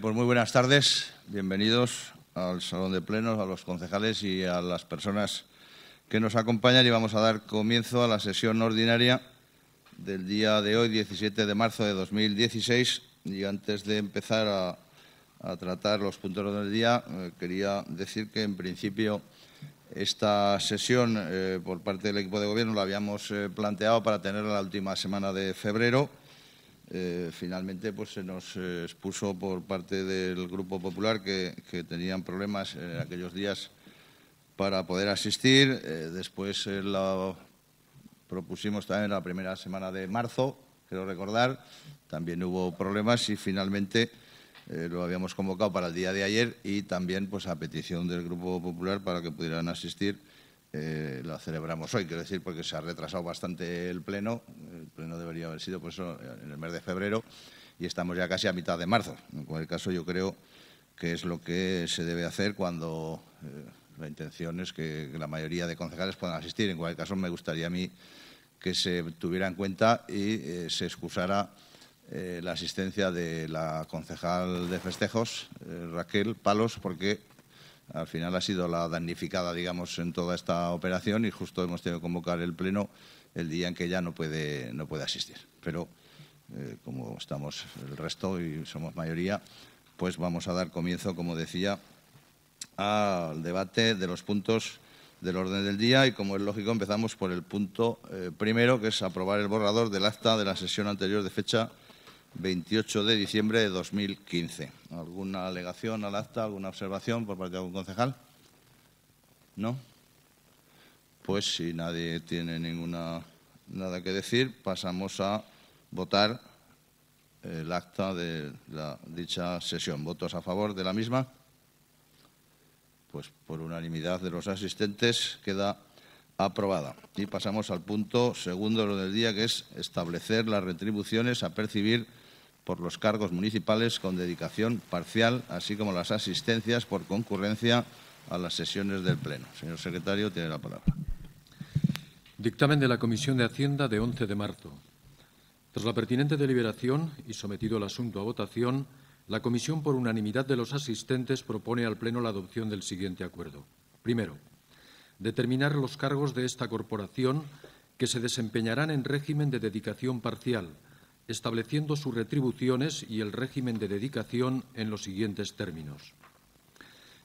Pues muy buenas tardes. Bienvenidos al Salón de Plenos, a los concejales y a las personas que nos acompañan. Y vamos a dar comienzo a la sesión ordinaria del día de hoy, 17 de marzo de 2016. Y antes de empezar a, tratar los puntos del día, eh, quería decir que, en principio, esta sesión eh, por parte del equipo de gobierno la habíamos eh, planteado para tenerla la última semana de febrero eh, finalmente pues se nos eh, expuso por parte del Grupo Popular que, tenían problemas eh, en aquellos días para poder asistir. después la propusimos también la primera semana de marzo, quiero recordar, también hubo problemas y finalmente lo habíamos convocado para el día de ayer y también pues a petición del Grupo Popular para que pudieran asistir eh, la celebramos hoy, quiero decir, porque se ha retrasado bastante el pleno. El pleno debería haber sido, pues, en el mes de febrero y estamos ya casi a mitad de marzo. En cualquier caso, yo creo que es lo que se debe hacer cuando eh, la intención es que, la mayoría de concejales puedan asistir. En cualquier caso, me gustaría a mí que se tuviera en cuenta y eh, se excusara eh, la asistencia de la concejal de festejos, Raquel Palos, porque al final ha sido la damnificada, digamos, en toda esta operación y justo hemos tenido que convocar el pleno el día en que ya no puede, no puede asistir. Pero eh, como estamos el resto y somos mayoría, pues vamos a dar comienzo, como decía, al debate de los puntos del orden del día y, como es lógico, empezamos por el punto eh, primero, que es aprobar el borrador del acta de la sesión anterior de fecha 28 de diciembre de 2015. ¿Alguna alegación al acta, alguna observación por parte de algún concejal? ¿No? Pues si nadie tiene ninguna nada que decir, pasamos a votar el acta de la, dicha sesión. ¿Votos a favor de la misma? Pues por unanimidad de los asistentes queda aprobada. Y pasamos al punto segundo del día, que es establecer las retribuciones a percibir por los cargos municipales con dedicación parcial, así como las asistencias por concurrencia a las sesiones del Pleno. Señor secretario, tiene la palabra. Dictamen de la Comisión de Hacienda de 11 de marzo. Tras la pertinente deliberación y sometido el asunto a votación, la Comisión, por unanimidad de los asistentes, propone al Pleno la adopción del siguiente acuerdo. Primero, determinar los cargos de esta corporación que se desempeñarán en régimen de dedicación parcial – estableciendo sus retribuciones y el régimen de dedicación en los siguientes términos.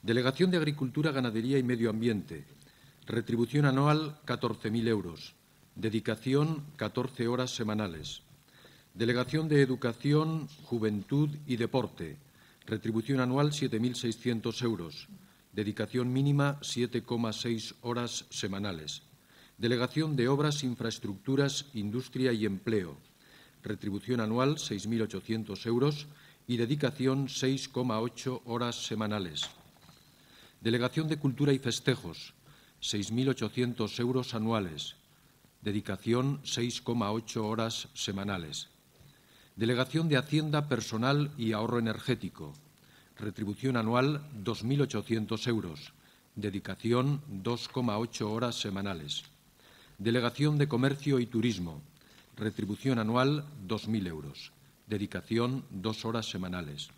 Delegación de Agricultura, Ganadería y Medio Ambiente. Retribución anual 14.000 euros. Dedicación 14 horas semanales. Delegación de Educación, Juventud y Deporte. Retribución anual 7.600 euros. Dedicación mínima 7,6 horas semanales. Delegación de Obras, Infraestructuras, Industria y Empleo retribución anual 6.800 euros y dedicación 6,8 horas semanales. Delegación de Cultura y Festejos 6.800 euros anuales, dedicación 6,8 horas semanales. Delegación de Hacienda Personal y Ahorro Energético, retribución anual 2.800 euros, dedicación 2,8 horas semanales. Delegación de Comercio y Turismo, Retribución anual, 2.000 euros. Dedicación, dos horas semanales.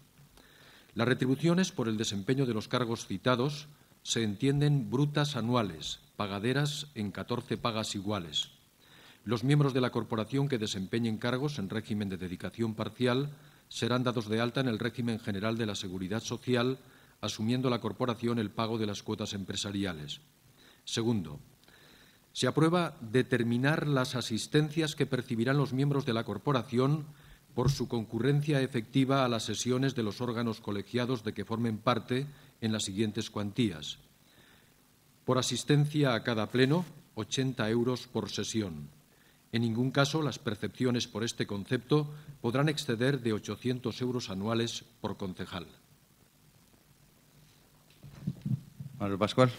Las retribuciones por el desempeño de los cargos citados se entienden brutas anuales, pagaderas en 14 pagas iguales. Los miembros de la corporación que desempeñen cargos en régimen de dedicación parcial serán dados de alta en el régimen general de la seguridad social, asumiendo la corporación el pago de las cuotas empresariales. Segundo, se aprueba determinar las asistencias que percibirán los miembros de la corporación por su concurrencia efectiva a las sesiones de los órganos colegiados de que formen parte en las siguientes cuantías. Por asistencia a cada pleno, 80 euros por sesión. En ningún caso las percepciones por este concepto podrán exceder de 800 euros anuales por concejal. Manuel Pascual,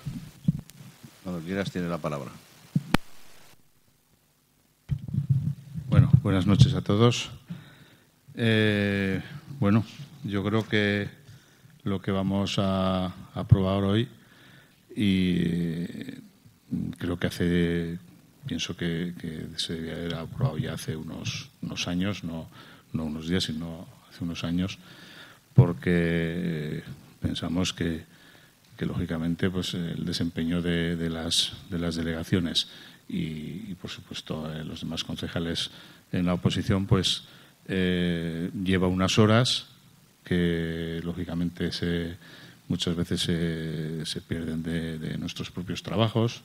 cuando quieras tiene la palabra. Buenas noches a todos. Eh, bueno, yo creo que lo que vamos a, aprobar hoy y creo que hace, pienso que, se debía haber aprobado ya hace unos, años, no, no unos días, sino hace unos años, porque pensamos que, lógicamente pues el desempeño de, las, de las delegaciones y, por supuesto eh, los demás concejales en la oposición pues eh, lleva unas horas que lógicamente se, muchas veces se, pierden de, nuestros propios trabajos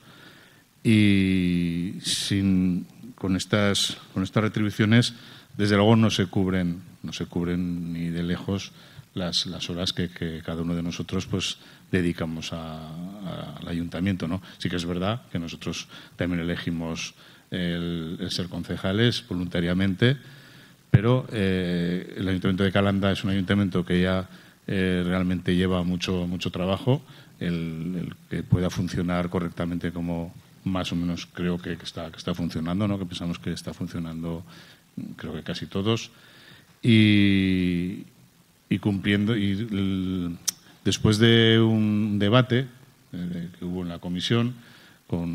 y sin, con, estas, con estas retribuciones desde luego no se cubren, no se cubren ni de lejos las, las horas que, cada uno de nosotros pues dedicamos a, al ayuntamiento. ¿no? Sí que es verdad que nosotros también elegimos el, ser concejales voluntariamente, pero eh, el Ayuntamiento de Calanda es un ayuntamiento que ya eh, realmente lleva mucho, mucho trabajo, el, que pueda funcionar correctamente como más o menos creo que, está, funcionando, ¿no? que pensamos que está funcionando creo que casi todos, y, cumpliendo. Y después de un debate eh, que hubo en la comisión con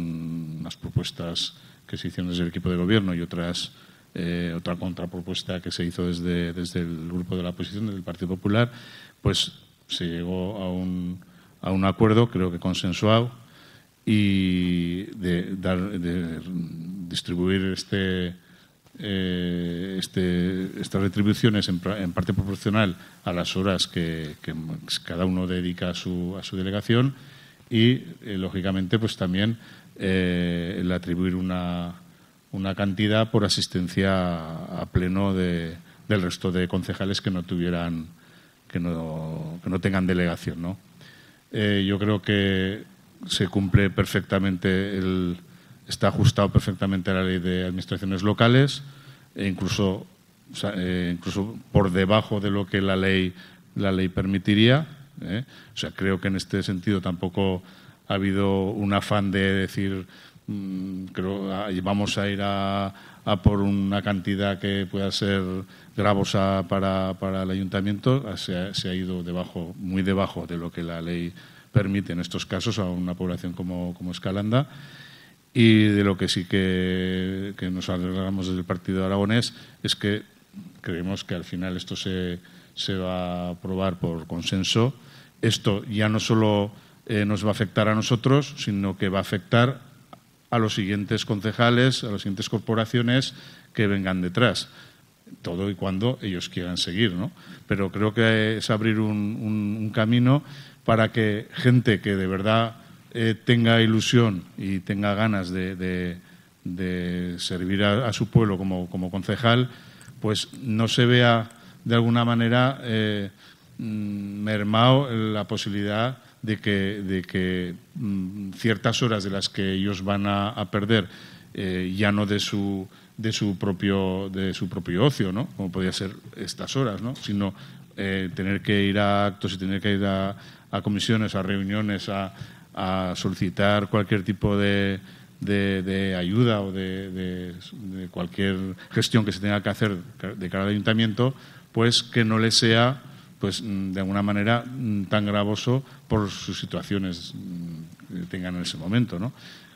unas propuestas que se hicieron desde el equipo de gobierno y otras eh, otra contrapropuesta que se hizo desde, desde el grupo de la oposición del Partido Popular, pues se llegó a un, a un acuerdo, creo que consensuado, y de, dar, de distribuir este, eh, este estas retribuciones en, parte proporcional a las horas que, cada uno dedica a su, a su delegación y, eh, lógicamente, pues también eh, el atribuir una, cantidad por asistencia a, pleno del resto de concejales que no tuvieran que no, que no tengan delegación eh, yo creo que se cumple perfectamente el, está ajustado perfectamente a la ley de administraciones locales e incluso eh, incluso por debajo de lo que la ley la ley permitiría o sea creo que en este sentido tampoco ha habido un afán de decir, mm, creo, ah, vamos a ir a, por una cantidad que pueda ser gravosa para, el ayuntamiento, ah, se ha, ido debajo, muy debajo de lo que la ley permite en estos casos a una población como, Escalanda. Y de lo que sí que, nos alegramos desde el Partido Aragonés es que creemos que al final esto se, se va a aprobar por consenso. Esto ya no solo eh, nos va a afectar a nosotros, sino que va a afectar a los siguientes concejales, a las siguientes corporaciones que vengan detrás. Todo y cuando ellos quieran seguir, ¿no? Pero creo que es abrir un, camino para que gente que de verdad eh, tenga ilusión y tenga ganas de, servir a, su pueblo como, concejal, pues no se vea de alguna manera eh, mm, mermado la posibilidad de que, de que mm, ciertas horas de las que ellos van a, perder eh, ya no de su, de su propio de su propio ocio, ¿no? Como podía ser estas horas, Sino eh, tener que ir a actos y tener que ir a, comisiones, a reuniones, a, solicitar cualquier tipo de, de, ayuda o de, de, cualquier gestión que se tenga que hacer de cara al ayuntamiento, pues que no le sea pues mm, de alguna manera mm, tan gravoso por sus situaciones mm, que tengan en ese momento, ¿no?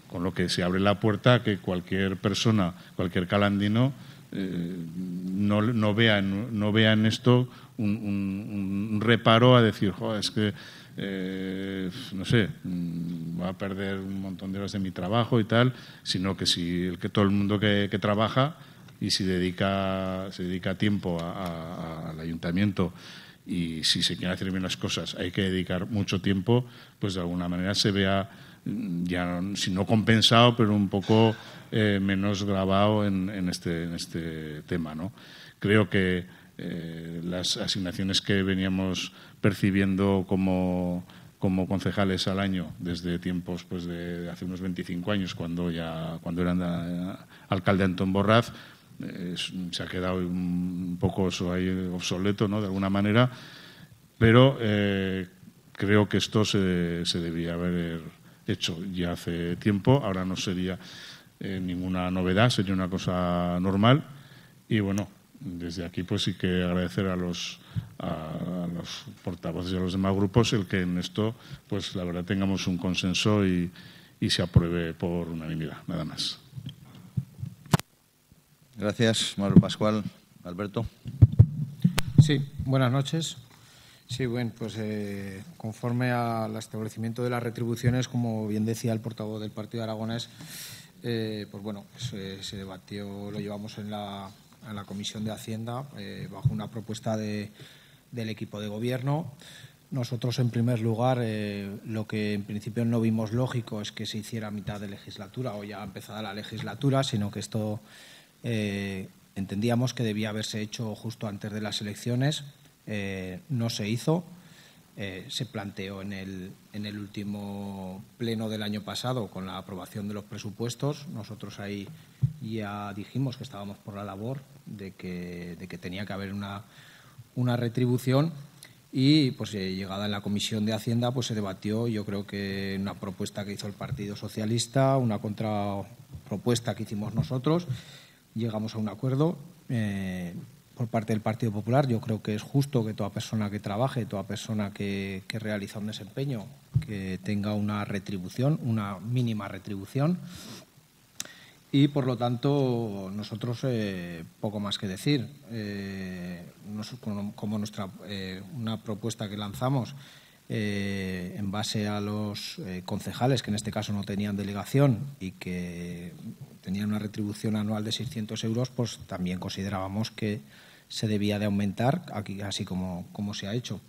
Con lo que se abre la puerta a que cualquier persona, cualquier calandino, eh, no, no, vea, no, en esto un, reparo a decir, Joder, es que, eh, no sé, va a perder un montón de horas de mi trabajo y tal, sino que si el que todo el mundo que, trabaja y si dedica, se dedica tiempo al ayuntamiento y si se quieren hacer bien las cosas hay que dedicar mucho tiempo, pues de alguna manera se vea mm, ya si no compensado, pero un poco eh, menos grabado en, en, este, en este tema. ¿no? Creo que eh, las asignaciones que veníamos percibiendo como, concejales al año desde tiempos pues, de hace unos 25 años, cuando, ya, cuando era eh, alcalde Antón Borraz, se ha quedado un poco obsoleto, ¿no? De alguna manera, pero eh, creo que esto se, se, debía haber hecho ya hace tiempo, ahora no sería eh, ninguna novedad, sería una cosa normal y bueno, desde aquí pues sí que agradecer a los, portavoces y a los demás grupos el que en esto pues la verdad tengamos un consenso y se apruebe por unanimidad, nada más. Gracias, Mauro Pascual. Alberto. Sí, buenas noches. Sí, bueno, pues eh, conforme al establecimiento de las retribuciones, como bien decía el portavoz del Partido Aragonés, eh, pues bueno, pues, eh, se, debatió, lo llevamos en la, en la Comisión de Hacienda bajo una propuesta de, del equipo de gobierno. Nosotros, en primer lugar, lo que en principio no vimos lógico es que se hiciera a mitad de legislatura o ya empezada la legislatura, sino que esto eh, entendíamos que debía haberse hecho justo antes de las elecciones, eh, no se hizo. Eh, se planteó en el, último pleno del año pasado con la aprobación de los presupuestos. Nosotros ahí ya dijimos que estábamos por la labor de que, de que tenía que haber una, retribución y pues llegada en la comisión de Hacienda pues se debatió yo creo que una propuesta que hizo el Partido Socialista, una contrapropuesta que hicimos nosotros llegamos a un acuerdo eh, por parte del Partido Popular. Yo creo que es justo que toda persona que trabaje, toda persona que, realiza un desempeño, que tenga una retribución, una mínima retribución. Y por lo tanto, nosotros eh, poco más que decir. Eh, como nuestra, una propuesta que lanzamos en base a los concejales que en este caso no tenían delegación y que tenían una retribución anual de 600 euros, pues también considerábamos que se debía de aumentar, aquí, así como, como se ha hecho.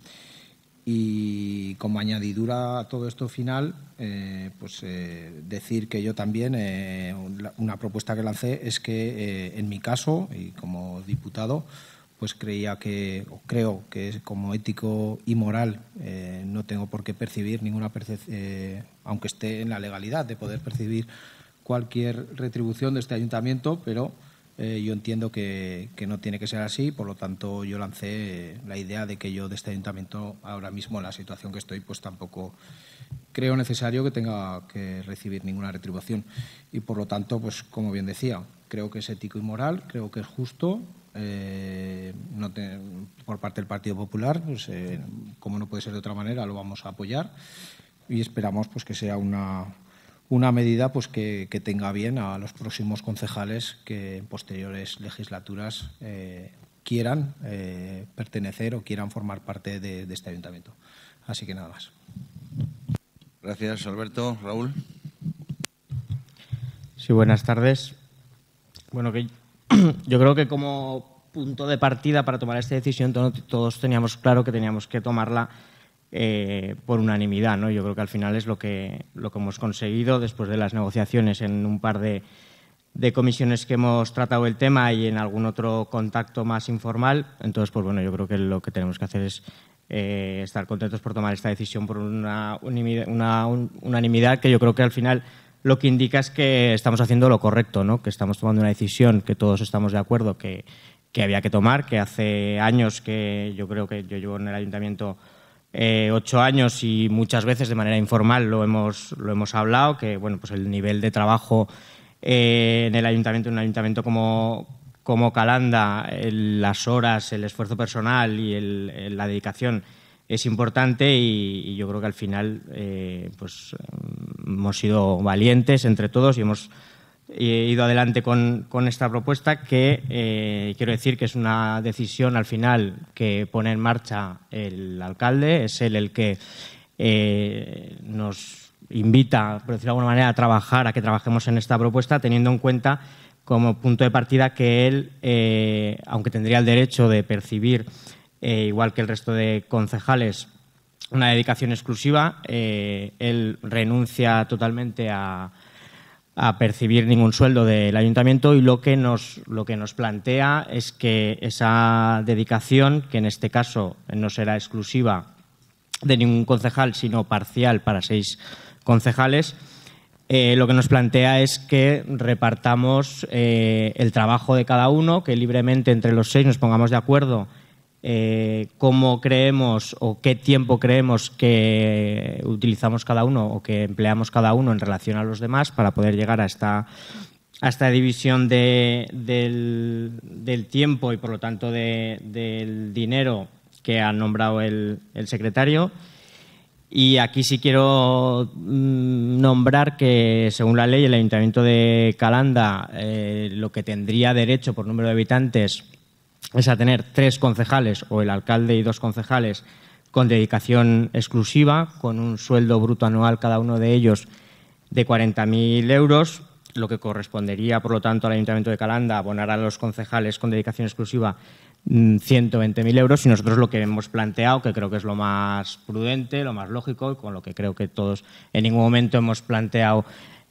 Y como añadidura a todo esto final, eh, pues eh, decir que yo también, eh, una propuesta que lancé es que en mi caso, y como diputado, pues creía que, o creo que como ético y moral no tengo por qué percibir ninguna, percepción aunque esté en la legalidad de poder percibir cualquier retribución de este ayuntamiento, pero eh, yo entiendo que, que, no tiene que ser así, por lo tanto yo lancé eh, la idea de que yo de este ayuntamiento ahora mismo en la situación que estoy pues tampoco creo necesario que tenga que recibir ninguna retribución y por lo tanto pues como bien decía creo que es ético y moral, creo que es justo eh, no por parte del Partido Popular pues como no puede ser de otra manera lo vamos a apoyar y esperamos pues que sea una una medida pues, que, tenga bien a los próximos concejales que en posteriores legislaturas eh, quieran eh, pertenecer o quieran formar parte de, de, este ayuntamiento. Así que nada más. Gracias, Alberto. Raúl. Sí, buenas tardes. Bueno, que yo creo que como punto de partida para tomar esta decisión todos teníamos claro que teníamos que tomarla eh, por unanimidad. ¿no? Yo creo que al final es lo que, lo hemos conseguido después de las negociaciones en un par de, comisiones que hemos tratado el tema y en algún otro contacto más informal. Entonces, pues bueno, yo creo que lo que tenemos que hacer es eh, estar contentos por tomar esta decisión por una, unanimidad, que yo creo que al final lo que indica es que estamos haciendo lo correcto, ¿no? que estamos tomando una decisión que todos estamos de acuerdo que, que había que tomar, que hace años que yo creo que yo llevo en el ayuntamiento eh, ocho años y muchas veces de manera informal lo hemos, lo hemos hablado, que bueno, pues el nivel de trabajo eh, en el ayuntamiento, en un ayuntamiento como, como Calanda, las horas, el esfuerzo personal y la dedicación es importante y, yo creo que al final eh, pues hemos sido valientes entre todos y hemos he ido adelante con, esta propuesta que eh, quiero decir que es una decisión al final que pone en marcha el alcalde, es él el que eh, nos invita, por decirlo de alguna manera, a trabajar, a que trabajemos en esta propuesta, teniendo en cuenta como punto de partida que él, eh, aunque tendría el derecho de percibir, igual que el resto de concejales, una dedicación exclusiva, él renuncia totalmente a, a percibir ningún sueldo del ayuntamiento y lo que nos, lo que nos plantea es que esa dedicación, que en este caso no será exclusiva de ningún concejal, sino parcial para seis concejales, eh, lo que nos plantea es que repartamos eh, el trabajo de cada uno, que libremente entre los seis nos pongamos de acuerdo eh, cómo creemos o qué tiempo creemos que utilizamos cada uno o que empleamos cada uno en relación a los demás para poder llegar a esta, a esta división del, tiempo y por lo tanto del dinero que ha nombrado el, secretario. Y aquí sí quiero mm, nombrar que, según la ley, el Ayuntamiento de Calanda eh, lo que tendría derecho por número de habitantes es a tener tres concejales o el alcalde y dos concejales con dedicación exclusiva, con un sueldo bruto anual cada uno de ellos de 40.000 euros, lo que correspondería, por lo tanto, al Ayuntamiento de Calanda abonar a los concejales con dedicación exclusiva 120.000 mm, euros y nosotros lo que hemos planteado, que creo que es lo más prudente, lo más lógico y con lo que creo que todos en ningún momento hemos planteado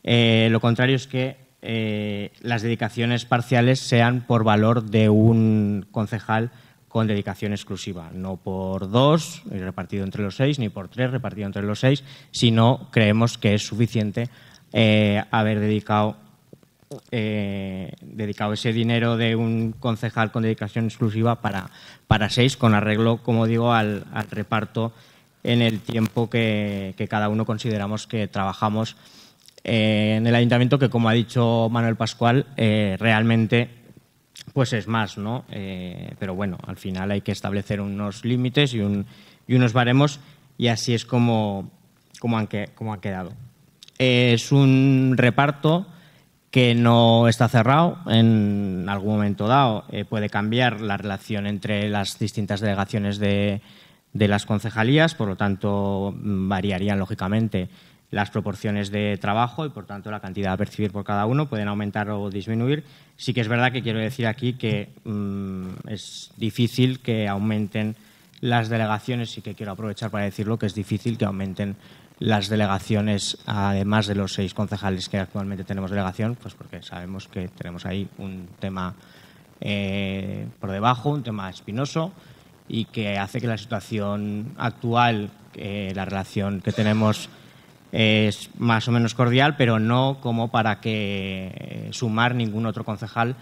eh, lo contrario, es que eh, las dedicaciones parciales sean por valor de un concejal con dedicación exclusiva, no por dos eh, repartido entre los seis, ni por tres repartido entre los seis, sino creemos que es suficiente eh, haber dedicado, dedicado ese dinero de un concejal con dedicación exclusiva para, para seis, con arreglo, como digo, al, reparto en el tiempo que cada uno consideramos que trabajamos eh, en el ayuntamiento, que como ha dicho Manuel Pascual, eh, realmente pues es más, ¿no? Eh, pero bueno, al final hay que establecer unos límites y, unos baremos y así es como, como, han, quedado. es un reparto que no está cerrado en algún momento dado. puede cambiar la relación entre las distintas delegaciones de, las concejalías, por lo tanto mm, variarían lógicamente las proporciones de trabajo y, por tanto, la cantidad a percibir por cada uno pueden aumentar o disminuir. Sí que es verdad que quiero decir aquí que mm, es difícil que aumenten las delegaciones y que quiero aprovechar para decirlo que es difícil que aumenten las delegaciones, además de los seis concejales que actualmente tenemos delegación, pues porque sabemos que tenemos ahí un tema eh, por debajo, un tema espinoso y que hace que la situación actual, eh, la relación que tenemos es más o menos cordial, pero no como para que eh, sumar ningún otro concejal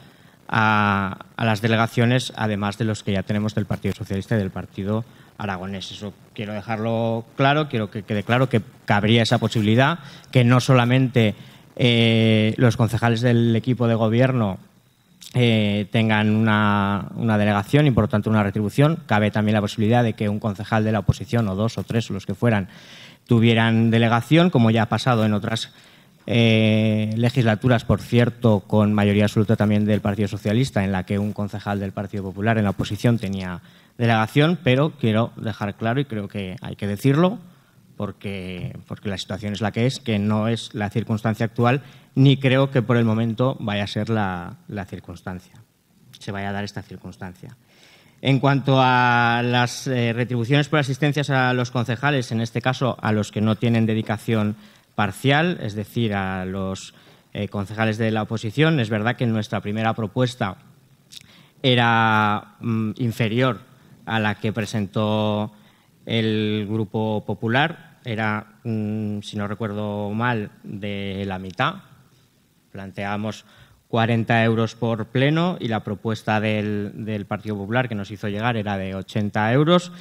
a, las delegaciones, además de los que ya tenemos del Partido Socialista y del Partido Aragonés. Eso quiero dejarlo claro, quiero que quede claro que cabría esa posibilidad, que no solamente eh, los concejales del equipo de gobierno eh, tengan una, una, delegación y por lo tanto una retribución. Cabe también la posibilidad de que un concejal de la oposición o dos o tres o los que fueran tuvieran delegación, como ya ha pasado en otras eh, legislaturas, por cierto, con mayoría absoluta también del Partido Socialista, en la que un concejal del Partido Popular en la oposición tenía delegación, pero quiero dejar claro y creo que hay que decirlo, porque, porque la situación es la que es, que no es la circunstancia actual, ni creo que por el momento vaya a ser la, la circunstancia, se vaya a dar esta circunstancia. En cuanto a las eh, retribuciones por asistencias a los concejales, en este caso a los que no tienen dedicación parcial, es decir, a los eh, concejales de la oposición, es verdad que nuestra primera propuesta era mm, inferior a la que presentó el Grupo Popular, era, mm, si no recuerdo mal, de la mitad. Planteábamos 40 euros por pleno y la propuesta del, Partido Popular que nos hizo llegar era de 80 euros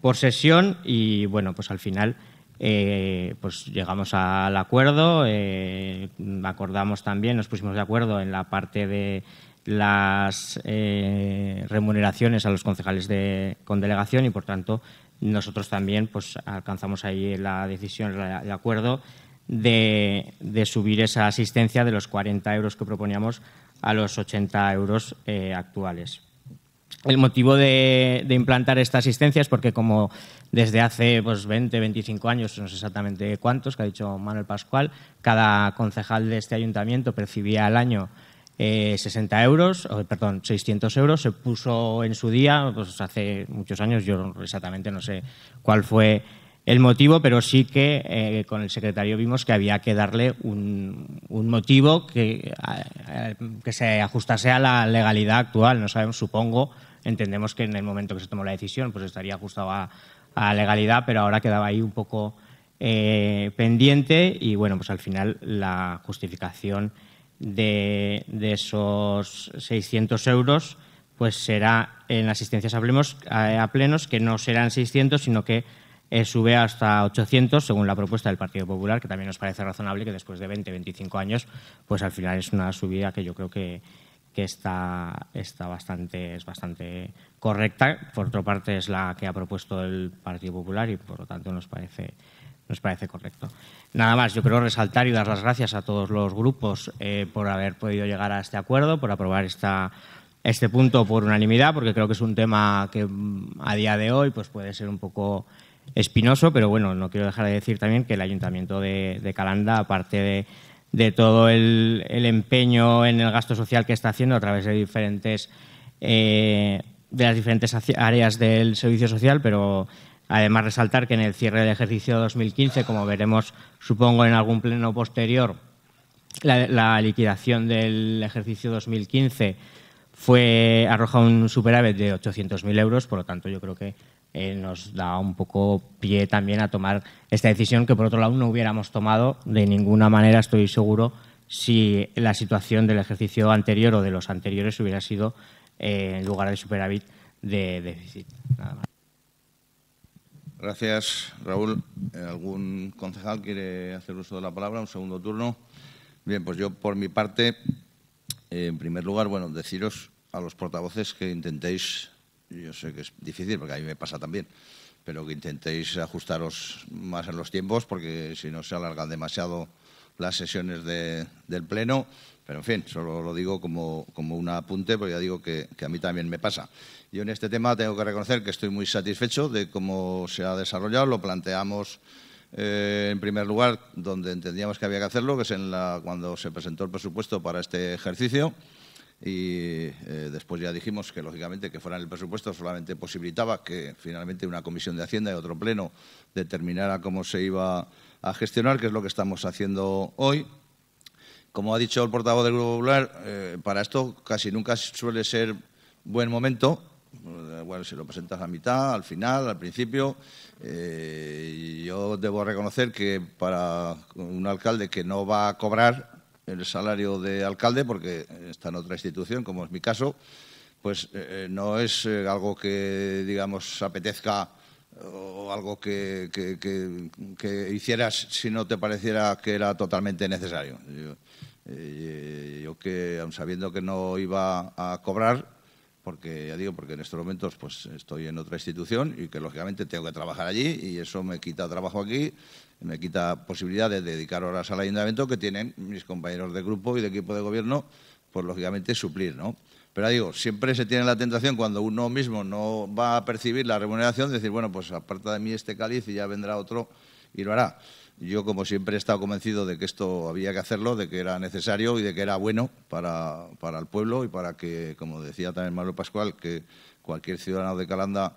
por sesión y bueno, pues al final eh, pues llegamos al acuerdo, eh, acordamos también, nos pusimos de acuerdo en la parte de las eh, remuneraciones a los concejales de, con delegación y por tanto nosotros también pues alcanzamos ahí la decisión, el acuerdo de, subir esa asistencia de los 40 euros que proponíamos a los 80 euros eh, actuales. El motivo de, implantar esta asistencia es porque como desde hace pues, 20, 25 años, no sé exactamente cuántos, que ha dicho Manuel Pascual, cada concejal de este ayuntamiento percibía al año 60 eh, euros, perdón, 600 euros, se puso en su día, pues hace muchos años, yo exactamente no sé cuál fue el motivo, pero sí que eh, con el secretario vimos que había que darle un, un motivo que, que, se ajustase a la legalidad actual. No sabemos, supongo, entendemos que en el momento que se tomó la decisión pues estaría ajustado a, la legalidad, pero ahora quedaba ahí un poco eh, pendiente y bueno, pues al final la justificación de, esos 600 euros pues será en asistencias hablemos a plenos que no serán 600, sino que eh, sube hasta 800 según la propuesta del Partido Popular, que también nos parece razonable que después de 20, 25 años, pues al final es una subida que yo creo que, está, bastante, es bastante correcta. Por otra parte, es la que ha propuesto el Partido Popular y, por lo tanto, nos parece, nos parece correcto. Nada más, yo quiero resaltar y dar las gracias a todos los grupos eh, por haber podido llegar a este acuerdo, por aprobar este punto por unanimidad, porque creo que es un tema que mm, a día de hoy pues, puede ser un poco espinoso, pero bueno, no quiero dejar de decir también que el Ayuntamiento de, Calanda, aparte de, todo el, empeño en el gasto social que está haciendo a través de diferentes eh, de las diferentes áreas del servicio social, pero además resaltar que en el cierre del ejercicio 2015, como veremos supongo en algún pleno posterior, la, liquidación del ejercicio 2015 fue arroja un superávit de 800.000 euros, por lo tanto yo creo que eh, nos da un poco pie también a tomar esta decisión que por otro lado no hubiéramos tomado de ninguna manera, estoy seguro, si la situación del ejercicio anterior o de los anteriores hubiera sido eh, en lugar de superávit de déficit. Gracias, Raúl. Eh, ¿Algún concejal quiere hacer uso de la palabra? Un segundo turno. Bien, pues yo por mi parte, en primer lugar, bueno, deciros a los portavoces que intentéis yo sé que es difícil porque a mí me pasa también, pero que intentéis ajustaros más en los tiempos porque si no se alargan demasiado las sesiones del Pleno. Pero en fin, solo lo digo como, un apunte, porque ya digo que, a mí también me pasa. Yo en este tema tengo que reconocer que estoy muy satisfecho de cómo se ha desarrollado. Lo planteamos eh, en primer lugar donde entendíamos que había que hacerlo, que es en la, cuando se presentó el presupuesto para este ejercicio y eh, después ya dijimos que lógicamente que fuera en el presupuesto solamente posibilitaba que finalmente una comisión de Hacienda y otro pleno determinara cómo se iba a gestionar, que es lo que estamos haciendo hoy. Como ha dicho el portavoz del Grupo Popular, eh, para esto casi nunca suele ser buen momento. Eh, bueno, si lo presentas a mitad, al final, al principio. yo debo reconocer que para un alcalde que no va a cobrar el salario de alcalde, porque está en otra institución, como es mi caso, pues eh, eh, no es eh, algo que, digamos, apetezca o algo que, que, hicieras si no te pareciera que era totalmente necesario. Yo, que, aun sabiendo que no iba a cobrar, porque ya digo, porque en estos momentos pues estoy en otra institución y que lógicamente tengo que trabajar allí y eso me quita trabajo aquí me quita posibilidad de dedicar horas al ayuntamiento que tienen mis compañeros de grupo y de equipo de gobierno, pues lógicamente suplir, ¿no? Pero digo, siempre se tiene la tentación cuando uno mismo no va a percibir la remuneración de decir, bueno, pues aparta de mí este cáliz y ya vendrá otro y lo hará. Yo, como siempre, he estado convencido de que esto había que hacerlo, de que era necesario y de que era bueno para, para el pueblo y para que, como decía también Manuel Pascual, que cualquier ciudadano de Calanda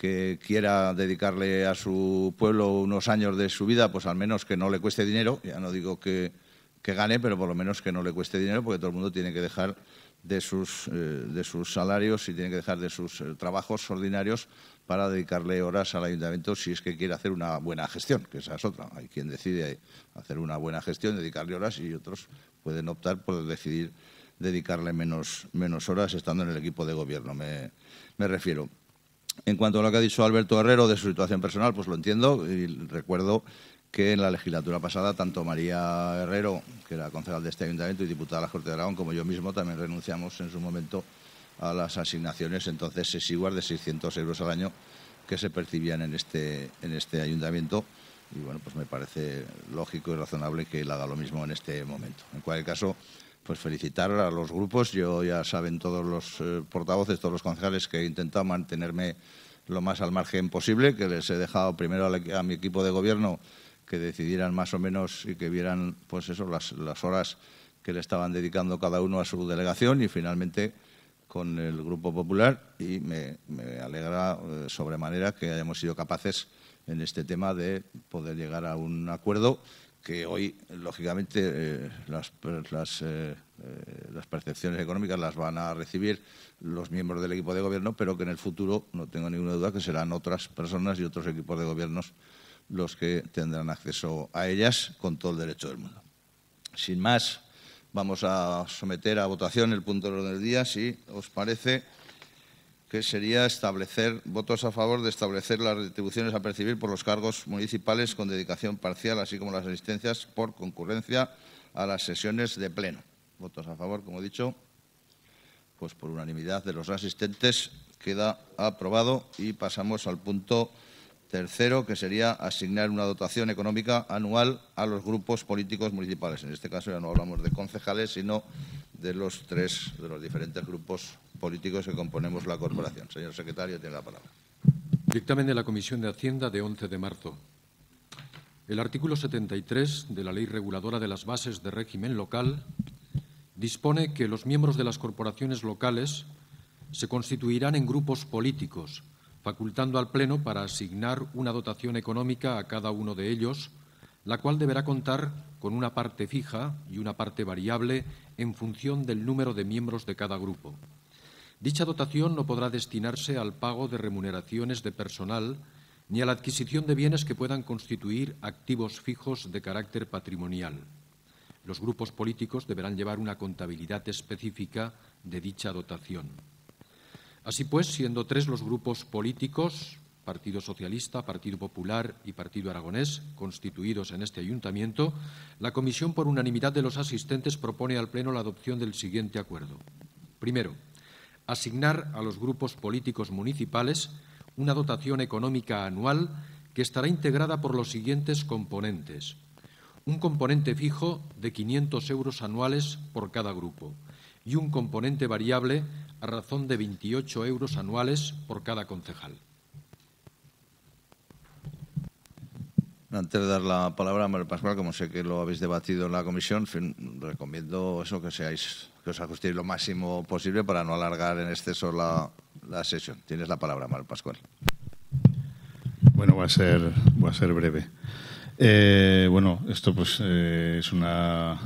que quiera dedicarle a su pueblo unos años de su vida, pues al menos que no le cueste dinero, ya no digo que, que gane, pero por lo menos que no le cueste dinero, porque todo el mundo tiene que dejar de sus, eh, de sus salarios y tiene que dejar de sus eh, trabajos ordinarios para dedicarle horas al ayuntamiento si es que quiere hacer una buena gestión, que esa es otra. Hay quien decide hacer una buena gestión, dedicarle horas y otros pueden optar por decidir dedicarle menos, menos horas estando en el equipo de gobierno, me refiero. En cuanto a lo que ha dicho Alberto Herrero de su situación personal, pues lo entiendo y recuerdo que en la legislatura pasada tanto María Herrero, que era concejal de este ayuntamiento y diputada de la Corte de Aragón, como yo mismo también renunciamos en su momento a las asignaciones entonces exiguas de 600 euros al año que se percibían en este, en este ayuntamiento. Y bueno, pues me parece lógico y razonable que él haga lo mismo en este momento. En cualquier caso, pues felicitar a los grupos. Yo ya saben todos los eh, portavoces, todos los concejales que he intentado mantenerme lo más al margen posible, que les he dejado primero a, mi equipo de gobierno que decidieran más o menos y que vieran pues eso, las, horas que le estaban dedicando cada uno a su delegación y finalmente con el Grupo Popular y me, alegra eh, sobremanera que hayamos sido capaces en este tema de poder llegar a un acuerdo que hoy, lógicamente, eh, las, eh, eh, las, percepciones económicas las van a recibir los miembros del equipo de gobierno, pero que en el futuro, no tengo ninguna duda, que serán otras personas y otros equipos de gobiernos los que tendrán acceso a ellas con todo el derecho del mundo. Sin más, vamos a someter a votación el punto de orden del día, si os parece que sería establecer votos a favor de establecer las retribuciones a percibir por los cargos municipales con dedicación parcial, así como las asistencias por concurrencia a las sesiones de pleno. Votos a favor, como he dicho, pues por unanimidad de los asistentes queda aprobado y pasamos al punto tercero, que sería asignar una dotación económica anual a los grupos políticos municipales. En este caso ya no hablamos de concejales, sino de los tres, de los diferentes grupos políticos que componemos la corporación. Señor secretario, tiene la palabra. Dictamen de la Comisión de Hacienda de 11 de marzo. El artículo 73 de la Ley Reguladora de las Bases de Régimen Local dispone que los miembros de las corporaciones locales se constituirán en grupos políticos, facultando al Pleno para asignar una dotación económica a cada uno de ellos, la cual deberá contar con una parte fija y una parte variable en función del número de miembros de cada grupo. Dicha dotación no podrá destinarse al pago de remuneraciones de personal ni a la adquisición de bienes que puedan constituir activos fijos de carácter patrimonial. Los grupos políticos deberán llevar una contabilidad específica de dicha dotación. Así pues, siendo tres los grupos políticos, Partido Socialista, Partido Popular y Partido Aragonés, constituidos en este ayuntamiento, la comisión por unanimidad de los asistentes propone al Pleno la adopción del siguiente acuerdo. Primero, asignar a los grupos políticos municipales una dotación económica anual que estará integrada por los siguientes componentes. Un componente fijo de 500 euros anuales por cada grupo y un componente variable a razón de 28 euros anuales por cada concejal. Antes de dar la palabra a María Pascual, como sé que lo habéis debatido en la comisión, recomiendo eso, que seáis, que os ajustéis lo máximo posible para no alargar en exceso la, sesión. Tienes la palabra, Manuel Pascual. Bueno, va a ser, va a ser breve. Eh, bueno, esto pues eh, es una,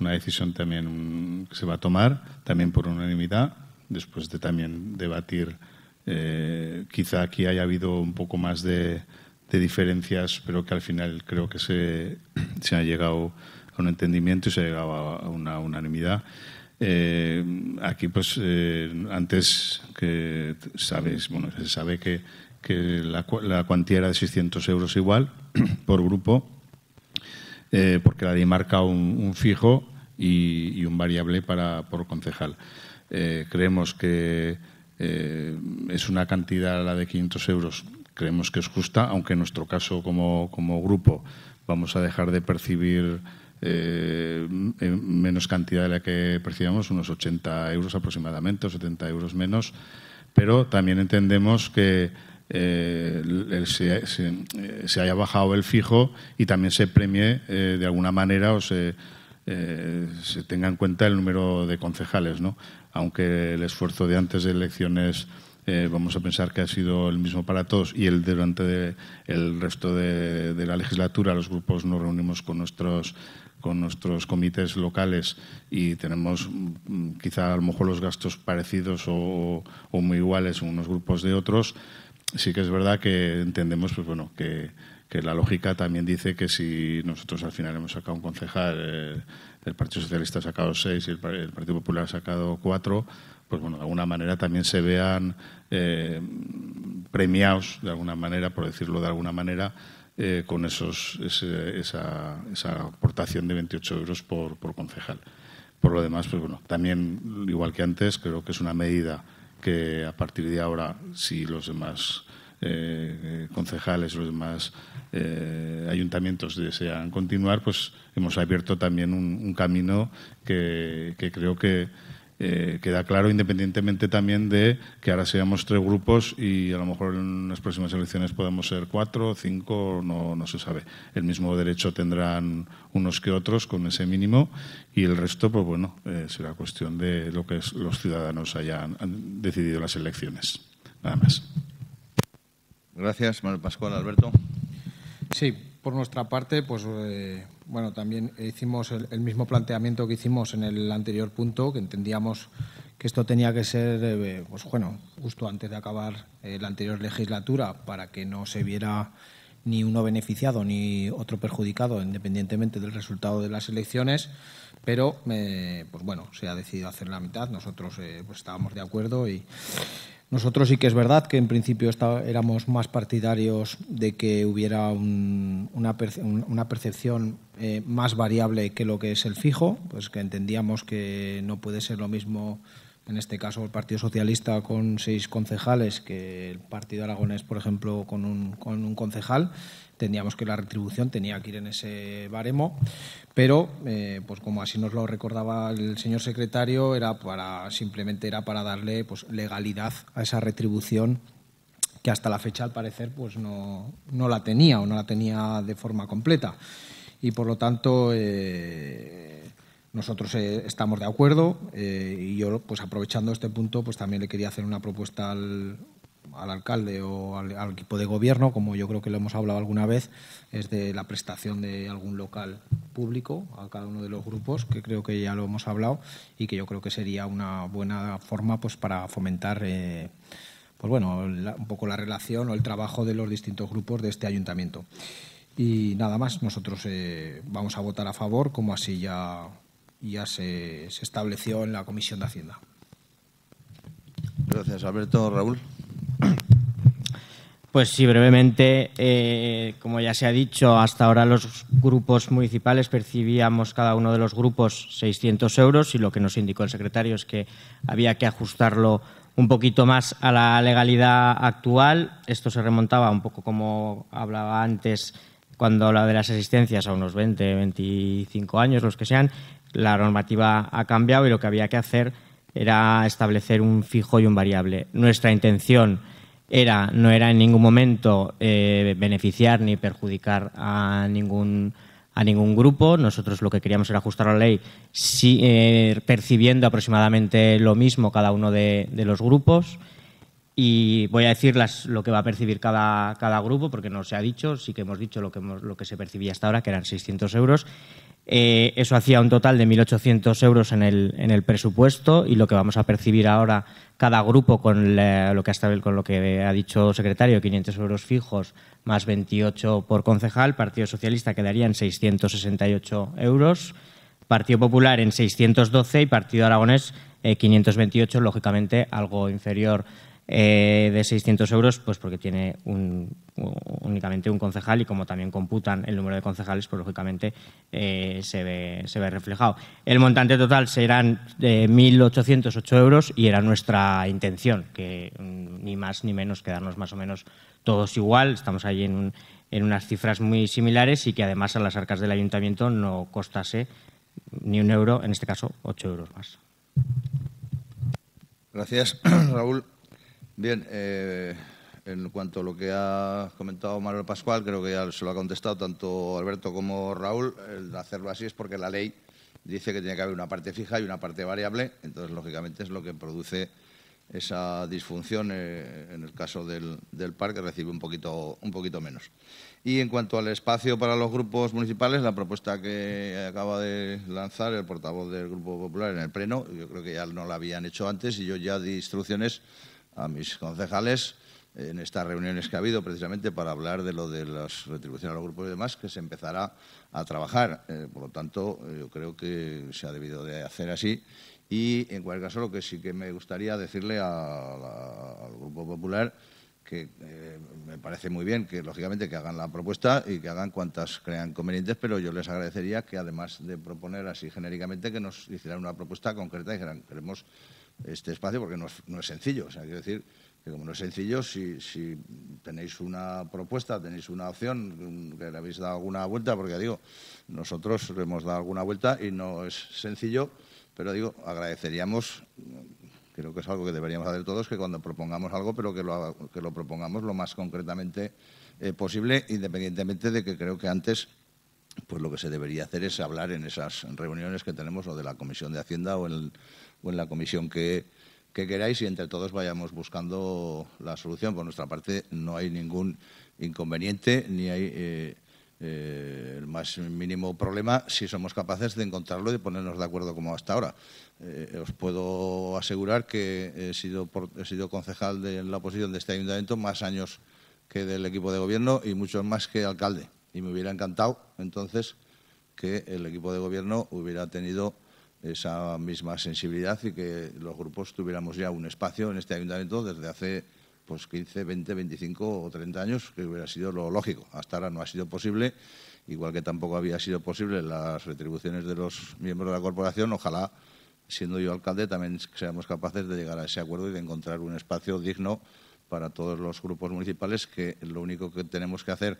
una, decisión también que se va a tomar, también por unanimidad, después de también debatir. Eh, quizá aquí haya habido un poco más de, de diferencias, pero que al final creo que se, ha llegado a un entendimiento y se ha llegado a una unanimidad. Eh, aquí, pues, eh, antes que sabes, bueno, se sabe que, que la, la, cuantía era de 600 euros igual por grupo, eh, porque la marca un, fijo y, y, un variable para, por concejal. creemos que es una cantidad, la de 500 euros, creemos que es justa, aunque en nuestro caso como, grupo vamos a dejar de percibir eh, menos cantidad de la que percibíamos, unos 80 euros aproximadamente 70 euros menos, pero también entendemos que eh, eh, se, haya bajado el fijo y también se premie de alguna manera o se, se tenga en cuenta el número de concejales, ¿no? aunque el esfuerzo de antes de elecciones eh, vamos a pensar que ha sido el mismo para todos y el durante el resto de, la legislatura los grupos nos reunimos con nuestros con nuestros comités locales y tenemos mm, quizá a lo mejor los gastos parecidos o, muy iguales unos grupos de otros, sí que es verdad que entendemos pues bueno que, la lógica también dice que si nosotros al final hemos sacado un concejal, eh, el Partido Socialista ha sacado seis y el Partido Popular ha sacado cuatro, pues bueno, de alguna manera también se vean eh, premiados, de alguna manera, por decirlo de alguna manera, eh, con esos, esa, aportación de 28 euros por, concejal. Por lo demás, pues bueno, también, igual que antes, creo que es una medida que a partir de ahora, si los demás eh, concejales, los demás ayuntamientos desean continuar, pues hemos abierto también un, camino que creo que eh, queda claro, independientemente también de que ahora seamos tres grupos y a lo mejor en las próximas elecciones podamos ser cuatro, cinco, no, se sabe. El mismo derecho tendrán unos que otros con ese mínimo y el resto, pues bueno, eh, será cuestión de lo que los ciudadanos hayan decidido las elecciones. Nada más. Gracias, Manuel Pascual. Alberto. Sí, por nuestra parte, pues eh, bueno, también hicimos el, mismo planteamiento que hicimos en el anterior punto, que entendíamos que esto tenía que ser, eh, pues bueno, justo antes de acabar eh, la anterior legislatura, para que no se viera ni uno beneficiado ni otro perjudicado, independientemente del resultado de las elecciones. Pero, eh, pues bueno, se ha decidido hacer la mitad. Nosotros pues estábamos de acuerdo y nosotros sí que es verdad que en principio éramos más partidarios de que hubiera una, percepción eh, más variable que lo que es el fijo, pues que entendíamos que no puede ser lo mismo, en este caso, el Partido Socialista con seis concejales que el Partido Aragonés, por ejemplo, con un concejal entendíamos que la retribución tenía que ir en ese baremo, pero eh, pues como así nos lo recordaba el señor secretario, era para simplemente era para darle pues, legalidad a esa retribución que hasta la fecha al parecer pues no, la tenía o no la tenía de forma completa. Y por lo tanto eh, nosotros eh, estamos de acuerdo y yo pues aprovechando este punto pues también le quería hacer una propuesta al, al alcalde o al, equipo de gobierno, como yo creo que lo hemos hablado alguna vez, es de la prestación de algún local público a cada uno de los grupos, que creo que ya lo hemos hablado y que yo creo que sería una buena forma pues para fomentar eh, pues bueno, un poco la relación o el trabajo de los distintos grupos de este ayuntamiento. Y nada más, nosotros eh, vamos a votar a favor, como así ya, ya se, se estableció en la Comisión de Hacienda. Gracias, Alberto. Raúl. Pues sí, brevemente, eh, como ya se ha dicho, hasta ahora los grupos municipales percibíamos cada uno de los grupos 600 euros y lo que nos indicó el secretario es que había que ajustarlo un poquito más a la legalidad actual. Esto se remontaba un poco como hablaba antes cuando hablaba de las asistencias a unos 20, 25 años, los que sean. La normativa ha cambiado y lo que había que hacer era establecer un fijo y un variable. Nuestra intención era, no era en ningún momento eh, beneficiar ni perjudicar a ningún, a ningún grupo. Nosotros lo que queríamos era ajustar la ley eh, percibiendo aproximadamente lo mismo cada uno de, los grupos. Y voy a decir lo que va a percibir cada, cada, grupo, porque no se ha dicho, sí que hemos dicho lo que, lo que se percibía hasta ahora, que eran 600 euros. Eh, eso hacía un total de 1.800 euros en el, en el, presupuesto y lo que vamos a percibir ahora cada grupo con, lo, que ha, dicho el secretario, 500 euros fijos más 28 por concejal, Partido Socialista quedaría en 668 euros, Partido Popular en 612 y Partido Aragonés eh, quinientos 528, lógicamente algo inferior. Eh, de 600 euros, pues porque tiene un, únicamente un concejal y como también computan el número de concejales, pues lógicamente eh, se, ve, se, ve, reflejado. El montante total serán de eh, 1.808 euros y era nuestra intención, que mm, ni más ni menos quedarnos más o menos todos igual. Estamos ahí en, en unas cifras muy similares y que además a las arcas del ayuntamiento no costase ni un euro, en este caso 8 euros más. Gracias, Raúl. Bien, eh, en cuanto a lo que ha comentado Manuel Pascual, creo que ya se lo ha contestado tanto Alberto como Raúl. El hacerlo así es porque la ley dice que tiene que haber una parte fija y una parte variable, entonces lógicamente es lo que produce esa disfunción eh, en el caso del, parque. recibe un poquito, un poquito menos. Y en cuanto al espacio para los grupos municipales, la propuesta que acaba de lanzar el portavoz del Grupo Popular en el Pleno, yo creo que ya no la habían hecho antes y yo ya di instrucciones a mis concejales en estas reuniones que ha habido precisamente para hablar de lo de las retribuciones a los grupos y demás, que se empezará a trabajar. Eh, por lo tanto, eh, yo creo que se ha debido de hacer así. Y, en cualquier caso, lo que sí que me gustaría decirle al Grupo Popular que eh, me parece muy bien que, lógicamente, que hagan la propuesta y que hagan cuantas crean convenientes, pero yo les agradecería que, además de proponer así genéricamente, que nos hicieran una propuesta concreta y dijeran, queremos este espacio porque no es, no es sencillo. O sea, quiero decir que como no es sencillo, si, tenéis una propuesta, tenéis una opción, que le habéis dado alguna vuelta, porque digo, nosotros hemos dado alguna vuelta y no es sencillo, pero digo, agradeceríamos, creo que es algo que deberíamos hacer todos, que cuando propongamos algo, pero que lo, que lo propongamos lo más concretamente eh, posible, independientemente de que creo que antes pues lo que se debería hacer es hablar en esas reuniones que tenemos o de la Comisión de Hacienda o en, en pues, la comisión que, queráis y entre todos vayamos buscando la solución. Por nuestra parte no hay ningún inconveniente ni hay eh, eh, el más mínimo problema si somos capaces de encontrarlo y de ponernos de acuerdo como hasta ahora. Eh, os puedo asegurar que he sido, he sido concejal de la oposición de este ayuntamiento más años que del equipo de gobierno y muchos más que alcalde. Y me hubiera encantado entonces que el equipo de gobierno hubiera tenido esa misma sensibilidad y que los grupos tuviéramos ya un espacio en este ayuntamiento desde hace pues 15, 20, 25 o 30 años, que hubiera sido lo lógico. Hasta ahora no ha sido posible, igual que tampoco había sido posible las retribuciones de los miembros de la corporación. Ojalá, siendo yo alcalde, también seamos capaces de llegar a ese acuerdo y de encontrar un espacio digno para todos los grupos municipales, que lo único que tenemos que hacer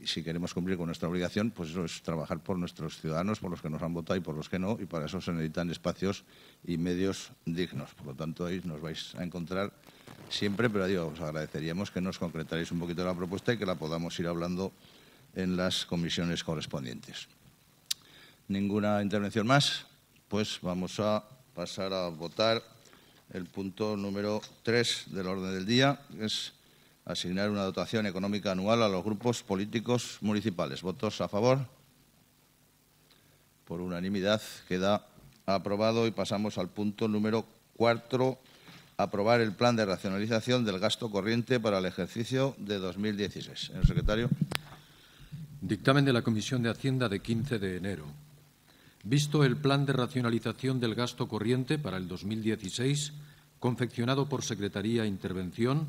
y si queremos cumplir con nuestra obligación, pues eso es trabajar por nuestros ciudadanos, por los que nos han votado y por los que no, y para eso se necesitan espacios y medios dignos. Por lo tanto, ahí nos vais a encontrar siempre, pero digo, os agradeceríamos que nos concretaréis un poquito la propuesta y que la podamos ir hablando en las comisiones correspondientes. Ninguna intervención más, pues vamos a pasar a votar el punto número 3 del orden del día, es asignar una dotación económica anual a los grupos políticos municipales. ¿Votos a favor? Por unanimidad queda aprobado y pasamos al punto número cuatro, aprobar el plan de racionalización del gasto corriente para el ejercicio de 2016. Señor secretario. Dictamen de la Comisión de Hacienda de 15 de enero. Visto el plan de racionalización del gasto corriente para el 2016, confeccionado por Secretaría Intervención,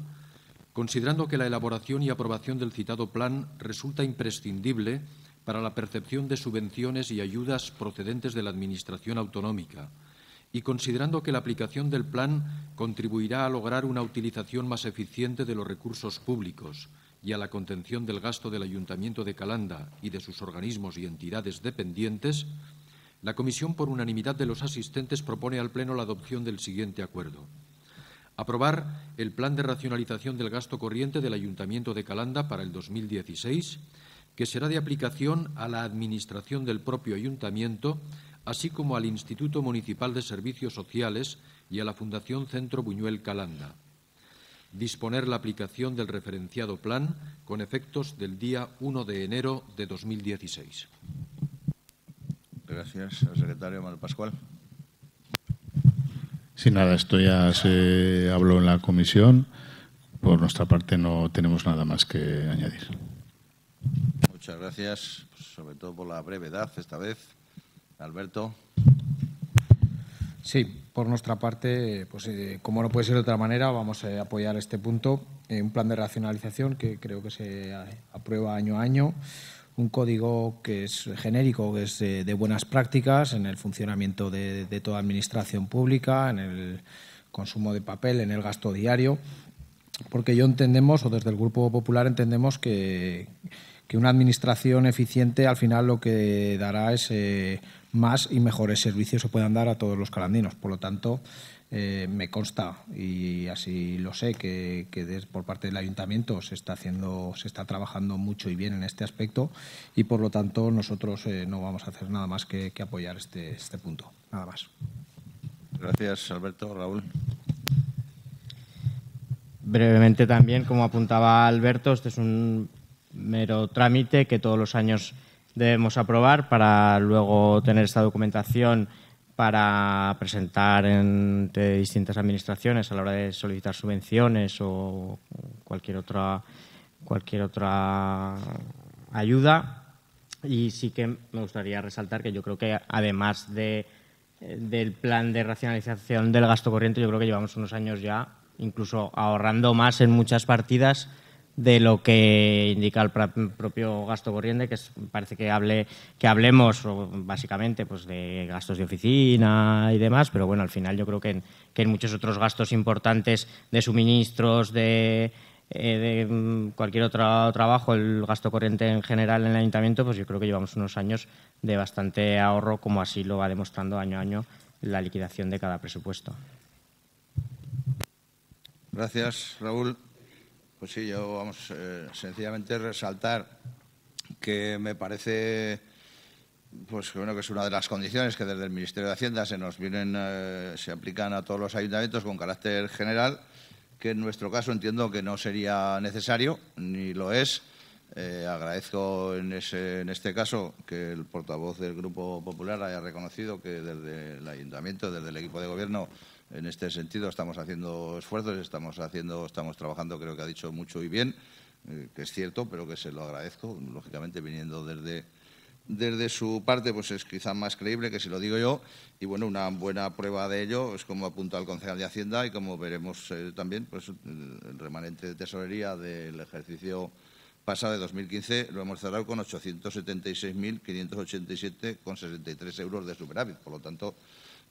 considerando que la elaboración y aprobación del citado plan resulta imprescindible para la percepción de subvenciones y ayudas procedentes de la Administración autonómica y considerando que la aplicación del plan contribuirá a lograr una utilización más eficiente de los recursos públicos y a la contención del gasto del Ayuntamiento de Calanda y de sus organismos y entidades dependientes, la Comisión, por unanimidad de los asistentes, propone al Pleno la adopción del siguiente acuerdo. Aprobar el plan de racionalización del gasto corriente del Ayuntamiento de Calanda para el 2016, que será de aplicación a la Administración del propio Ayuntamiento, así como al Instituto Municipal de Servicios Sociales y a la Fundación Centro Buñuel Calanda. Disponer la aplicación del referenciado plan con efectos del día 1 de enero de 2016. Gracias, secretario Manuel Pascual. Sí, nada, esto ya se habló en la comisión. Por nuestra parte no tenemos nada más que añadir. Muchas gracias, sobre todo por la brevedad esta vez. Alberto. Sí, por nuestra parte, pues eh, como no puede ser de otra manera, vamos a apoyar este punto. un plan de racionalización que creo que se aprueba año a año un código que es genérico, que es de, buenas prácticas en el funcionamiento de, toda administración pública, en el consumo de papel, en el gasto diario, porque yo entendemos, o desde el Grupo Popular entendemos que, una administración eficiente al final lo que dará es eh, más y mejores servicios se puedan dar a todos los calandinos. Por lo tanto, eh, me consta y así lo sé que, por parte del ayuntamiento se está haciendo se está trabajando mucho y bien en este aspecto y por lo tanto nosotros eh, no vamos a hacer nada más que, apoyar este, este, punto nada más gracias Alberto Raúl brevemente también como apuntaba Alberto este es un mero trámite que todos los años debemos aprobar para luego tener esta documentación para presentar entre distintas administraciones a la hora de solicitar subvenciones o cualquier otra cualquier otra ayuda. Y sí que me gustaría resaltar que yo creo que además del plan de racionalización del gasto corriente, yo creo que llevamos unos años ya incluso ahorrando más en muchas partidas de lo que indica el propio gasto corriente, que parece que hable que hablemos básicamente pues, de gastos de oficina y demás, pero bueno, al final yo creo que en, muchos otros gastos importantes de suministros, de, eh, de mm, cualquier otro trabajo, el gasto corriente en general en el ayuntamiento, pues yo creo que llevamos unos años de bastante ahorro, como así lo va demostrando año a año la liquidación de cada presupuesto. Gracias, Raúl. Pues sí, yo vamos, eh, sencillamente resaltar que me parece pues bueno, que es una de las condiciones que desde el Ministerio de Hacienda se nos vienen, eh, se aplican a todos los ayuntamientos con carácter general, que en nuestro caso entiendo que no sería necesario, ni lo es. Eh, agradezco en, en este caso que el portavoz del Grupo Popular haya reconocido que desde el Ayuntamiento, desde el equipo de gobierno, en este sentido estamos haciendo esfuerzos, estamos haciendo, estamos trabajando, creo que ha dicho mucho y bien, eh, que es cierto, pero que se lo agradezco, lógicamente viniendo desde, desde su parte, pues es quizá más creíble que si lo digo yo. Y bueno, una buena prueba de ello es como apunta el concejal de Hacienda y como veremos eh, también, pues el remanente de tesorería del ejercicio pasado de 2015 lo hemos cerrado con 876.587,63 euros de superávit. Por lo tanto,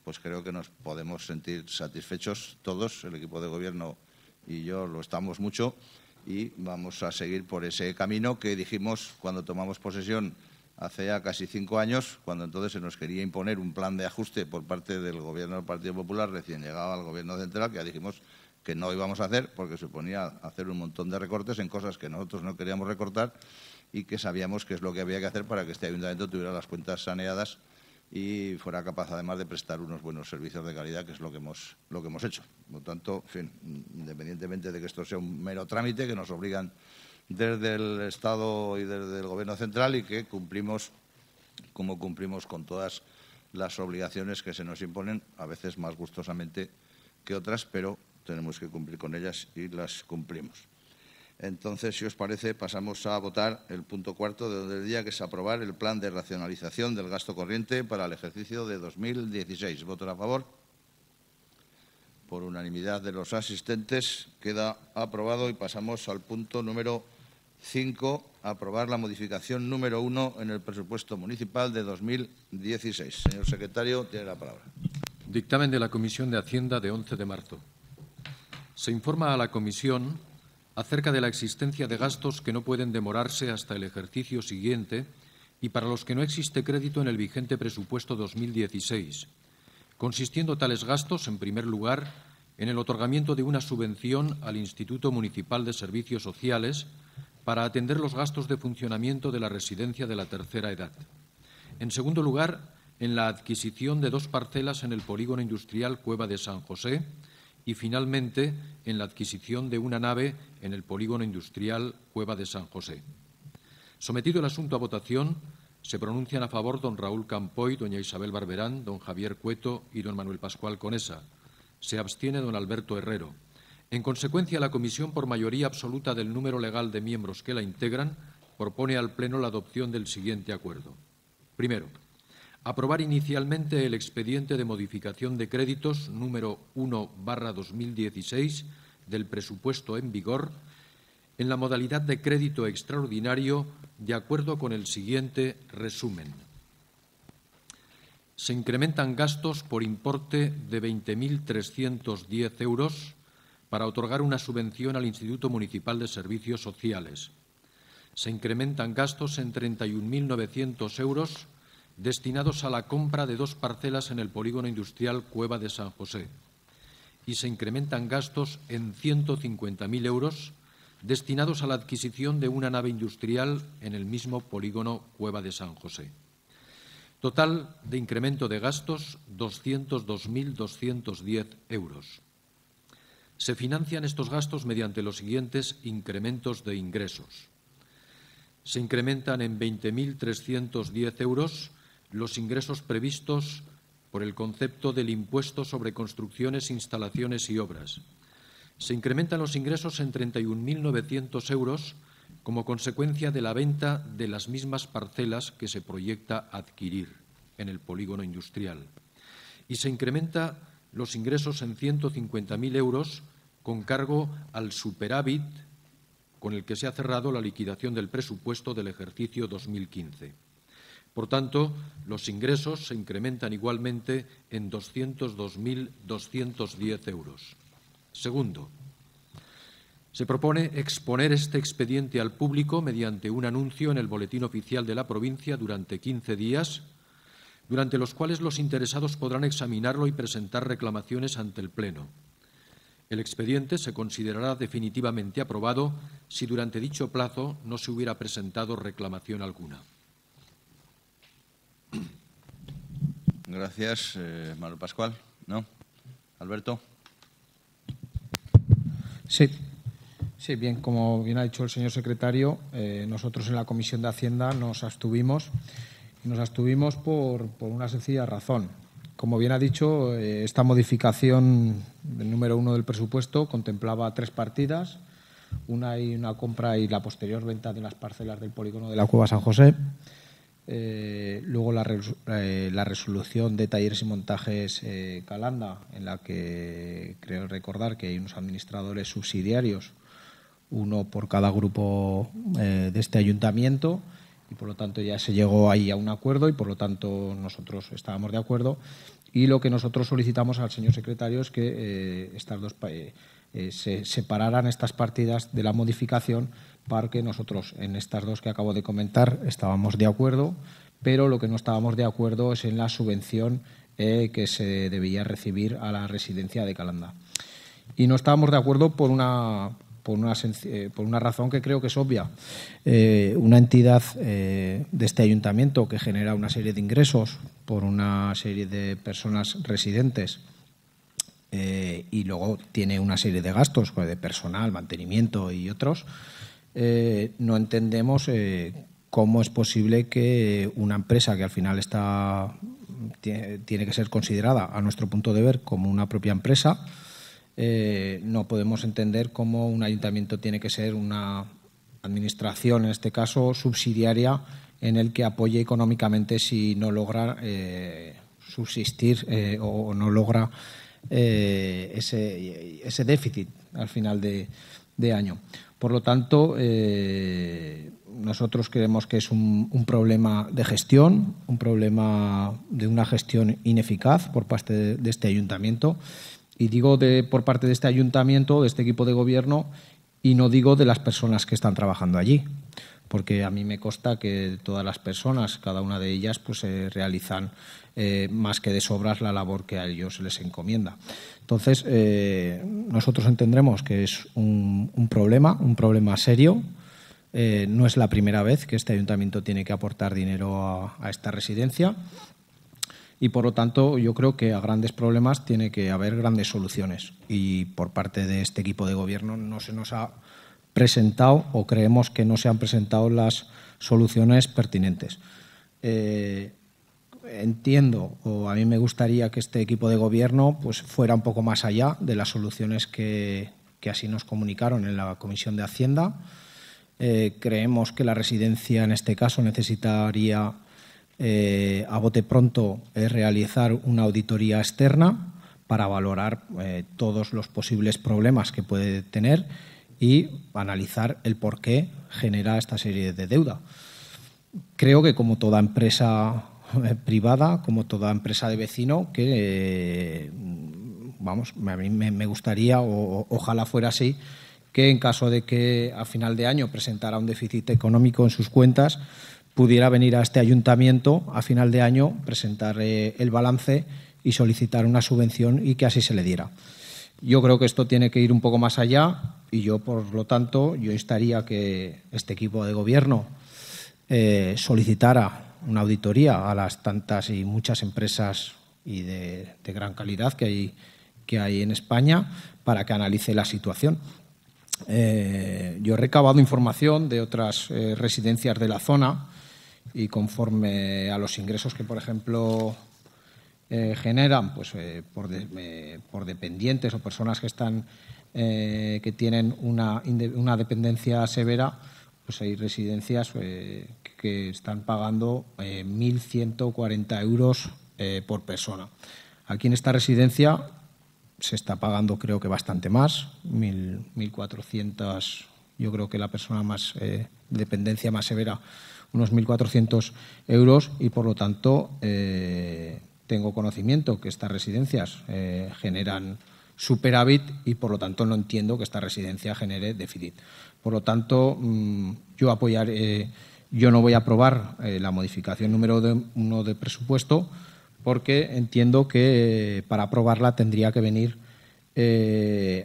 pues creo que nos podemos sentir satisfechos todos, el equipo de gobierno y yo lo estamos mucho y vamos a seguir por ese camino que dijimos cuando tomamos posesión hace ya casi cinco años, cuando entonces se nos quería imponer un plan de ajuste por parte del Gobierno del Partido Popular recién llegado al Gobierno central, que ya dijimos que no íbamos a hacer porque suponía hacer un montón de recortes en cosas que nosotros no queríamos recortar y que sabíamos que es lo que había que hacer para que este ayuntamiento tuviera las cuentas saneadas y fuera capaz además de prestar unos buenos servicios de calidad, que es lo que hemos, lo que hemos hecho. Por lo tanto, independientemente de que esto sea un mero trámite que nos obligan desde el Estado y desde el Gobierno central y que cumplimos como cumplimos con todas las obligaciones que se nos imponen, a veces más gustosamente que otras, pero tenemos que cumplir con ellas y las cumplimos. Entonces, si os parece, pasamos a votar el punto cuarto del día, que es aprobar el plan de racionalización del gasto corriente para el ejercicio de 2016. ¿Voto a favor? Por unanimidad de los asistentes, queda aprobado y pasamos al punto número cinco, aprobar la modificación número uno en el presupuesto municipal de 2016. Señor secretario, tiene la palabra. Dictamen de la Comisión de Hacienda de 11 de marzo. Se informa a la Comisión acerca de la existencia de gastos que no pueden demorarse hasta el ejercicio siguiente y para los que no existe crédito en el vigente presupuesto 2016, consistiendo tales gastos, en primer lugar, en el otorgamiento de una subvención al Instituto Municipal de Servicios Sociales para atender los gastos de funcionamiento de la residencia de la tercera edad. En segundo lugar, en la adquisición de dos parcelas en el polígono industrial Cueva de San José, y finalmente en la adquisición de una nave en el polígono industrial Cueva de San José. Sometido el asunto a votación, se pronuncian a favor don Raúl Campoy, doña Isabel Barberán, don Javier Cueto y don Manuel Pascual Conesa. Se abstiene don Alberto Herrero. En consecuencia, la Comisión, por mayoría absoluta del número legal de miembros que la integran, propone al Pleno la adopción del siguiente acuerdo. Primero, aprobar inicialmente el expediente de modificación de créditos número 1-2016 del presupuesto en vigor en la modalidad de crédito extraordinario de acuerdo con el siguiente resumen. Se incrementan gastos por importe de 20.310 euros para otorgar una subvención al Instituto Municipal de Servicios Sociales. Se incrementan gastos en 31.900 euros destinados a la compra de dos parcelas en el polígono industrial Cueva de San José y se incrementan gastos en 150.000 euros destinados a la adquisición de una nave industrial en el mismo polígono Cueva de San José. Total de incremento de gastos 202.210 euros. Se financian estos gastos mediante los siguientes incrementos de ingresos. Se incrementan en 20.310 euros los ingresos previstos por el concepto del impuesto sobre construcciones, instalaciones y obras. Se incrementan los ingresos en 31.900 euros como consecuencia de la venta de las mismas parcelas que se proyecta adquirir en el polígono industrial. Y se incrementa los ingresos en 150.000 euros con cargo al superávit con el que se ha cerrado la liquidación del presupuesto del ejercicio 2015. Por tanto, los ingresos se incrementan igualmente en 202.210 euros. Segundo, se propone exponer este expediente al público mediante un anuncio en el Boletín Oficial de la provincia durante 15 días, durante los cuales los interesados podrán examinarlo y presentar reclamaciones ante el Pleno. El expediente se considerará definitivamente aprobado si durante dicho plazo no se hubiera presentado reclamación alguna. Gracias, eh, Maro Pascual. ¿No? Alberto. Sí. Sí, bien, como bien ha dicho el señor secretario, eh, nosotros en la Comisión de Hacienda nos abstuvimos. Y nos abstuvimos por, por una sencilla razón. Como bien ha dicho, eh, esta modificación del número uno del presupuesto contemplaba tres partidas. Una y una compra y la posterior venta de las parcelas del polígono de la Cueva San José. Eh, luego eh, la, resolución de talleres y montajes eh, Calanda, en la que creo recordar que hay unos administradores subsidiarios, uno por cada grupo de este ayuntamiento, y por lo tanto ya se llegó ahí a un acuerdo y por lo tanto nosotros estábamos de acuerdo. Y lo que nosotros solicitamos al señor secretario es que estas dos se separaran estas partidas de la modificación parque, nosotros en estas dos que acabo de comentar estábamos de acuerdo, pero lo que no estábamos de acuerdo es en la subvención eh, que se debía recibir a la residencia de Calanda. Y no estábamos de acuerdo por una, por una, eh, por una razón que creo que es obvia. Eh, una entidad de este ayuntamiento que genera una serie de ingresos por una serie de personas residentes y luego tiene una serie de gastos pues, de personal, mantenimiento y otros, eh, no entendemos eh, cómo es posible que una empresa que al final está tiene, que ser considerada, a nuestro punto de ver, como una propia empresa, eh, no podemos entender cómo un ayuntamiento tiene que ser una administración, en este caso, subsidiaria, en el que apoye económicamente si no logra subsistir o, no logra ese, déficit al final de año. Por lo tanto, eh, nosotros creemos que es un, problema de gestión, un problema de una gestión ineficaz por parte de, este ayuntamiento. Y digo de, por parte de este ayuntamiento, de este equipo de gobierno, y no digo de las personas que están trabajando allí porque a mí me consta que todas las personas, cada una de ellas, pues eh, realizan eh, más que de sobras la labor que a ellos les encomienda. Entonces, eh, nosotros entendemos que es un, problema, un problema serio. no es la primera vez que este ayuntamiento tiene que aportar dinero a esta residencia y por lo tanto yo creo que a grandes problemas tiene que haber grandes soluciones y por parte de este equipo de gobierno no se nos ha presentado o creemos que no se han presentado las soluciones pertinentes. Eh, entiendo o a mí me gustaría que este equipo de gobierno pues, fuera un poco más allá de las soluciones que, así nos comunicaron en la Comisión de Hacienda. Eh, creemos que la residencia en este caso necesitaría eh, a bote pronto realizar una auditoría externa para valorar todos los posibles problemas que puede tener y analizar el por qué genera esta serie de deuda. Creo que como toda empresa eh, privada, como toda empresa de vecino, que mm, vamos, a mí me gustaría, o ojalá fuera así, que en caso de que a final de año presentara un déficit económico en sus cuentas, pudiera venir a este ayuntamiento a final de año, presentar eh, el balance y solicitar una subvención y que así se le diera. Yo creo que esto tiene que ir un poco más allá y yo, por lo tanto, yo instaría que este equipo de gobierno eh, solicitara una auditoría a las tantas y muchas empresas y de, gran calidad que hay, que hay en España para que analice la situación. Eh, yo he recabado información de otras eh, residencias de la zona y conforme a los ingresos que, por ejemplo, eh, generan pues, eh, eh, por, dependientes o personas que, están, que tienen una, una, dependencia severa, pues hay residencias que están pagando 1.140 euros por persona. Aquí en esta residencia se está pagando creo que bastante más, 1.400, yo creo que la persona más dependencia más severa, unos 1.400 euros y por lo tanto tengo conocimiento que estas residencias eh, generan superávit y por lo tanto no entiendo que esta residencia genere déficit. Por lo tanto, mm, yo apoyar, eh, yo no voy a aprobar eh, la modificación número uno de presupuesto porque entiendo que para aprobarla tendría que venir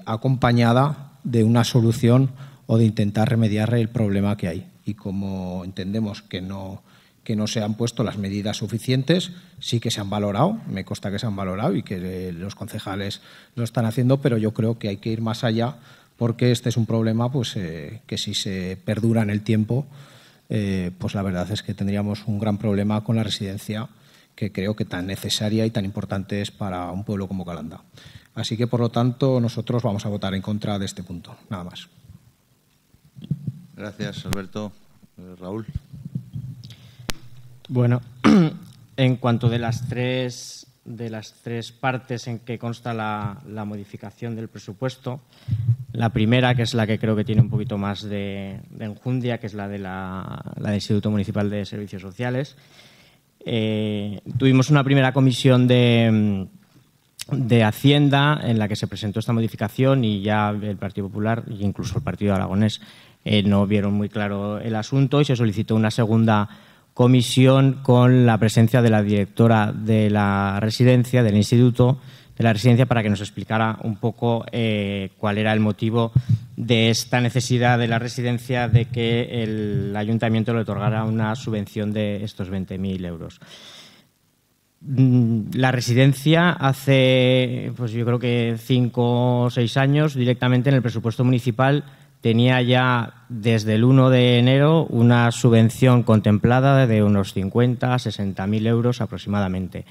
acompañada de una solución o de intentar remediar el problema que hay. Y como entendemos que no que no se han puesto las medidas suficientes, sí que se han valorado, me consta que se han valorado y que eh, los concejales lo están haciendo, pero yo creo que hay que ir más allá porque este es un problema pues, eh, que si se perdura en el tiempo, eh, pues la verdad es que tendríamos un gran problema con la residencia que creo que tan necesaria y tan importante es para un pueblo como Calanda. Así que, por lo tanto, nosotros vamos a votar en contra de este punto. Nada más. Gracias, Alberto. Raúl. Bueno, en cuanto de las tres, de las tres partes en que consta la, la, modificación del presupuesto, la primera, que es la que creo que tiene un poquito más de, enjundia, que es la, de la, del Instituto Municipal de Servicios Sociales, eh, tuvimos una primera comisión de de Hacienda en la que se presentó esta modificación y ya el Partido Popular e incluso el Partido Aragonés eh, no vieron muy claro el asunto y se solicitó una segunda comisión con la presencia de la directora de la residencia, del instituto, de la residencia, para que nos explicara un poco eh, cuál era el motivo de esta necesidad de la residencia de que el ayuntamiento le otorgara una subvención de estos 20.000 euros. Mm, la residencia hace, pues yo creo que cinco o seis años, directamente en el presupuesto municipal, tenía ya desde el 1 de enero una subvención contemplada de unos 50 a 60 mil euros aproximadamente.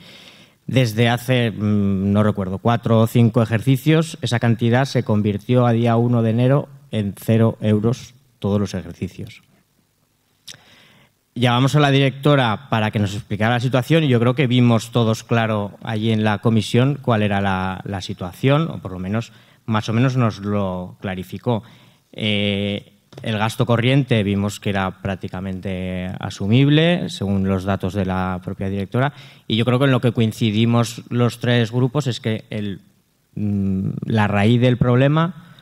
Desde hace, mm, no recuerdo, cuatro o cinco ejercicios, esa cantidad se convirtió a día 1 de enero en cero euros todos los ejercicios. Llamamos a la directora para que nos explicara la situación y yo creo que vimos todos claro allí en la comisión cuál era la situación, o por lo menos, más o menos nos lo clarificó. Eh, el gasto corriente vimos que era prácticamente asumible, según los datos de la propia directora, y yo creo que en lo que coincidimos los tres grupos es que mm, la raíz del problema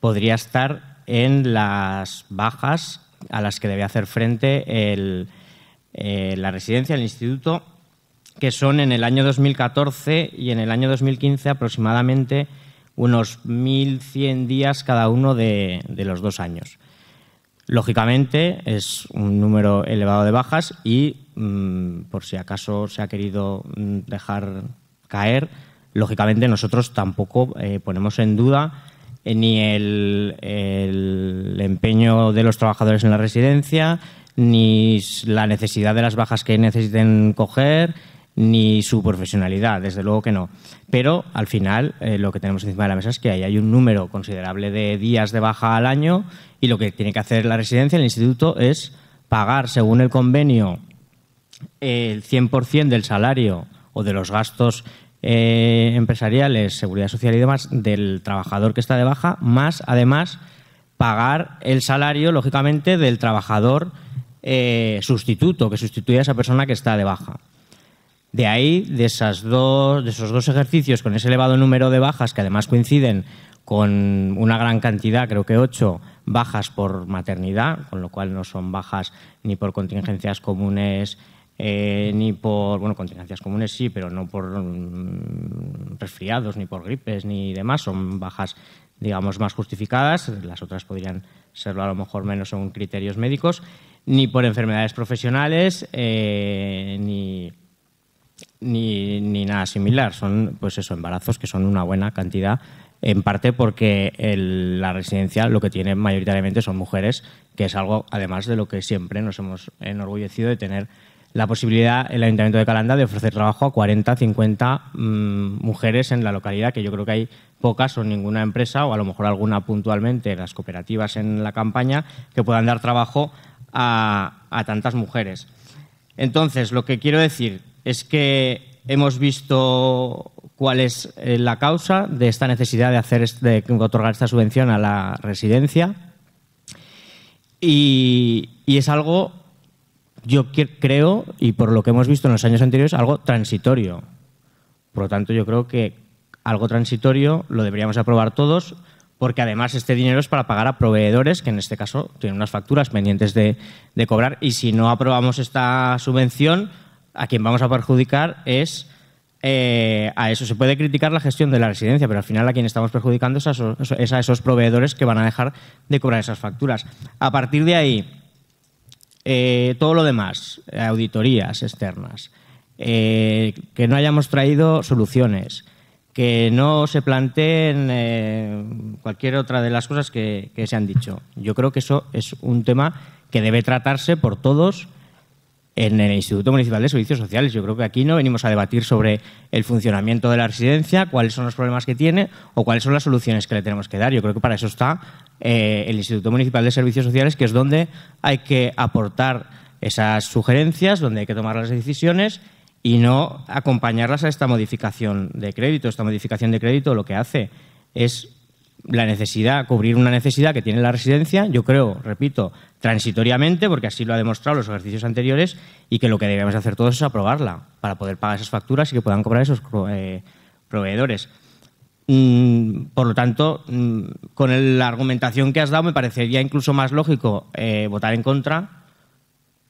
podría estar en las bajas a las que debe hacer frente eh, la residencia, el instituto, que son en el año 2014 y en el año 2015 aproximadamente unos 1.100 días cada uno de, los dos años. Lógicamente es un número elevado de bajas y mm, por si acaso se ha querido mm, dejar caer, lógicamente nosotros tampoco eh, ponemos en duda eh, ni el, el, empeño de los trabajadores en la residencia, ni la necesidad de las bajas que necesiten coger, ni su profesionalidad, desde luego que no. Pero al final eh, lo que tenemos encima de la mesa es que ahí hay un número considerable de días de baja al año y lo que tiene que hacer la residencia, el instituto, es pagar según el convenio el 100% del salario o de los gastos eh, empresariales, seguridad social y demás del trabajador que está de baja, más además pagar el salario, lógicamente, del trabajador eh, sustituto, que sustituye a esa persona que está de baja. De ahí, de, esas dos, de esos dos ejercicios con ese elevado número de bajas, que además coinciden con una gran cantidad, creo que ocho bajas por maternidad, con lo cual no son bajas ni por contingencias comunes, eh, ni por, bueno, contingencias comunes sí, pero no por mm, resfriados, ni por gripes, ni demás, son bajas, digamos, más justificadas, las otras podrían serlo a lo mejor menos según criterios médicos, ni por enfermedades profesionales, eh, ni ni, ni nada similar. Son, pues eso, embarazos que son una buena cantidad en parte porque la residencia lo que tiene mayoritariamente son mujeres, que es algo además de lo que siempre nos hemos enorgullecido de tener la posibilidad el Ayuntamiento de Calanda de ofrecer trabajo a 40, 50 mm, mujeres en la localidad, que yo creo que hay pocas o ninguna empresa, o a lo mejor alguna puntualmente, las cooperativas en la campaña, que puedan dar trabajo a tantas mujeres. Entonces, lo que quiero decir, es que hemos visto cuál es eh, la causa de esta necesidad de, hacer, otorgar esta subvención a la residencia y, es algo, yo creo, y por lo que hemos visto en los años anteriores, algo transitorio. Por lo tanto, yo creo que algo transitorio lo deberíamos aprobar todos porque además este dinero es para pagar a proveedores que en este caso tienen unas facturas pendientes de cobrar y si no aprobamos esta subvención a quien vamos a perjudicar es eh, a eso. Se puede criticar la gestión de la residencia, pero al final a quien estamos perjudicando es a, esos, proveedores que van a dejar de cobrar esas facturas. A partir de ahí, eh, todo lo demás, auditorías externas, eh, que no hayamos traído soluciones, que no se planteen cualquier otra de las cosas que se han dicho. Yo creo que eso es un tema que debe tratarse por todos en el Instituto Municipal de Servicios Sociales. Yo creo que aquí no venimos a debatir sobre el funcionamiento de la residencia, cuáles son los problemas que tiene o cuáles son las soluciones que le tenemos que dar. Yo creo que para eso está eh, el Instituto Municipal de Servicios Sociales, que es donde hay que aportar esas sugerencias, donde hay que tomar las decisiones y no acompañarlas a esta modificación de crédito. Esta modificación de crédito lo que hace es la necesidad, cubrir una necesidad que tiene la residencia, yo creo, repito, transitoriamente, porque así lo ha demostrado los ejercicios anteriores, y que lo que debemos hacer todos es aprobarla para poder pagar esas facturas y que puedan cobrar esos eh, proveedores. Mm, por lo tanto, mm, con la argumentación que has dado, me parecería incluso más lógico eh, votar en contra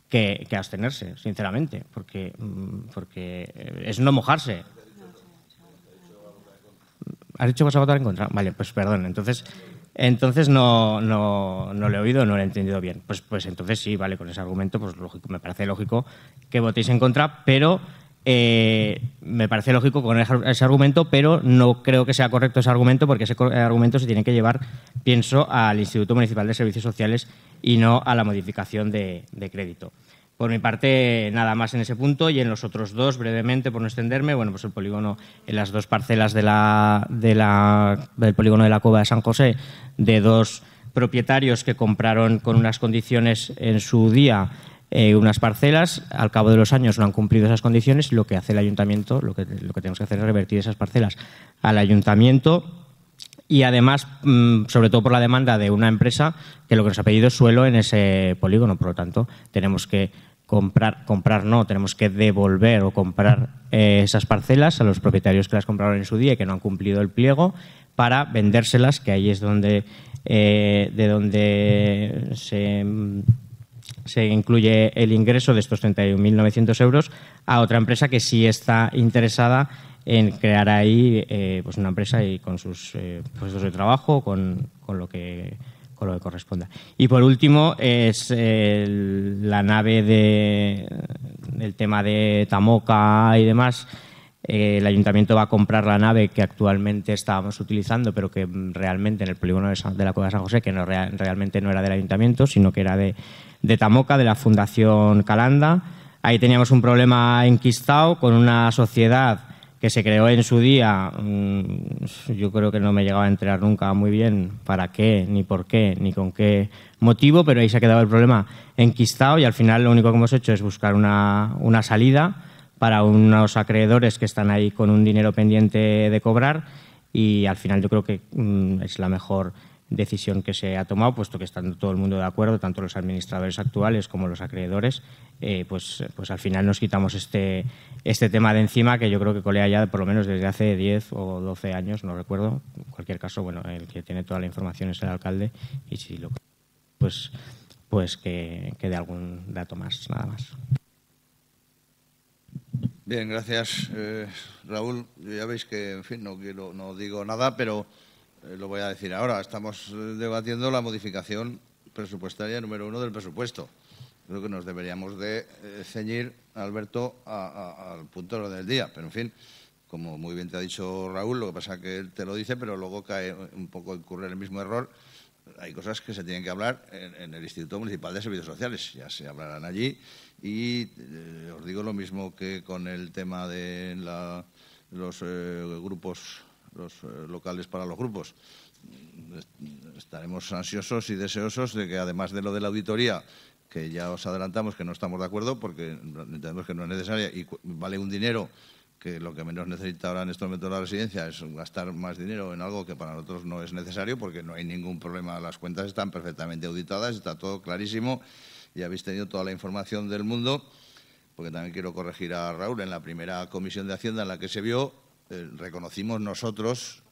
que, abstenerse, sinceramente, porque mm, eh, es no mojarse. ¿Has dicho que vas a votar en contra? Vale, pues perdón. Entonces, entonces no, no, no lo he oído, no lo he entendido bien. Pues, pues entonces sí, vale, con ese argumento, pues lógico, me parece lógico que votéis en contra, pero eh, me parece lógico con ese argumento, pero no creo que sea correcto ese argumento porque ese argumento se tiene que llevar, pienso, al Instituto Municipal de Servicios Sociales y no a la modificación de crédito. Por mi parte, nada más en ese punto y en los otros dos, brevemente, por no extenderme, bueno, pues el polígono en las dos parcelas de la, de la, del polígono de la cova de San José, de dos propietarios que compraron con unas condiciones en su día eh, unas parcelas, al cabo de los años no han cumplido esas condiciones, lo que hace el ayuntamiento, lo lo que tenemos que hacer es revertir esas parcelas al ayuntamiento y además, mm, sobre todo por la demanda de una empresa que lo que nos ha pedido es suelo en ese polígono, por lo tanto, tenemos que comprar, comprar no, tenemos que devolver o comprar eh, esas parcelas a los propietarios que las compraron en su día y que no han cumplido el pliego para vendérselas, que ahí es donde eh, de donde se, se, incluye el ingreso de estos 31.900 euros a otra empresa que sí está interesada en crear ahí eh, pues una empresa y con sus puestos de trabajo, con, con lo que lo que corresponda. Y por último es eh, la nave de el tema de Tamoca y demás. Eh, el ayuntamiento va a comprar la nave que actualmente estábamos utilizando, pero que realmente en el polígono de, la Cueva de San José, que realmente no era del ayuntamiento, sino que era de, de Tamoca, de la Fundación Calanda. Ahí teníamos un problema enquistado con una sociedad que se creó en su día, mm, yo creo que no me llegaba a enterar nunca muy bien para qué, ni por qué, ni con qué motivo, pero ahí se ha quedado el problema enquistado y al final lo único que hemos hecho es buscar una, una salida para unos acreedores que están ahí con un dinero pendiente de cobrar y al final yo creo que mm, es la mejor decisión que se ha tomado, puesto que está todo el mundo de acuerdo, tanto los administradores actuales como los acreedores, eh, pues, pues al final nos quitamos este, este tema de encima que yo creo que colea ya por lo menos desde hace 10 o 12 años, no recuerdo. En cualquier caso, bueno, el que tiene toda la información es el alcalde y si lo pues pues que, que dé algún dato más, nada más. Bien, gracias eh, Raúl. Ya veis que, en fin, no, quiero, no digo nada, pero eh, lo voy a decir ahora, estamos eh, debatiendo la modificación presupuestaria número uno del presupuesto. Creo que nos deberíamos de eh, ceñir, Alberto, a, al punto del día. Pero, en fin, como muy bien te ha dicho Raúl, lo que pasa es que él te lo dice, pero luego cae un poco, ocurre el mismo error. Hay cosas que se tienen que hablar en, el Instituto Municipal de Servicios Sociales, ya se hablarán allí. Y os digo lo mismo que con el tema de la, los grupos los eh, locales para los grupos. Estaremos ansiosos y deseosos de que, además de lo de la auditoría, que ya os adelantamos que no estamos de acuerdo porque entendemos que no es necesaria y vale un dinero que lo que menos necesita ahora en estos momentos la residencia es gastar más dinero en algo que para nosotros no es necesario porque no hay ningún problema. Las cuentas están perfectamente auditadas, está todo clarísimo y habéis tenido toda la información del mundo. Porque también quiero corregir a Raúl, en la primera comisión de Hacienda en la que se vio, eh, reconocimos nosotros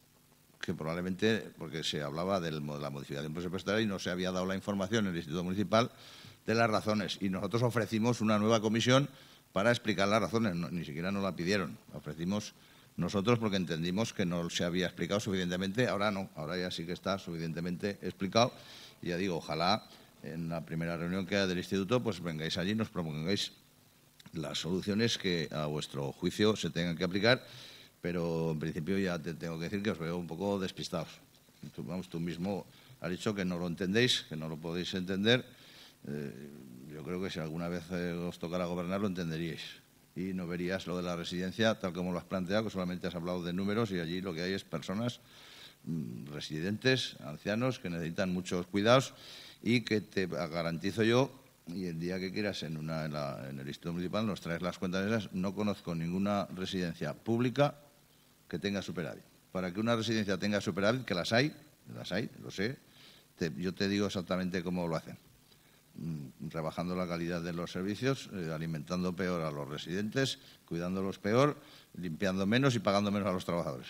que probablemente, porque se hablaba de la modificación presupuestaria y no se había dado la información en el Instituto Municipal de las razones. Y nosotros ofrecimos una nueva comisión para explicar las razones, ni siquiera nos la pidieron. ofrecimos nosotros porque entendimos que no se había explicado suficientemente, ahora no, ahora ya sí que está suficientemente explicado. Y ya digo, ojalá en la primera reunión que haya del Instituto, pues vengáis allí y nos propongáis las soluciones que a vuestro juicio se tengan que aplicar pero en principio ya te tengo que decir que os veo un poco despistados. Tú, vamos, tú mismo has dicho que no lo entendéis, que no lo podéis entender. Eh, yo creo que si alguna vez eh, os tocara gobernar lo entenderíais y no verías lo de la residencia tal como lo has planteado, que solamente has hablado de números y allí lo que hay es personas mm, residentes, ancianos, que necesitan muchos cuidados y que te garantizo yo, y el día que quieras en, una, en, el Instituto Municipal nos traes las cuentas de esas, no conozco ninguna residencia pública que tenga superávit. Para que una residencia tenga superávit, que las hay, las hay, lo sé, yo te digo exactamente cómo lo hacen. Mm, rebajando la calidad de los servicios, eh, alimentando peor a los residentes, cuidándolos peor, limpiando menos y pagando menos a los trabajadores.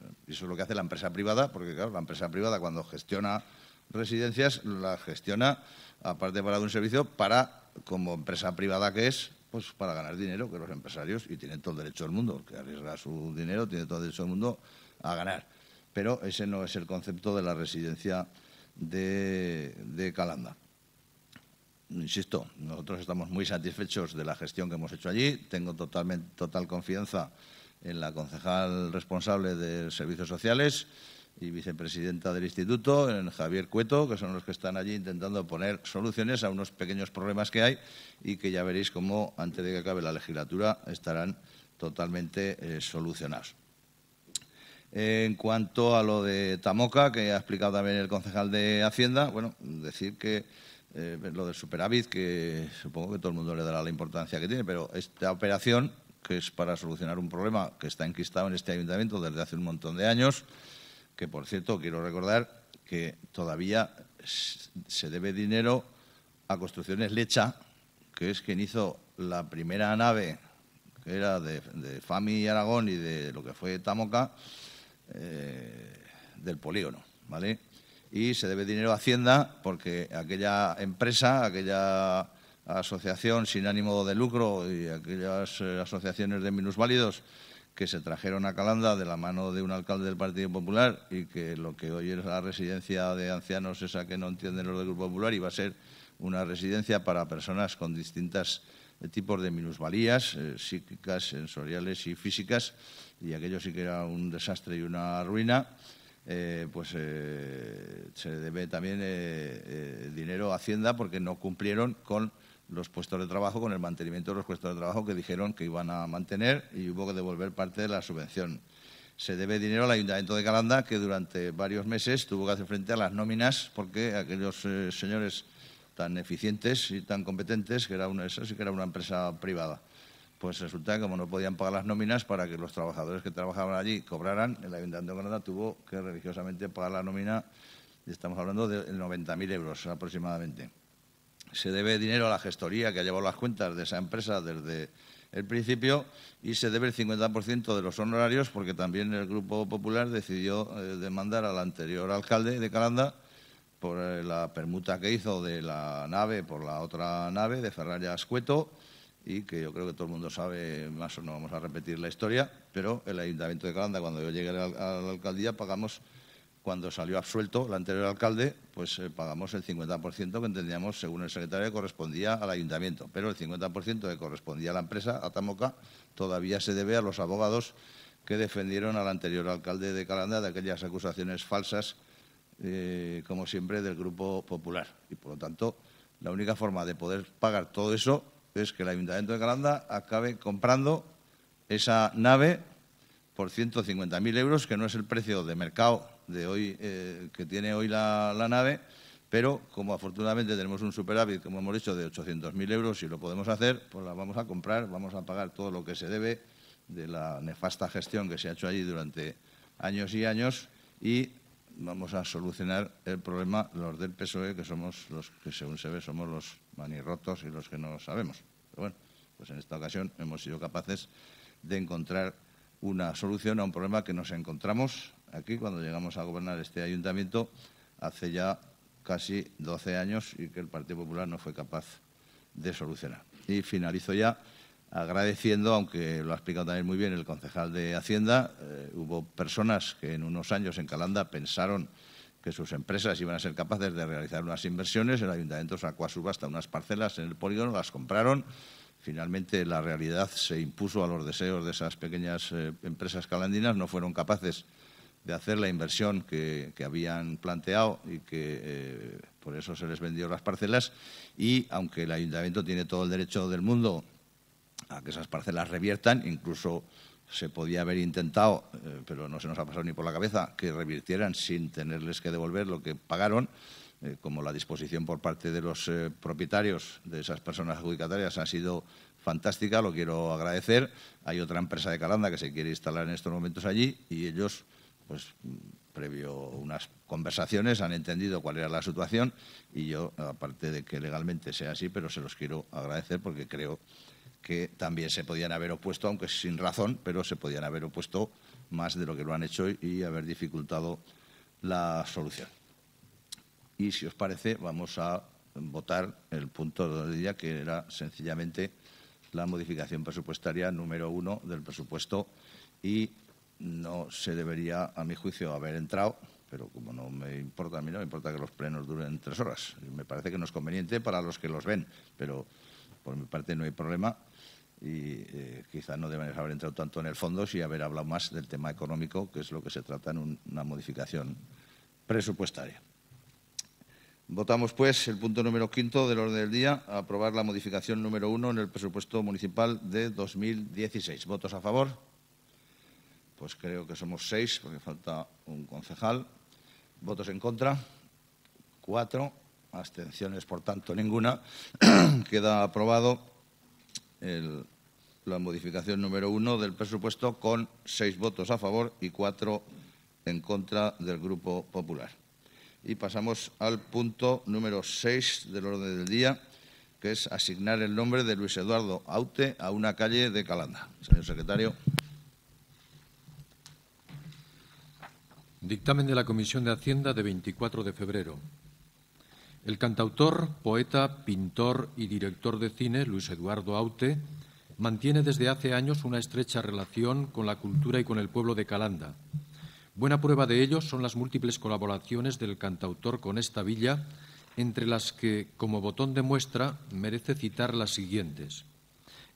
Eh, eso es lo que hace la empresa privada, porque claro, la empresa privada cuando gestiona residencias la gestiona, aparte para un servicio, para, como empresa privada que es, pues para ganar dinero, que los empresarios, y tienen todo el derecho del mundo, que arriesga su dinero, tiene todo el derecho del mundo a ganar. Pero ese no es el concepto de la residencia de, Calanda. Insisto, nosotros estamos muy satisfechos de la gestión que hemos hecho allí. Tengo totalmente, total confianza en la concejal responsable de servicios sociales y vicepresidenta del instituto, Javier Cueto, que son los que están allí intentando poner soluciones a unos pequeños problemas que hay y que ya veréis cómo antes de que acabe la legislatura estarán totalmente eh, solucionados. En cuanto a lo de Tamoca, que ha explicado también el concejal de Hacienda, bueno, decir que eh, lo del superávit, que supongo que todo el mundo le dará la importancia que tiene, pero esta operación, que es para solucionar un problema que está enquistado en este ayuntamiento desde hace un montón de años, que por cierto quiero recordar que todavía se debe dinero a Construcciones Lecha, que es quien hizo la primera nave, que era de, Fami y Aragón y de lo que fue Tamoca, eh, del polígono, ¿vale? Y se debe dinero a Hacienda porque aquella empresa, aquella asociación sin ánimo de lucro y aquellas eh, asociaciones de minusválidos que se trajeron a Calanda de la mano de un alcalde del Partido Popular y que lo que hoy es la residencia de ancianos, esa que no entienden los del Grupo Popular, iba a ser una residencia para personas con distintos eh, tipos de minusvalías, eh, psíquicas, sensoriales y físicas, y aquello sí que era un desastre y una ruina. Eh, pues se debe también dinero a Hacienda porque no cumplieron con los puestos de trabajo con el mantenimiento de los puestos de trabajo que dijeron que iban a mantener y hubo que devolver parte de la subvención. Se debe dinero al Ayuntamiento de Calanda, que durante varios meses tuvo que hacer frente a las nóminas porque aquellos eh, señores tan eficientes y tan competentes, que era una, eso sí que era una empresa privada, pues resulta que como no podían pagar las nóminas para que los trabajadores que trabajaban allí cobraran, el Ayuntamiento de Calanda tuvo que religiosamente pagar la nómina, y estamos hablando de 90.000 euros aproximadamente se debe dinero a la gestoría que ha llevado las cuentas de esa empresa desde el principio y se debe el 50% de los honorarios porque también el Grupo Popular decidió eh, demandar al anterior alcalde de Calanda por eh, la permuta que hizo de la nave por la otra nave de Ferrari Ascueto y que yo creo que todo el mundo sabe, más o no vamos a repetir la historia, pero el Ayuntamiento de Calanda cuando yo llegué a la alcaldía pagamos cuando salió absuelto el anterior alcalde, pues eh, pagamos el 50% que entendíamos, según el secretario, que correspondía al ayuntamiento. Pero el 50% que correspondía a la empresa, a Tamoca, todavía se debe a los abogados que defendieron al anterior alcalde de Calanda de aquellas acusaciones falsas, eh, como siempre, del Grupo Popular. Y, por lo tanto, la única forma de poder pagar todo eso es que el ayuntamiento de Calanda acabe comprando esa nave por 150.000 euros, que no es el precio de mercado de hoy, eh, que tiene hoy la, nave, pero como afortunadamente tenemos un superávit, como hemos dicho, de 800.000 euros y lo podemos hacer, pues la vamos a comprar, vamos a pagar todo lo que se debe de la nefasta gestión que se ha hecho allí durante años y años y vamos a solucionar el problema los del PSOE, que somos los que, según se ve, somos los manirrotos y los que no lo sabemos. Pero bueno, pues en esta ocasión hemos sido capaces de encontrar una solución a un problema que nos encontramos aquí cuando llegamos a gobernar este ayuntamiento hace ya casi 12 años y que el Partido Popular no fue capaz de solucionar. Y finalizo ya agradeciendo, aunque lo ha explicado también muy bien el concejal de Hacienda, eh, hubo personas que en unos años en Calanda pensaron que sus empresas iban a ser capaces de realizar unas inversiones, el ayuntamiento sacó a subasta unas parcelas en el polígono, las compraron, finalmente la realidad se impuso a los deseos de esas pequeñas eh, empresas calandinas, no fueron capaces de hacer la inversión que, habían planteado y que eh, por eso se les vendió las parcelas. Y aunque el ayuntamiento tiene todo el derecho del mundo a que esas parcelas reviertan, incluso se podía haber intentado, eh, pero no se nos ha pasado ni por la cabeza, que revirtieran sin tenerles que devolver lo que pagaron. Eh, como la disposición por parte de los propietarios de esas personas adjudicatarias ha sido fantástica, lo quiero agradecer. Hay otra empresa de Calanda que se quiere instalar en estos momentos allí y ellos pues previo unas conversaciones han entendido cuál era la situación y yo, aparte de que legalmente sea así, pero se los quiero agradecer porque creo que también se podían haber opuesto, aunque sin razón, pero se podían haber opuesto más de lo que lo han hecho y haber dificultado la solución. Y si os parece, vamos a votar el punto del día, que era sencillamente la modificación presupuestaria número uno del presupuesto y no se debería, a mi juicio, haber entrado, pero como no me importa, a mí no me importa que los plenos duren tres horas. Me parece que no es conveniente para los que los ven, pero por mi parte no hay problema y eh, quizás no deberían haber entrado tanto en el fondo si haber hablado más del tema económico, que es lo que se trata en una modificación presupuestaria. Votamos, pues, el punto número quinto del orden del día, aprobar la modificación número uno en el presupuesto municipal de 2016. ¿Votos a favor? pues creo que somos seis, porque falta un concejal. Votos en contra, cuatro. Abstenciones, por tanto, ninguna. Queda aprobado la modificación número uno del presupuesto con seis votos a favor y cuatro en contra del Grupo Popular. Y pasamos al punto número seis del orden del día, que es asignar el nombre de Luis Eduardo Aute a una calle de Calanda. Señor secretario. Dictamen de la Comisión de Hacienda de 24 de febrero. El cantautor, poeta, pintor y director de cine, Luis Eduardo Aute, mantiene desde hace años una estrecha relación con la cultura y con el pueblo de Calanda. Buena prueba de ello son las múltiples colaboraciones del cantautor con esta villa, entre las que, como botón de muestra, merece citar las siguientes.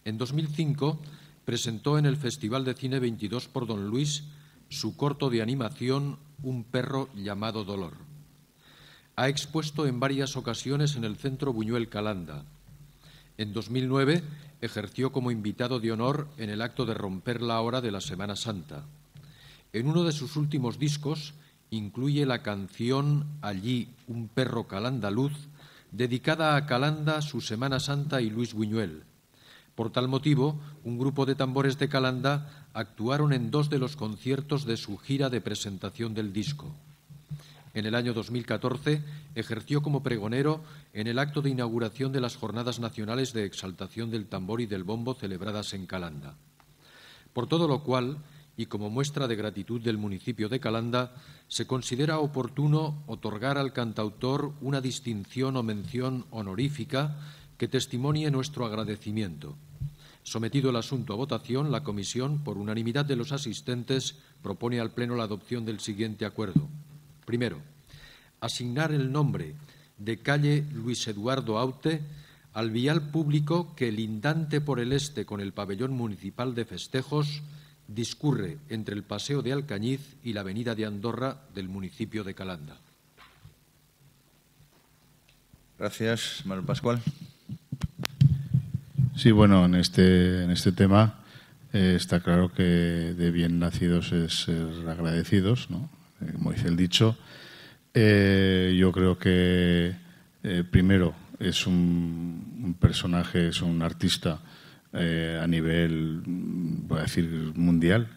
En 2005 presentó en el Festival de Cine 22 por Don Luis su corto de animación Un perro llamado Dolor. Ha expuesto en varias ocasiones en el Centro Buñuel Calanda. En 2009 ejerció como invitado de honor en el acto de romper la hora de la Semana Santa. En uno de sus últimos discos incluye la canción Allí un perro Calanda luz... dedicada a Calanda, su Semana Santa y Luis Buñuel. Por tal motivo, un grupo de tambores de Calanda actuaron en dos de los conciertos de su gira de presentación del disco. En el año 2014 ejerció como pregonero en el acto de inauguración de las Jornadas Nacionales de Exaltación del Tambor y del Bombo celebradas en Calanda. Por todo lo cual, y como muestra de gratitud del municipio de Calanda, se considera oportuno otorgar al cantautor una distinción o mención honorífica que testimonie nuestro agradecimiento. Sometido el asunto a votación, la Comisión, por unanimidad de los asistentes, propone al Pleno la adopción del siguiente acuerdo. Primero, asignar el nombre de calle Luis Eduardo Aute al vial público que, lindante por el este con el pabellón municipal de festejos, discurre entre el Paseo de Alcañiz y la Avenida de Andorra del municipio de Calanda. Gracias, Manuel Pascual. Sí, bueno, en este, en este tema eh, está claro que de bien nacidos es ser agradecidos, eh, como dice el dicho. Eh, yo creo que, primero, es un, personaje, es un artista a nivel, mm, voy a decir, mundial,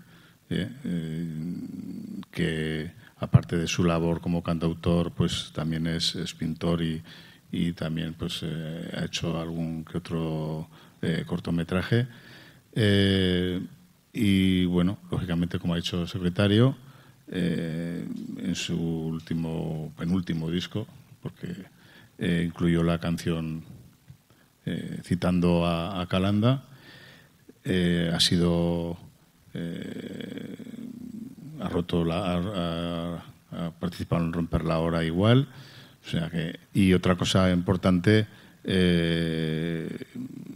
que aparte de su labor como cantautor, pues también es, pintor y, y también pues ha hecho algún que otro cortometraje. Eh, y bueno, lógicamente, como ha dicho el secretario, eh, en su último, penúltimo disco, porque eh, incluyó la canción citando a, Calanda, ha sido. ha roto la. participado en Romper la Hora igual. O sea que, y otra cosa importante eh,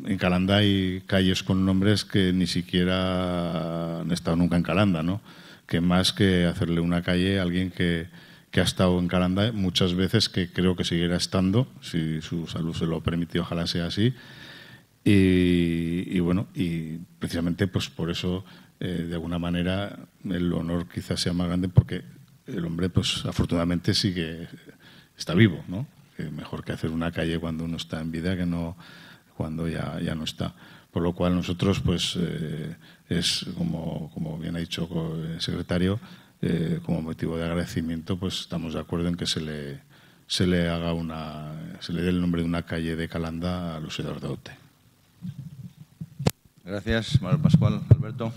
en Calanda hay calles con nombres que ni siquiera han estado nunca en Calanda, ¿no? Que más que hacerle una calle a alguien que, que ha estado en Calanda muchas veces, que creo que seguirá estando, si su salud se lo permitió ojalá sea así. Y, bueno, y precisamente pues por eso, eh, de alguna manera, el honor quizás sea más grande porque el hombre, pues afortunadamente sigue, está vivo, ¿no? mejor que hacer una calle cuando uno está en vida que no cuando ya, ya no está. Por lo cual nosotros, pues, eh, es como, como bien ha dicho el secretario, eh, como motivo de agradecimiento, pues estamos de acuerdo en que se le, se le haga una, se le dé el nombre de una calle de Calanda a Luis Eduardo Gracias, Manuel Pascual. Alberto.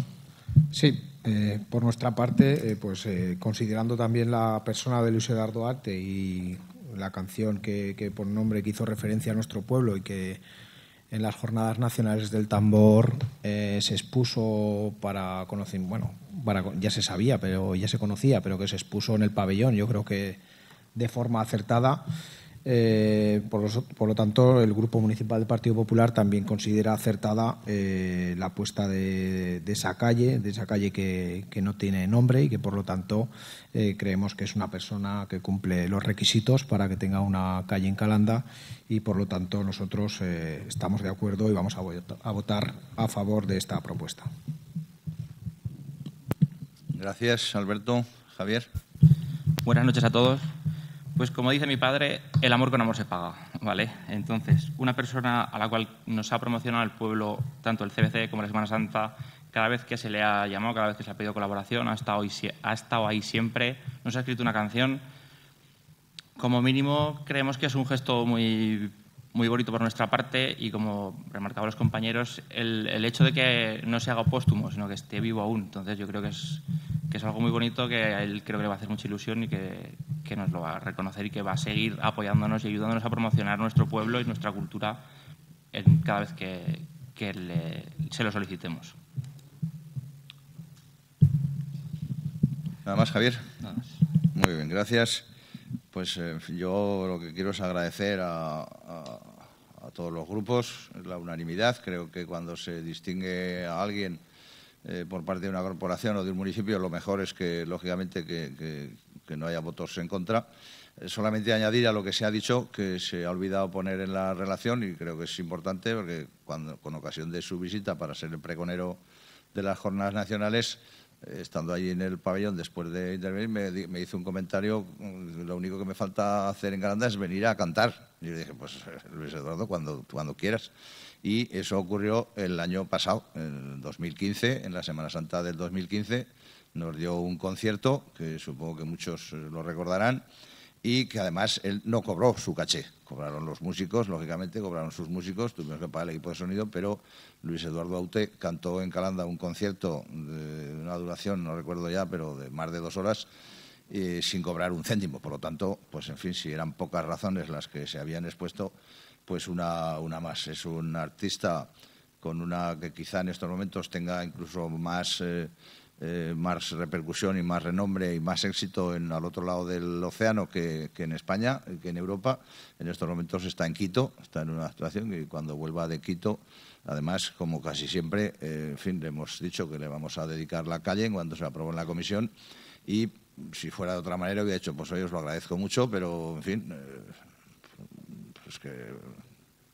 Sí, eh, por nuestra parte, pues considerando también la persona de Luis Eduardo Arte y la canción que, por nombre que hizo referencia a nuestro pueblo y que en las jornadas nacionales del tambor eh, se expuso para conocer, bueno, para, ya se sabía, pero ya se conocía, pero que se expuso en el pabellón, yo creo que de forma acertada eh, por, lo tanto, el Grupo Municipal del Partido Popular también considera acertada eh, la apuesta de, esa calle, de esa calle que, no tiene nombre y que, por lo tanto, eh, creemos que es una persona que cumple los requisitos para que tenga una calle en Calanda y, por lo tanto, nosotros estamos de acuerdo y vamos a votar a favor de esta propuesta. Gracias, Alberto. Javier. Buenas noches a todos. Pues como dice mi padre, el amor con amor se paga, ¿vale? Entonces, una persona a la cual nos ha promocionado el pueblo, tanto el CBC como la Semana Santa, cada vez que se le ha llamado, cada vez que se ha pedido colaboración, ha estado, ha estado ahí siempre, nos ha escrito una canción. Como mínimo, creemos que es un gesto muy, muy bonito por nuestra parte y, como remarcaban los compañeros, el, el, hecho de que no se haga póstumo, sino que esté vivo aún. Entonces, yo creo que es, que es algo muy bonito que a él creo que le va a hacer mucha ilusión y que que nos lo va a reconocer y que va a seguir apoyándonos y ayudándonos a promocionar nuestro pueblo y nuestra cultura en, cada vez que, se lo solicitemos. Nada más, Javier. Muy bien, gracias. Pues eh, yo lo que quiero es agradecer a, todos los grupos la unanimidad. Creo que cuando se distingue a alguien eh, por parte de una corporación o de un municipio, lo mejor es que, lógicamente, que, que no haya votos en contra. Eh, solamente añadir a lo que se ha dicho, que se ha olvidado poner en la relación, y creo que es importante, porque cuando, con ocasión de su visita para ser el pregonero de las jornadas nacionales, eh, estando allí en el pabellón después de intervenir, me, hizo un comentario, mm, lo único que me falta hacer en Granada es venir a cantar. Y le dije, pues eh, Luis Eduardo, cuando, cuando quieras. Y eso ocurrió el año pasado, en 2015, en la Semana Santa del 2015 nos dio un concierto, que supongo que muchos eh, lo recordarán, y que además él no cobró su caché. Cobraron los músicos, lógicamente, cobraron sus músicos, tuvimos que pagar el equipo de sonido, pero Luis Eduardo Aute cantó en Calanda un concierto de una duración, no recuerdo ya, pero de más de dos horas, sin cobrar un céntimo. Por lo tanto, pues en fin, si eran pocas razones las que se habían expuesto, pues una, una más. Es un artista con una que quizá en estos momentos tenga incluso más... Eh, eh, más repercusión y más renombre y más éxito en, al otro lado del océano que, en España, que en Europa. En estos momentos está en Quito, está en una actuación y cuando vuelva de Quito, además, como casi siempre, eh, en fin, le hemos dicho que le vamos a dedicar la calle en cuando se aprobó en la comisión y si fuera de otra manera hubiera dicho, pues hoy os lo agradezco mucho, pero en fin, eh, pues que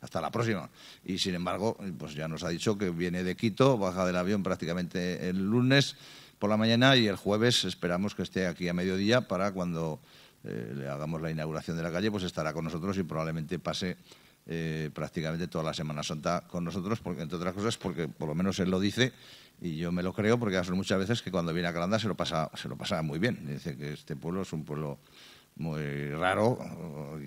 hasta la próxima. Y sin embargo, pues ya nos ha dicho que viene de Quito, baja del avión prácticamente el lunes por la mañana y el jueves esperamos que esté aquí a mediodía para cuando eh, le hagamos la inauguración de la calle, pues estará con nosotros y probablemente pase eh, prácticamente toda la Semana Santa con nosotros, porque entre otras cosas, porque por lo menos él lo dice y yo me lo creo, porque son muchas veces que cuando viene a Calanda se lo pasa, se lo pasa muy bien. Dice que este pueblo es un pueblo muy raro,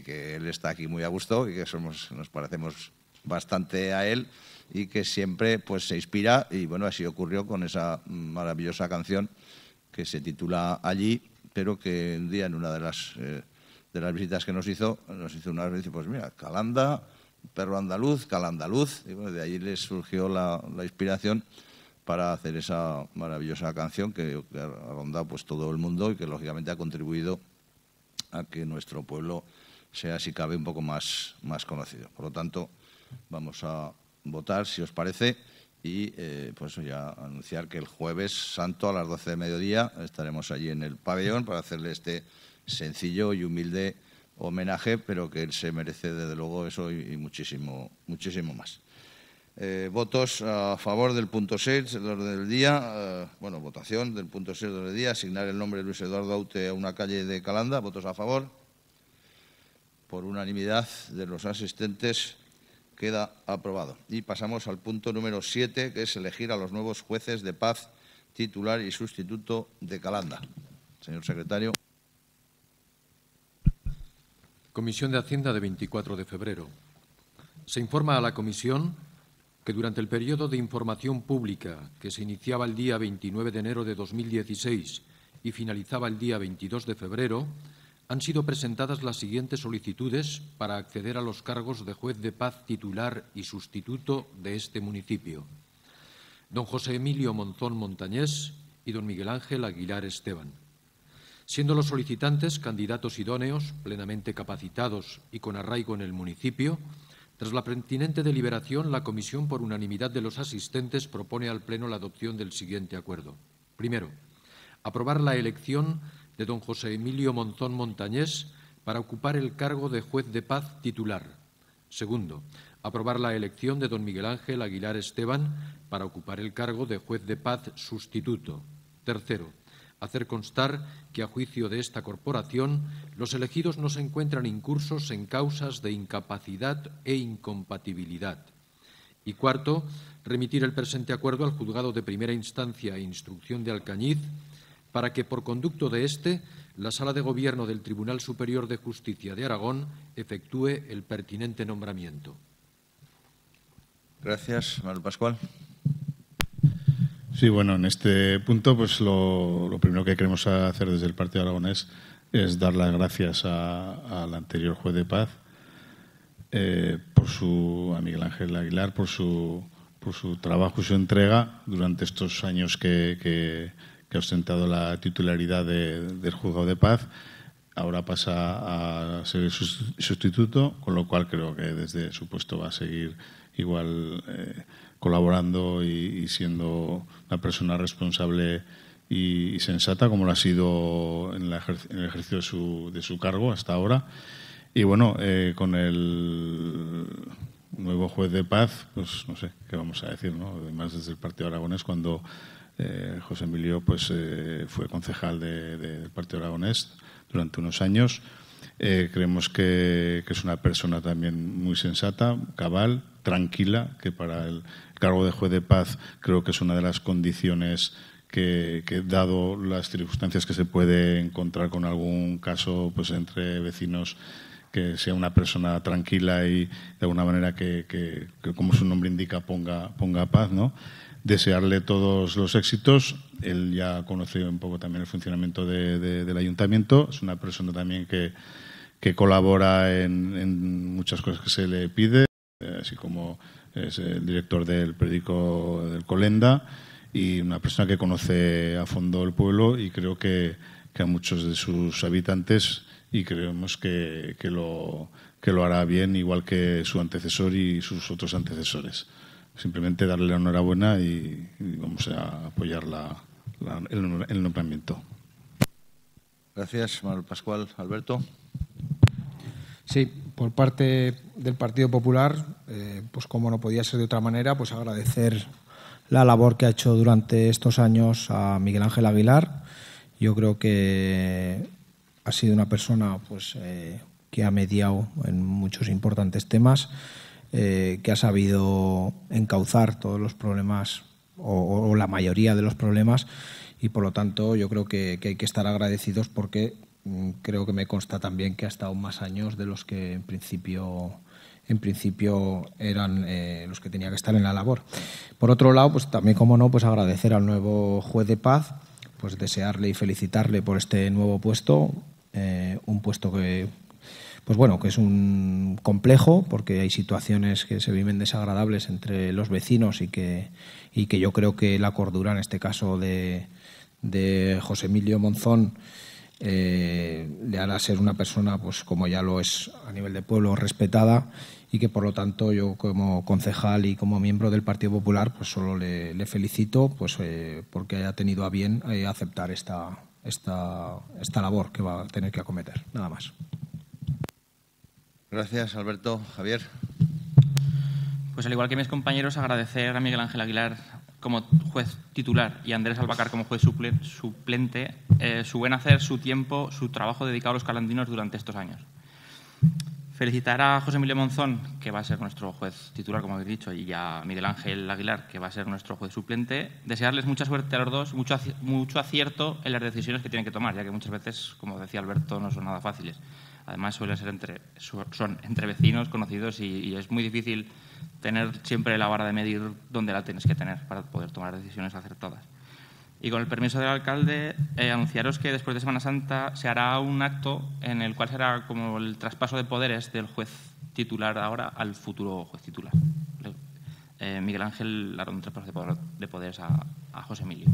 que él está aquí muy a gusto y que somos, nos parecemos bastante a él y que siempre pues, se inspira y bueno, así ocurrió con esa maravillosa canción que se titula Allí, pero que un día en una de las, eh, de las visitas que nos hizo, nos hizo una vez dice, pues mira, Calanda, perro andaluz, Calandaluz, y bueno, de allí le surgió la, la inspiración para hacer esa maravillosa canción que, que ha rondado pues, todo el mundo y que lógicamente ha contribuido a que nuestro pueblo sea, si cabe, un poco más, más conocido. Por lo tanto, vamos a votar, si os parece, y eh, pues ya anunciar que el jueves santo a las 12 de mediodía estaremos allí en el pabellón para hacerle este sencillo y humilde homenaje, pero que él se merece desde luego eso y, y muchísimo, muchísimo más. Eh, votos a favor del punto 6 del orden del día, eh, bueno, votación del punto 6 del orden del día, asignar el nombre de Luis Eduardo Aute a una calle de Calanda, votos a favor. Por unanimidad de los asistentes queda aprobado. Y pasamos al punto número 7, que es elegir a los nuevos jueces de paz titular y sustituto de Calanda. Señor secretario. Comisión de Hacienda de 24 de febrero. Se informa a la Comisión que durante el periodo de información pública que se iniciaba el día 29 de enero de 2016 y finalizaba el día 22 de febrero, han sido presentadas las siguientes solicitudes para acceder a los cargos de juez de paz titular y sustituto de este municipio. Don José Emilio Monzón Montañés y don Miguel Ángel Aguilar Esteban. Siendo los solicitantes candidatos idóneos, plenamente capacitados y con arraigo en el municipio, tras la pertinente deliberación, la Comisión, por unanimidad de los asistentes, propone al Pleno la adopción del siguiente acuerdo. Primero, aprobar la elección de don José Emilio Monzón Montañés para ocupar el cargo de juez de paz titular. Segundo, aprobar la elección de don Miguel Ángel Aguilar Esteban para ocupar el cargo de juez de paz sustituto. Tercero, hacer constar que a juicio de esta corporación los elegidos no se encuentran incursos en causas de incapacidad e incompatibilidad. Y cuarto, remitir el presente acuerdo al juzgado de primera instancia e instrucción de Alcañiz para que por conducto de éste la Sala de Gobierno del Tribunal Superior de Justicia de Aragón efectúe el pertinente nombramiento. Gracias, Manuel Pascual. Sí, bueno, en este punto, pues lo, primero que queremos hacer desde el Partido Aragonés es dar las gracias al anterior juez de paz, eh, por su, a Miguel Ángel Aguilar, por su, por su trabajo y su entrega durante estos años que, ha ostentado la titularidad del juzgado de paz. Ahora pasa a ser sustituto, con lo cual creo que desde su puesto va a seguir igual. Eh, colaborando y, siendo una persona responsable y, sensata, como lo ha sido en, el ejercicio de su, de su, cargo hasta ahora. Y bueno, eh, con el nuevo juez de paz, pues no sé qué vamos a decir, ¿no? Además, desde el Partido Aragonés, cuando eh, José Emilio pues, eh, fue concejal del Partido Aragonés durante unos años, creemos que, es una persona también muy sensata, cabal, tranquila, que para el, cargo de juez de paz creo que es una de las condiciones que, dado las circunstancias que se puede encontrar con algún caso pues entre vecinos que sea una persona tranquila y de alguna manera que, como su nombre indica ponga ponga paz no desearle todos los éxitos él ya conoce un poco también el funcionamiento del ayuntamiento es una persona también que colabora en, en muchas cosas que se le pide así como es el director del periódico del Colenda y una persona que conoce a fondo el pueblo y creo que, a muchos de sus habitantes y creemos que, que, lo, hará bien, igual que su antecesor y sus otros antecesores. Simplemente darle la enhorabuena y, vamos a apoyar la, el, el nombramiento. Gracias, Manuel Pascual. Alberto. Sí, por parte del Partido Popular, eh, pues como no podía ser de otra manera, pues agradecer la labor que ha hecho durante estos años a Miguel Ángel Aguilar. Yo creo que ha sido una persona pues, eh, que ha mediado en muchos importantes temas, eh, que ha sabido encauzar todos los problemas o, la mayoría de los problemas y por lo tanto yo creo que hay que estar agradecidos porque Mm, creo que me consta también que ha estado más años de los que en principio en principio eran eh, los que tenía que estar en la labor. Por otro lado, pues también como no, pues agradecer al nuevo juez de paz, pues desearle y felicitarle por este nuevo puesto, eh, un puesto que pues bueno, que es un complejo porque hay situaciones que se viven desagradables entre los vecinos y que, que yo creo que la cordura, en este caso de José Emilio Monzón, eh, le hará ser una persona, pues como ya lo es a nivel de pueblo, respetada y que por lo tanto yo como concejal y como miembro del Partido Popular, pues solo le, felicito pues, eh, porque haya tenido a bien eh, aceptar esta, esta, esta labor que va a tener que acometer. Nada más. Gracias, Alberto. Javier. Pues al igual que mis compañeros, agradecer a Miguel Ángel Aguilar como juez titular y Andrés Albacar como juez suplente, eh, su buen hacer, su tiempo, su trabajo dedicado a los calandinos durante estos años. Felicitar a José Emilio Monzón, que va a ser nuestro juez titular, como habéis dicho, y a Miguel Ángel Aguilar, que va a ser nuestro juez suplente. Desearles mucha suerte a los dos, mucho, mucho acierto en las decisiones que tienen que tomar, ya que muchas veces, como decía Alberto, no son nada fáciles. Además, suelen ser entre, son entre vecinos, conocidos, y es muy difícil tener siempre la vara de medir donde la tienes que tener para poder tomar decisiones acertadas. Y con el permiso del alcalde, eh, anunciaros que después de Semana Santa se hará un acto en el cual será como el traspaso de poderes del juez titular ahora al futuro juez titular. Eh, Miguel Ángel hará un traspaso de, poderes a, José Emilio.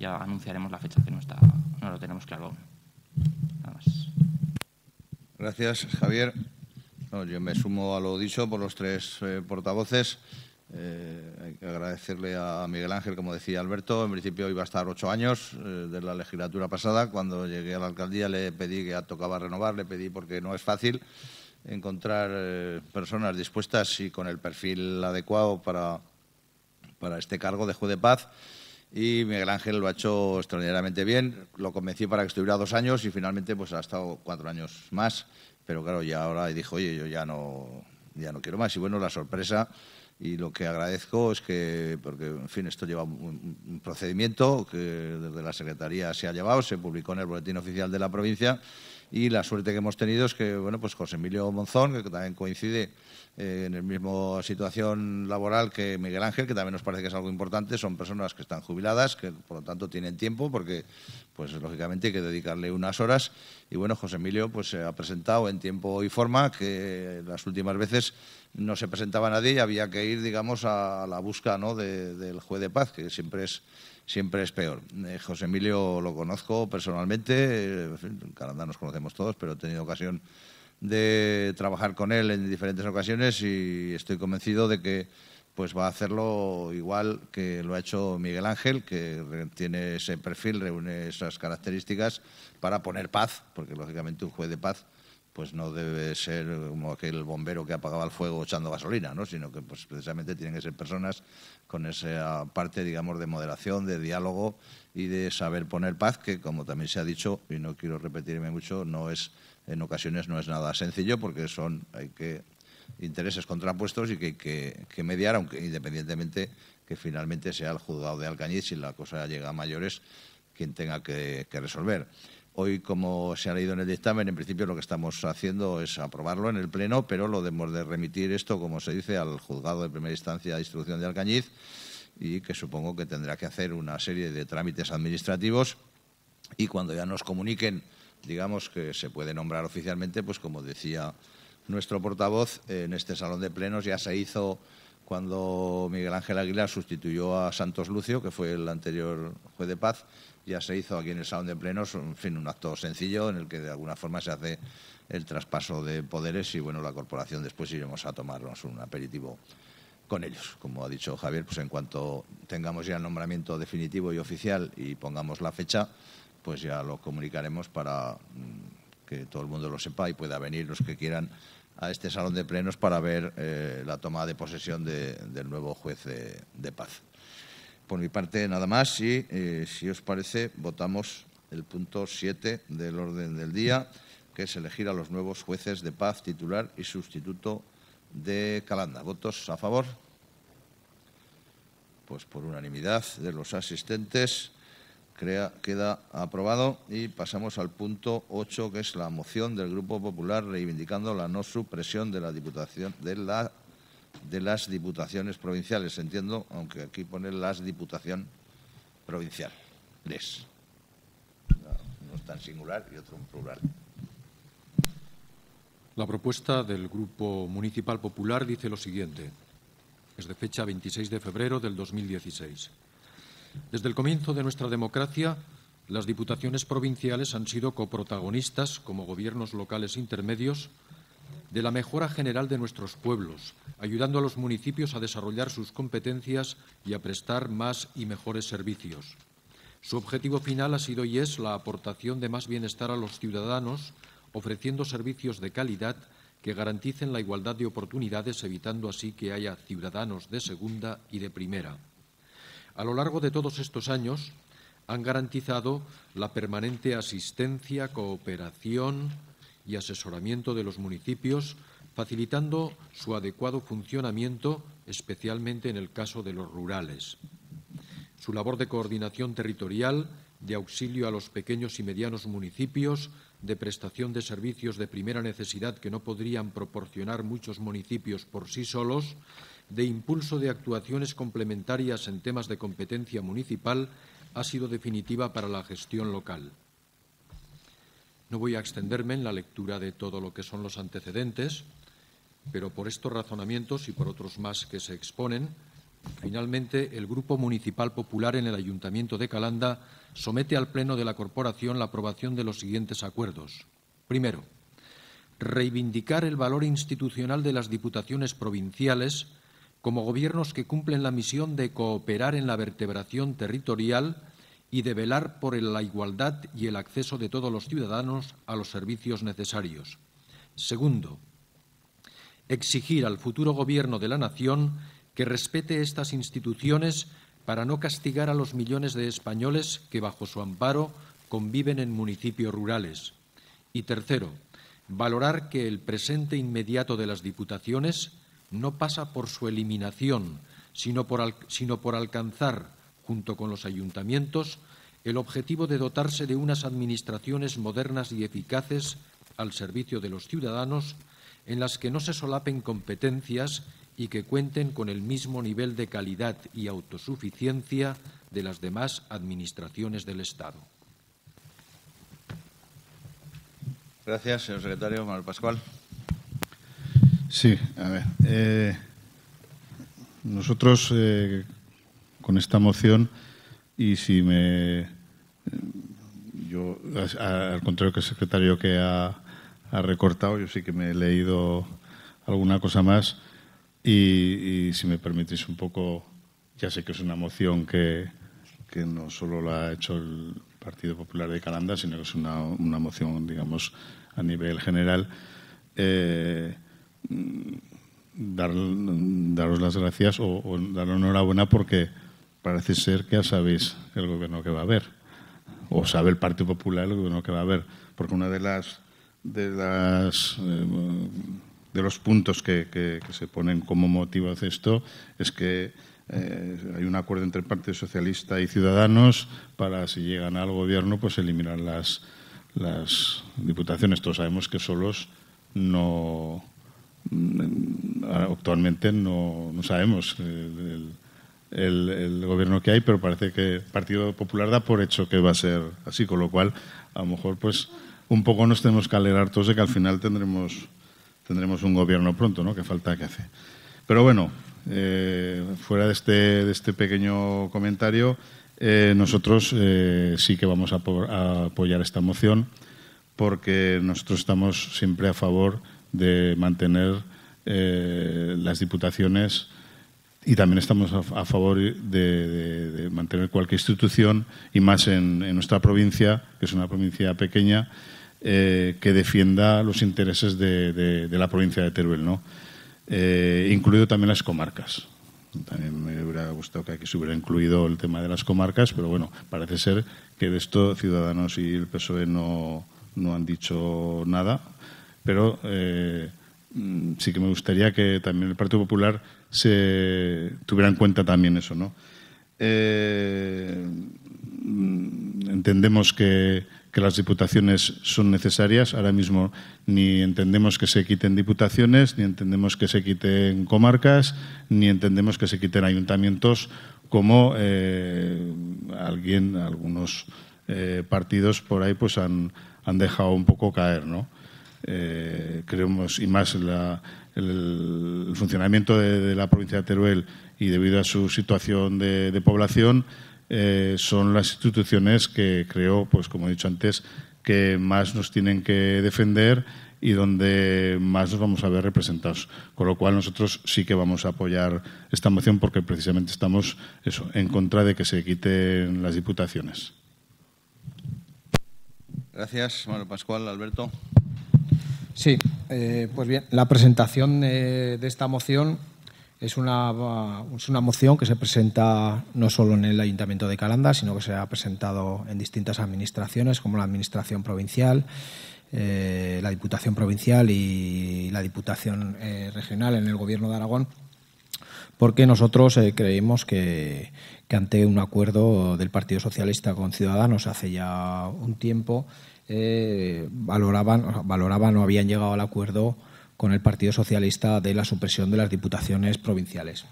Ya anunciaremos la fecha que no, está, no lo tenemos claro aún. Nada más. Gracias, Javier yo me sumo a lo dicho por los tres eh, portavoces. Eh, hay que agradecerle a Miguel Ángel, como decía Alberto. En principio iba a estar ocho años eh, de la legislatura pasada. Cuando llegué a la alcaldía le pedí que tocaba renovar, le pedí porque no es fácil encontrar personas dispuestas y con el perfil adecuado para, para este cargo de juez de paz. Y Miguel Ángel lo ha hecho extraordinariamente bien. Lo convencí para que estuviera dos años y finalmente pues, ha estado cuatro años más pero claro, ya ahora dijo, oye, yo ya no, ya no quiero más. Y bueno, la sorpresa y lo que agradezco es que, porque en fin, esto lleva un, un, procedimiento que desde la Secretaría se ha llevado, se publicó en el Boletín Oficial de la provincia y la suerte que hemos tenido es que, bueno, pues José Emilio Monzón, que también coincide eh, en la misma situación laboral que Miguel Ángel, que también nos parece que es algo importante. Son personas que están jubiladas, que por lo tanto tienen tiempo, porque pues lógicamente hay que dedicarle unas horas. Y bueno, José Emilio pues se eh, ha presentado en tiempo y forma, que las últimas veces no se presentaba nadie y había que ir, digamos, a la busca ¿no? del juez de paz, que siempre es siempre es peor. Eh, José Emilio lo conozco personalmente, en canadá nos conocemos todos, pero he tenido ocasión de trabajar con él en diferentes ocasiones y estoy convencido de que pues va a hacerlo igual que lo ha hecho Miguel Ángel, que tiene ese perfil, reúne esas características para poner paz, porque lógicamente un juez de paz pues no debe ser como aquel bombero que apagaba el fuego echando gasolina, ¿no? sino que pues, precisamente tienen que ser personas con esa parte, digamos, de moderación, de diálogo y de saber poner paz, que como también se ha dicho, y no quiero repetirme mucho, no es en ocasiones no es nada sencillo porque son hay que intereses contrapuestos y que hay que, mediar, aunque independientemente que finalmente sea el juzgado de Alcañiz, si la cosa llega a mayores, quien tenga que, que resolver. Hoy, como se ha leído en el dictamen, en principio lo que estamos haciendo es aprobarlo en el Pleno, pero lo debemos de remitir esto, como se dice, al juzgado de primera instancia de instrucción de Alcañiz y que supongo que tendrá que hacer una serie de trámites administrativos y cuando ya nos comuniquen digamos que se puede nombrar oficialmente, pues como decía nuestro portavoz, en este salón de plenos ya se hizo cuando Miguel Ángel Aguilar sustituyó a Santos Lucio, que fue el anterior juez de paz, ya se hizo aquí en el salón de plenos, en fin, un acto sencillo en el que de alguna forma se hace el traspaso de poderes y bueno, la corporación después iremos a tomarnos un aperitivo con ellos. Como ha dicho Javier, pues en cuanto tengamos ya el nombramiento definitivo y oficial y pongamos la fecha, pues ya lo comunicaremos para mm, que todo el mundo lo sepa y pueda venir los que quieran a este salón de plenos para ver eh, la toma de posesión del nuevo juez de, paz. Por mi parte, nada más y, eh, si os parece, votamos el punto 7 del orden del día, que es elegir a los nuevos jueces de paz titular y sustituto de Calanda. ¿Votos a favor? Pues por unanimidad de los asistentes queda aprobado y pasamos al punto 8, que es la moción del Grupo Popular reivindicando la no supresión de la Diputación de la de las diputaciones provinciales, entiendo, aunque aquí pone las diputación provincial. Les. No, es tan singular y otro en plural. La propuesta del Grupo Municipal Popular dice lo siguiente. Es de fecha 26 de febrero del 2016 desde el comienzo de nuestra democracia, las diputaciones provinciales han sido coprotagonistas, como gobiernos locales intermedios, de la mejora general de nuestros pueblos, ayudando a los municipios a desarrollar sus competencias y a prestar más y mejores servicios. Su objetivo final ha sido y es la aportación de más bienestar a los ciudadanos, ofreciendo servicios de calidad que garanticen la igualdad de oportunidades, evitando así que haya ciudadanos de segunda y de primera. A lo largo de todos estos años han garantizado la permanente asistencia, cooperación y asesoramiento de los municipios, facilitando su adecuado funcionamiento, especialmente en el caso de los rurales. Su labor de coordinación territorial, de auxilio a los pequeños y medianos municipios, de prestación de servicios de primera necesidad que no podrían proporcionar muchos municipios por sí solos de impulso de actuaciones complementarias en temas de competencia municipal ha sido definitiva para la gestión local. No voy a extenderme en la lectura de todo lo que son los antecedentes, pero por estos razonamientos y por otros más que se exponen, finalmente el Grupo Municipal Popular en el Ayuntamiento de Calanda somete al Pleno de la Corporación la aprobación de los siguientes acuerdos. Primero, reivindicar el valor institucional de las diputaciones provinciales como gobiernos que cumplen la misión de cooperar en la vertebración territorial y de velar por la igualdad y el acceso de todos los ciudadanos a los servicios necesarios. Segundo, exigir al futuro Gobierno de la Nación que respete estas instituciones para no castigar a los millones de españoles que bajo su amparo conviven en municipios rurales. Y tercero, valorar que el presente inmediato de las diputaciones no pasa por su eliminación, sino por, alcanzar, junto con los ayuntamientos, el objetivo de dotarse de unas administraciones modernas y eficaces al servicio de los ciudadanos, en las que no se solapen competencias y que cuenten con el mismo nivel de calidad y autosuficiencia de las demás administraciones del Estado. Gracias, señor secretario Manuel Pascual. Sí, a ver. Eh, nosotros eh, con esta moción y si me eh, yo al contrario que el secretario que ha, recortado, yo sí que me he leído alguna cosa más y, si me permitís un poco, ya sé que es una moción que, que no solo la ha hecho el Partido Popular de Calanda, sino que es una, una moción, digamos, a nivel general. Eh, Mm, daros las gracias o, o dar enhorabuena porque parece ser que ya sabéis el gobierno que va a haber, o sabe el Partido Popular el gobierno que va a haber, porque una de las de las eh, de los puntos que, se ponen como motivo de esto es que eh, hay un acuerdo entre el Partido Socialista y Ciudadanos para, si llegan al gobierno, pues eliminar las, las diputaciones. Todos sabemos que solos no, Mm, ah, actualmente no, sabemos eh, el, gobierno que hay, pero parece que el Partido Popular da por hecho que va a ser así, con lo cual a lo mejor pues un poco nos tenemos que alegrar todos de que al final tendremos, tendremos un gobierno pronto, ¿no? Que falta que hace. Pero bueno, eh, fuera de este, de este pequeño comentario, eh, nosotros sí que vamos a, a apoyar esta moción porque nosotros estamos siempre a favor de mantener eh, las diputaciones y también estamos a, favor de, mantener cualquier institución y más en, nuestra provincia, que es una provincia pequeña, eh, que defienda los intereses de, la provincia de Teruel, ¿no? Eh, incluido también las comarcas. También me hubiera gustado que aquí se hubiera incluido el tema de las comarcas, pero bueno, parece ser que de esto Ciudadanos y el PSOE no, no han dicho nada, pero eh, mm, sí que me gustaría que también el Partido Popular se tuviera en cuenta también eso, ¿no? Eh, entendemos que, las diputaciones son necesarias. Ahora mismo ni entendemos que se quiten diputaciones, ni entendemos que se quiten comarcas, ni entendemos que se quiten ayuntamientos como eh, alguien, algunos partidos por ahí pues han, han dejado un poco caer, ¿no? Eh, creemos, y más el, funcionamiento de, la provincia de Teruel y debido a su situación de, población, eh, son las instituciones que creo, pues como he dicho antes, que más nos tienen que defender y donde más nos vamos a ver representados. Con lo cual nosotros sí que vamos a apoyar esta moción porque precisamente estamos eso, en contra de que se quiten las diputaciones. Gracias, Manuel Pascual. Alberto. Sí, eh, pues bien, la presentación de, esta moción es una, una moción que se presenta no solo en el Ayuntamiento de Calanda, sino que se ha presentado en distintas administraciones, como la Administración Provincial, eh, la Diputación Provincial y la Diputación eh, Regional en el Gobierno de Aragón, porque nosotros creemos que ante un acuerdo del Partido Socialista con Ciudadanos hace ya un tiempo, eh, valoraban, valoraban o habían llegado al acuerdo con el Partido Socialista de la supresión de las diputaciones provinciales.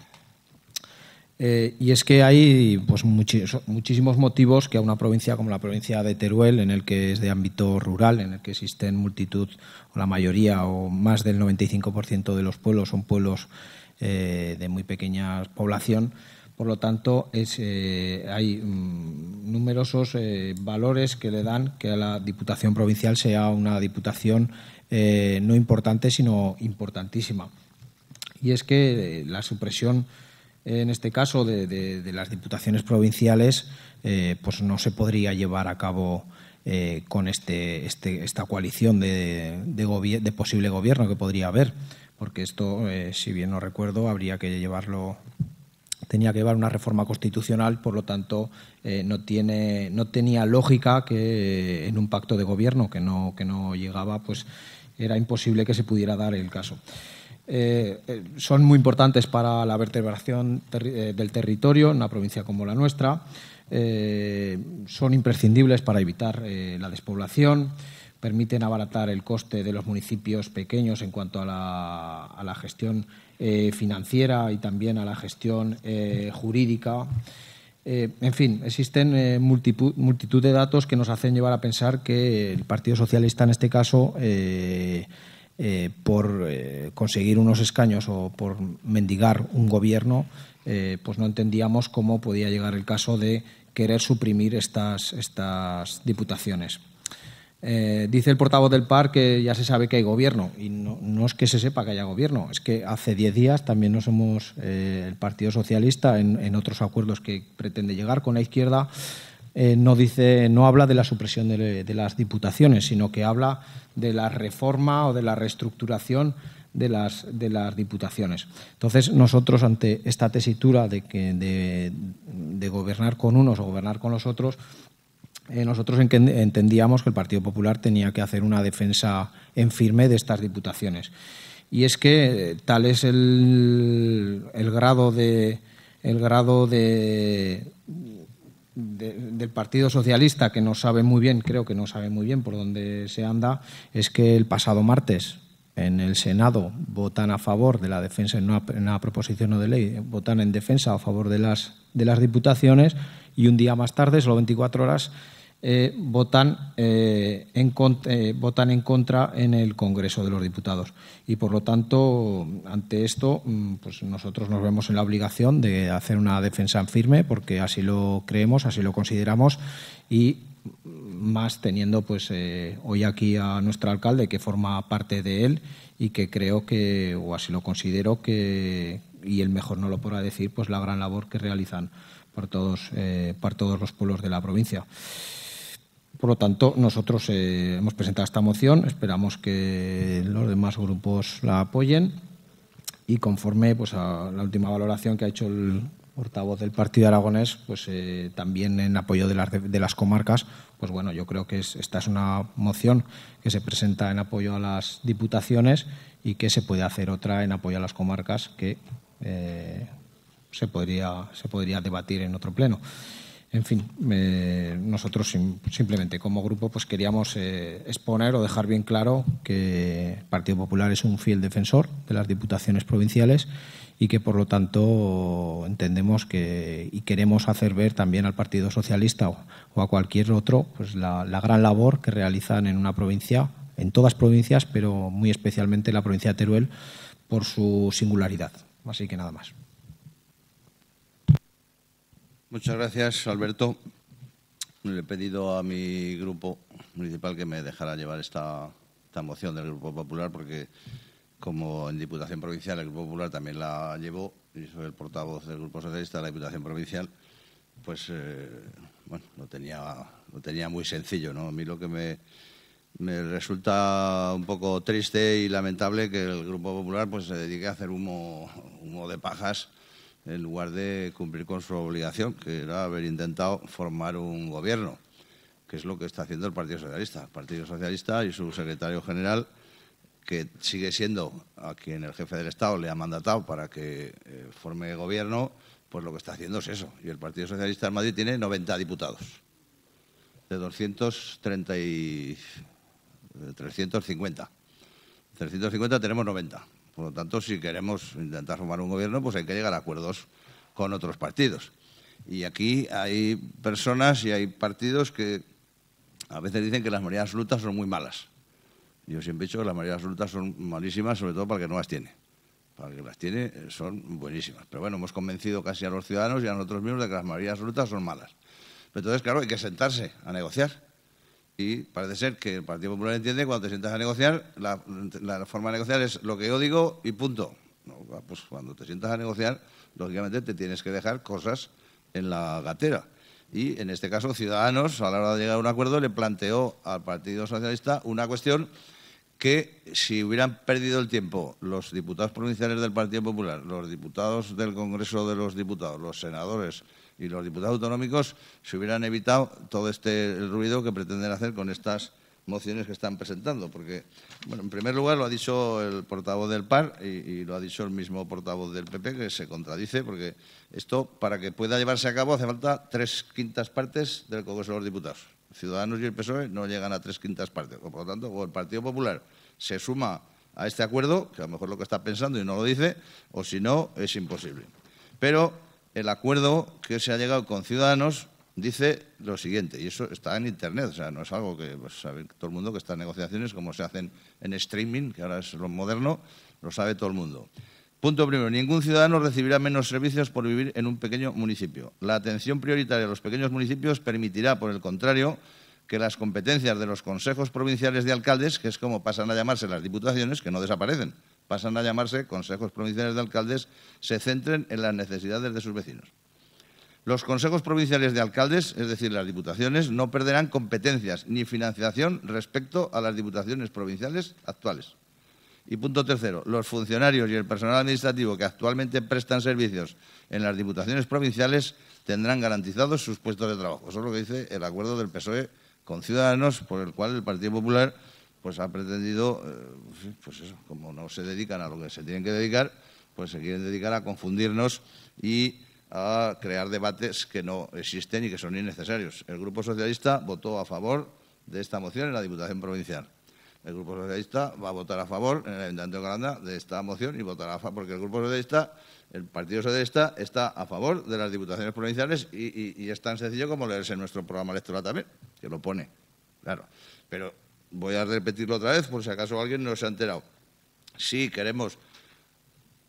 Eh, y es que hay pues, muchísimos motivos que a una provincia como la provincia de Teruel, en el que es de ámbito rural, en el que existen multitud, o la mayoría, o más del 95% de los pueblos son pueblos eh, de muy pequeña población, por lo tanto, eh, hay mm, numerosos eh, valores que le dan que la Diputación Provincial sea una Diputación eh, no importante, sino importantísima. Y es que la supresión, en este caso, de, las Diputaciones Provinciales, pues no se podría llevar a cabo con este, este, esta coalición de, de posible gobierno que podría haber, porque esto, si bien no recuerdo, habría que llevarlo tenía que llevar una reforma constitucional, por lo tanto, eh, no, tiene, no tenía lógica que eh, en un pacto de gobierno que no, que no llegaba, pues era imposible que se pudiera dar el caso. Eh, son muy importantes para la vertebración del territorio en una provincia como la nuestra, son imprescindibles para evitar la despoblación, permiten abaratar el coste de los municipios pequeños en cuanto a la, a la gestión eh, financiera y también a la gestión eh, jurídica. Eh, en fin, existen multitud, de datos que nos hacen llevar a pensar que el Partido Socialista, en este caso, por conseguir unos escaños o por mendigar un gobierno, pues no entendíamos cómo podía llegar el caso de querer suprimir estas diputaciones. Eh, dice el portavoz del PAR que ya se sabe que hay gobierno y no, es que se sepa que haya gobierno, es que hace diez días también no somos eh, el Partido Socialista, en, otros acuerdos que pretende llegar con la izquierda, eh, no, dice, no habla de la supresión de, las diputaciones, sino que habla de la reforma o de la reestructuración de las, de las diputaciones. Entonces, nosotros, ante esta tesitura de, de gobernar con unos o gobernar con los otros, eh, nosotros entendíamos que el Partido Popular tenía que hacer una defensa en firme de estas diputaciones. Y es que eh, tal es el, grado de grado del Partido Socialista que no sabe muy bien, creo que no sabe muy bien por dónde se anda, es que el pasado martes en el Senado votan a favor de la defensa en una, proposición no de ley, eh, votan en defensa a favor de las de las diputaciones y un día más tarde, solo 24 horas, eh, votan, eh, en, eh, votan en contra en el Congreso de los Diputados. Y por lo tanto, ante esto, mm, pues nosotros nos vemos en la obligación de hacer una defensa firme, porque así lo creemos, así lo consideramos y mm, más teniendo pues hoy aquí a nuestro alcalde que forma parte de él y que creo que, o así lo considero, que, y él mejor no lo podrá decir, pues la gran labor que realizan por todos, por todos los pueblos de la provincia. Por lo tanto, nosotros eh, hemos presentado esta moción, esperamos que los demás grupos la apoyen y conforme pues, a la última valoración que ha hecho el portavoz del Partido Aragonés, pues eh, también en apoyo de las, comarcas, pues bueno, yo creo que esta es una moción que se presenta en apoyo a las diputaciones y que se puede hacer otra en apoyo a las comarcas que eh, se, podría, se podría debatir en otro pleno. En fin, nosotros simplemente como grupo pues queríamos eh, exponer o dejar bien claro que el Partido Popular es un fiel defensor de las diputaciones provinciales y que por lo tanto entendemos que y queremos hacer ver también al Partido Socialista o, a cualquier otro pues la, gran labor que realizan en una provincia, en todas provincias, pero muy especialmente en la provincia de Teruel por su singularidad. Así que nada más. Muchas gracias, Alberto. Le he pedido a mi grupo municipal que me dejara llevar esta, moción del Grupo Popular porque, como en Diputación Provincial, el Grupo Popular también la llevó y soy el portavoz del Grupo Socialista de la Diputación Provincial, pues, eh, bueno, lo tenía, lo tenía muy sencillo, ¿no? A mí lo que me, me resulta un poco triste y lamentable que el Grupo Popular pues se dedique a hacer humo, humo de pajas en lugar de cumplir con su obligación, que era haber intentado formar un gobierno, que es lo que está haciendo el Partido Socialista. El Partido Socialista y su secretario general, que sigue siendo a quien el jefe del Estado le ha mandatado para que eh, forme gobierno, pues lo que está haciendo es eso. Y el Partido Socialista de Madrid tiene 90 diputados, de 230 y 350. 350 tenemos 90. Por lo tanto, si queremos intentar formar un gobierno, pues hay que llegar a acuerdos con otros partidos. Y aquí hay personas y hay partidos que a veces dicen que las mayorías absolutas son muy malas. Yo siempre he dicho que las mayorías absolutas son malísimas, sobre todo para el que no las tiene. Para el que las tiene eh, son buenísimas. Pero bueno, hemos convencido casi a los ciudadanos y a nosotros mismos de que las mayorías absolutas son malas. Pero entonces, claro, hay que sentarse a negociar y parece ser que el Partido Popular entiende cuando te sientas a negociar, la, forma de negociar es lo que yo digo y punto. pues cuando te sientas a negociar, lógicamente te tienes que dejar cosas en la gatera. Y en este caso, Ciudadanos, a la hora de llegar a un acuerdo, le planteó al Partido Socialista una cuestión que si hubieran perdido el tiempo los diputados provinciales del Partido Popular, los diputados del Congreso de los Diputados, los senadores, y los diputados autonómicos se hubieran evitado todo este ruido que pretenden hacer con estas mociones que están presentando. Porque, bueno, en primer lugar lo ha dicho el portavoz del PAR y, lo ha dicho el mismo portavoz del PP, que se contradice, porque esto, para que pueda llevarse a cabo, hace falta tres quintas partes del Congreso de los Diputados. Ciudadanos y el PSOE no llegan a tres quintas partes. por lo tanto, o el Partido Popular se suma a este acuerdo, que a lo mejor lo que está pensando y no lo dice, o si no, es imposible. Pero el acuerdo que se ha llegado con Ciudadanos dice lo siguiente, y eso está en Internet, o sea, no es algo que pues, sabe todo el mundo que estas negociaciones, como se hacen en streaming, que ahora es lo moderno, lo sabe todo el mundo. Punto primero, ningún ciudadano recibirá menos servicios por vivir en un pequeño municipio. La atención prioritaria a los pequeños municipios permitirá, por el contrario, que las competencias de los consejos provinciales de alcaldes, que es como pasan a llamarse las diputaciones, que no desaparecen, pasan a llamarse consejos provinciales de alcaldes, se centren en las necesidades de sus vecinos. Los consejos provinciales de alcaldes, es decir, las diputaciones, no perderán competencias ni financiación respecto a las diputaciones provinciales actuales. Y punto tercero, los funcionarios y el personal administrativo que actualmente prestan servicios en las diputaciones provinciales tendrán garantizados sus puestos de trabajo. Eso es lo que dice el acuerdo del PSOE con Ciudadanos, por el cual el Partido Popular pues ha pretendido, eh, pues eso, como no se dedican a lo que se tienen que dedicar, pues se quieren dedicar a confundirnos y a crear debates que no existen y que son innecesarios. El Grupo Socialista votó a favor de esta moción en la Diputación Provincial. El Grupo Socialista va a votar a favor en el Ayuntamiento de Granada de esta moción y votará a favor, porque el Grupo Socialista, el Partido Socialista, está a favor de las diputaciones provinciales y, es tan sencillo como leerse en nuestro programa electoral también, que lo pone, claro. Pero voy a repetirlo otra vez por si acaso alguien no se ha enterado. Si queremos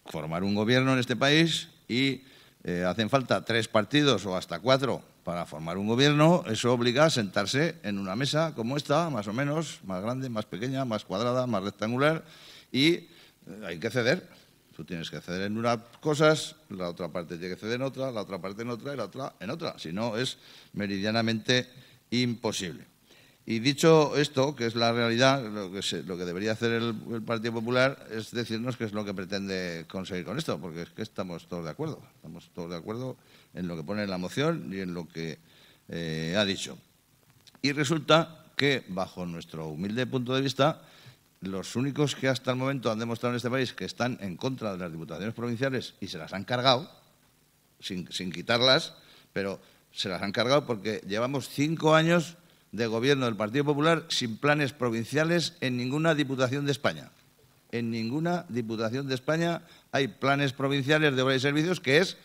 formar un gobierno en este país y eh, hacen falta tres partidos o hasta cuatro para formar un gobierno, eso obliga a sentarse en una mesa como esta, más o menos, más grande, más pequeña, más cuadrada, más rectangular, y eh, hay que ceder. Tú tienes que ceder en unas cosas, la otra parte tiene que ceder en otra, la otra parte en otra y la otra en otra. Si no, es meridianamente imposible. Y dicho esto, que es la realidad, lo que, lo que debería hacer el, Partido Popular es decirnos qué es lo que pretende conseguir con esto, porque es que estamos todos de acuerdo. Estamos todos de acuerdo en lo que pone la moción y en lo que eh, ha dicho. Y resulta que, bajo nuestro humilde punto de vista, los únicos que hasta el momento han demostrado en este país que están en contra de las diputaciones provinciales y se las han cargado, sin quitarlas, pero se las han cargado porque llevamos cinco años de gobierno del Partido Popular sin planes provinciales en ninguna Diputación de España. En ninguna Diputación de España hay planes provinciales de obra y servicios, que es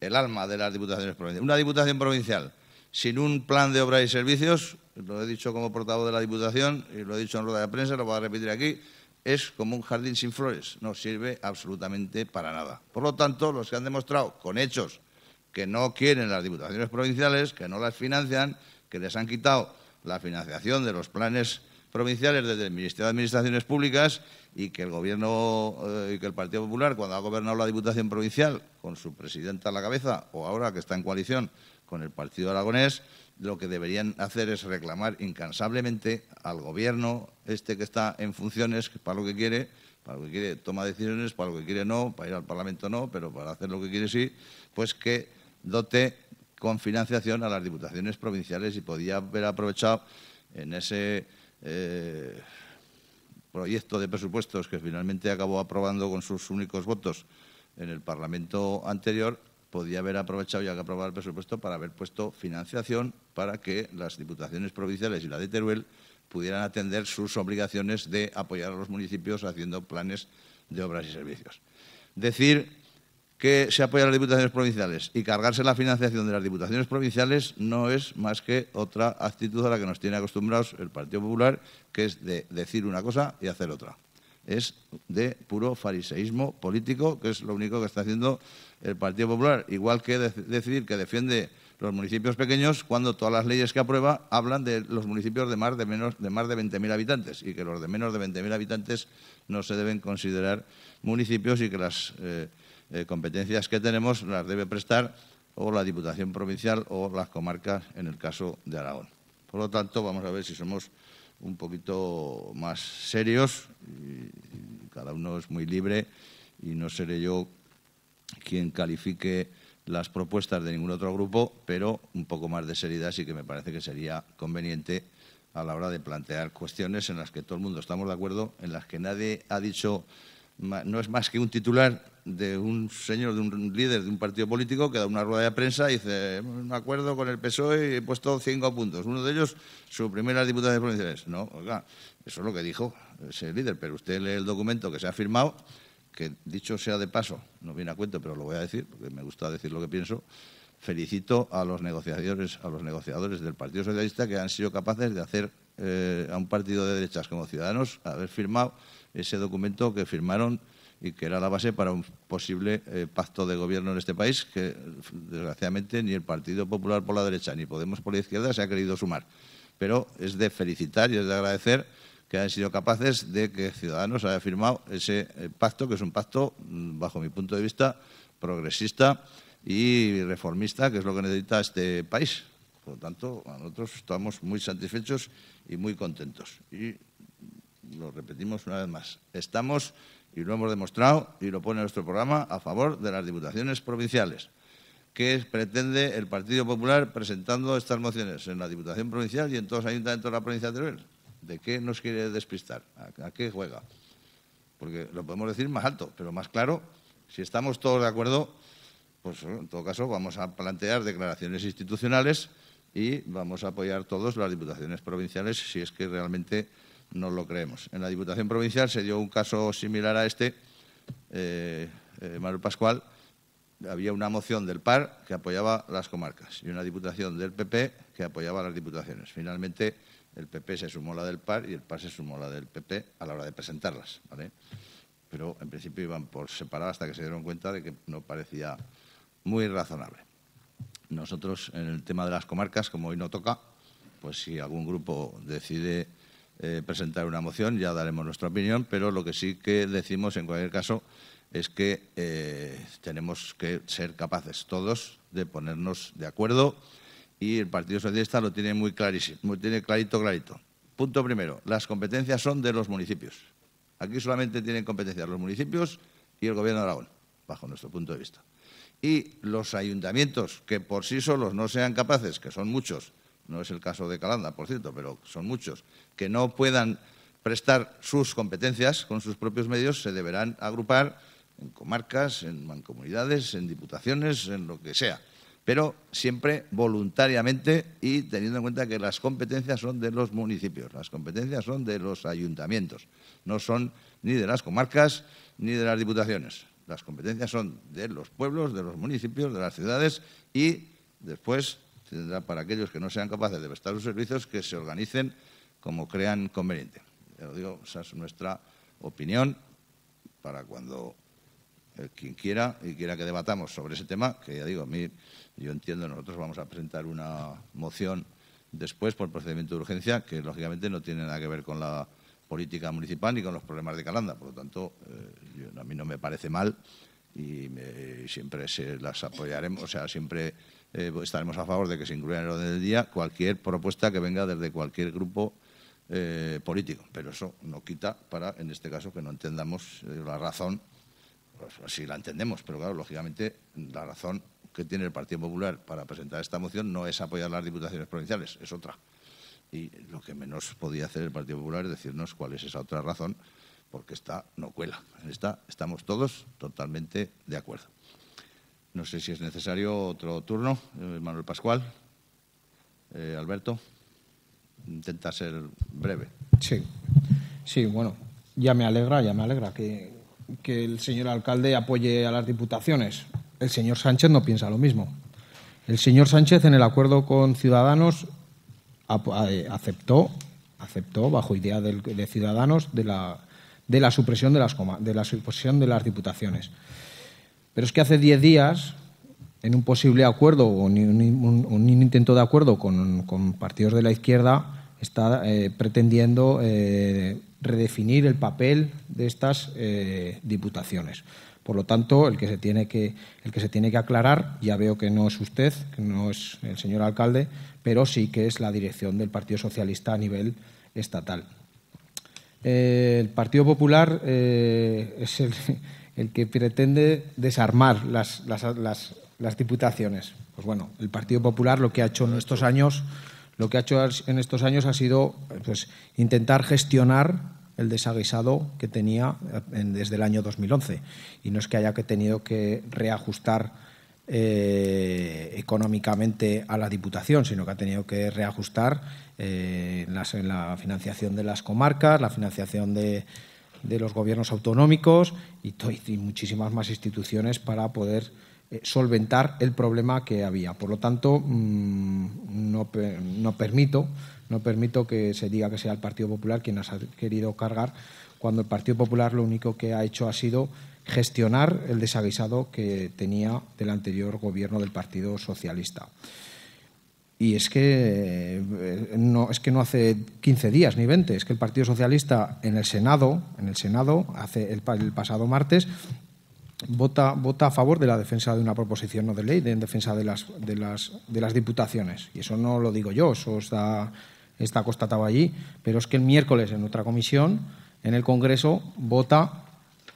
el alma de las diputaciones provinciales. Una diputación provincial sin un plan de obra y servicios, lo he dicho como portavoz de la Diputación y lo he dicho en rueda de prensa, lo voy a repetir aquí, es como un jardín sin flores, no sirve absolutamente para nada. Por lo tanto, los que han demostrado con hechos que no quieren las diputaciones provinciales, que no las financian, que les han quitado la financiación de los planes provinciales desde el Ministerio de Administraciones Públicas y que el Gobierno eh, y que el Partido Popular, cuando ha gobernado la Diputación Provincial con su presidenta a la cabeza o ahora que está en coalición con el Partido Aragonés, lo que deberían hacer es reclamar incansablemente al Gobierno este que está en funciones, para lo que quiere, para lo que quiere toma decisiones, para lo que quiere no, para ir al Parlamento no, pero para hacer lo que quiere sí, pues que dote con financiación a las diputaciones provinciales y podía haber aprovechado en ese eh, proyecto de presupuestos que finalmente acabó aprobando con sus únicos votos en el Parlamento anterior, podía haber aprovechado ya que aprobado el presupuesto para haber puesto financiación para que las diputaciones provinciales y la de Teruel pudieran atender sus obligaciones de apoyar a los municipios haciendo planes de obras y servicios. Decir que se apoya a las diputaciones provinciales y cargarse la financiación de las diputaciones provinciales no es más que otra actitud a la que nos tiene acostumbrados el Partido Popular, que es de decir una cosa y hacer otra. Es de puro fariseísmo político, que es lo único que está haciendo el Partido Popular, igual que decir que defiende los municipios pequeños cuando todas las leyes que aprueba hablan de los municipios de más de, menos, de, más de 20.000 habitantes y que los de menos de 20.000 habitantes no se deben considerar municipios y que las... Eh, eh, competencias que tenemos las debe prestar o la Diputación Provincial o las comarcas en el caso de Aragón. Por lo tanto, vamos a ver si somos un poquito más serios, cada uno es muy libre y no seré yo quien califique las propuestas de ningún otro grupo, pero un poco más de seriedad sí que me parece que sería conveniente a la hora de plantear cuestiones en las que todo el mundo estamos de acuerdo, en las que nadie ha dicho, no es más que un titular de un señor, de un líder de un partido político que da una rueda de prensa y dice, un acuerdo con el PSOE y he puesto cinco puntos. Uno de ellos, su primera diputada de provinciales. No, oiga, eso es lo que dijo ese líder, pero usted lee el documento que se ha firmado, que dicho sea de paso, no viene a cuento, pero lo voy a decir, porque me gusta decir lo que pienso. Felicito a los negociadores, a los negociadores del Partido Socialista que han sido capaces de hacer eh, a un partido de derechas como Ciudadanos haber firmado ese documento que firmaron y que era la base para un posible eh, pacto de gobierno en este país que, desgraciadamente, ni el Partido Popular por la derecha ni Podemos por la izquierda se ha querido sumar. Pero es de felicitar y es de agradecer que hayan sido capaces de que Ciudadanos haya firmado ese eh, pacto, que es un pacto, mm, bajo mi punto de vista, progresista y reformista, que es lo que necesita este país. Por lo tanto, nosotros estamos muy satisfechos y muy contentos. Y lo repetimos una vez más, estamos y lo hemos demostrado y lo pone nuestro programa a favor de las diputaciones provinciales. ¿Qué pretende el Partido Popular presentando estas mociones en la Diputación Provincial y en todos los ayuntamientos de la provincia de Teruel? ¿De qué nos quiere despistar? ¿A, qué juega? Porque lo podemos decir más alto, pero más claro, si estamos todos de acuerdo, pues en todo caso vamos a plantear declaraciones institucionales y vamos a apoyar todos las diputaciones provinciales si es que realmente no lo creemos. En la Diputación Provincial se dio un caso similar a este, eh, eh Manuel Pascual, había una moción del PAR que apoyaba las comarcas y una diputación del PP que apoyaba las diputaciones. Finalmente, el PP se sumó la del PAR y el PAR se sumó la del PP a la hora de presentarlas, Pero en principio iban por separado hasta que se dieron cuenta de que no parecía muy razonable. Nosotros, en el tema de las comarcas, como hoy no toca, pues si algún grupo decide eh, presentar una moción, ya daremos nuestra opinión, pero lo que sí que decimos en cualquier caso es que eh, tenemos que ser capaces todos de ponernos de acuerdo y el Partido Socialista lo tiene muy clarísimo, tiene clarito, clarito. Punto primero, las competencias son de los municipios. Aquí solamente tienen competencias los municipios y el Gobierno de Aragón, bajo nuestro punto de vista. Y los ayuntamientos que por sí solos no sean capaces, que son muchos, no es el caso de Calanda, por cierto, pero son muchos, que no puedan prestar sus competencias con sus propios medios, se deberán agrupar en comarcas, en mancomunidades, en diputaciones, en lo que sea, pero siempre voluntariamente y teniendo en cuenta que las competencias son de los municipios, las competencias son de los ayuntamientos, no son ni de las comarcas ni de las diputaciones. Las competencias son de los pueblos, de los municipios, de las ciudades y después tendrá para aquellos que no sean capaces de prestar los servicios que se organicen como crean conveniente. Ya lo digo, esa es nuestra opinión para cuando eh, quien quiera y quiera que debatamos sobre ese tema, que ya digo, a mí, yo entiendo, nosotros vamos a presentar una moción después por procedimiento de urgencia, que lógicamente no tiene nada que ver con la política municipal ni con los problemas de Calanda. Por lo tanto, eh, a mí no me parece mal y siempre las apoyaremos, o sea, siempre eh, pues estaremos a favor de que se incluya en el orden del día cualquier propuesta que venga desde cualquier grupo eh, político. Pero eso no quita para, en este caso, que no entendamos eh, la razón, si pues la entendemos, pero claro, lógicamente la razón que tiene el Partido Popular para presentar esta moción no es apoyar las diputaciones provinciales, es otra. Y lo que menos podía hacer el Partido Popular es decirnos cuál es esa otra razón, porque esta no cuela. En esta estamos todos totalmente de acuerdo. No sé si es necesario otro turno. Eh, Manuel Pascual. Eh, Alberto. Intenta ser breve. Sí. Sí, bueno, ya me alegra, ya me alegra que, el señor alcalde apoye a las diputaciones. El señor Sánchez no piensa lo mismo. El señor Sánchez en el acuerdo con Ciudadanos eh, aceptó, aceptó bajo idea de Ciudadanos de la, de la supresión de las, de la supresión de las diputaciones. Pero es que hace diez días, en un posible acuerdo o un, un, intento de acuerdo con, partidos de la izquierda, está eh, pretendiendo eh, redefinir el papel de estas eh, diputaciones. Por lo tanto, el que, se tiene que, el que se tiene que aclarar, ya veo que no es usted, que no es el señor alcalde, pero sí que es la dirección del Partido Socialista a nivel estatal. el Partido Popular es el el que pretende desarmar las, diputaciones. Pues bueno, el Partido Popular lo que ha hecho en estos años, lo que ha hecho en estos años ha sido pues, intentar gestionar el desaguisado que tenía eh, desde el año 2011. Y no es que haya que tenido que reajustar eh, económicamente a la Diputación, sino que ha tenido que reajustar eh, en la financiación de las comarcas, la financiación de, de los gobiernos autonómicos y, muchísimas más instituciones para poder eh, solventar el problema que había. Por lo tanto, mm, no, permito, no permito que se diga que sea el Partido Popular quien ha querido cargar, cuando el Partido Popular lo único que ha hecho ha sido gestionar el desaguisado que tenía del anterior gobierno del Partido Socialista. Y es que, eh, no, es que no hace 15 días ni 20, es que el Partido Socialista en el Senado, en el Senado hace el, pasado martes, Vota, vota, a favor de la defensa de una proposición no de ley, de, en defensa de las, de, las, de las diputaciones. Y eso no lo digo yo, eso está, está constatado allí. Pero es que el miércoles en otra comisión, en el Congreso, vota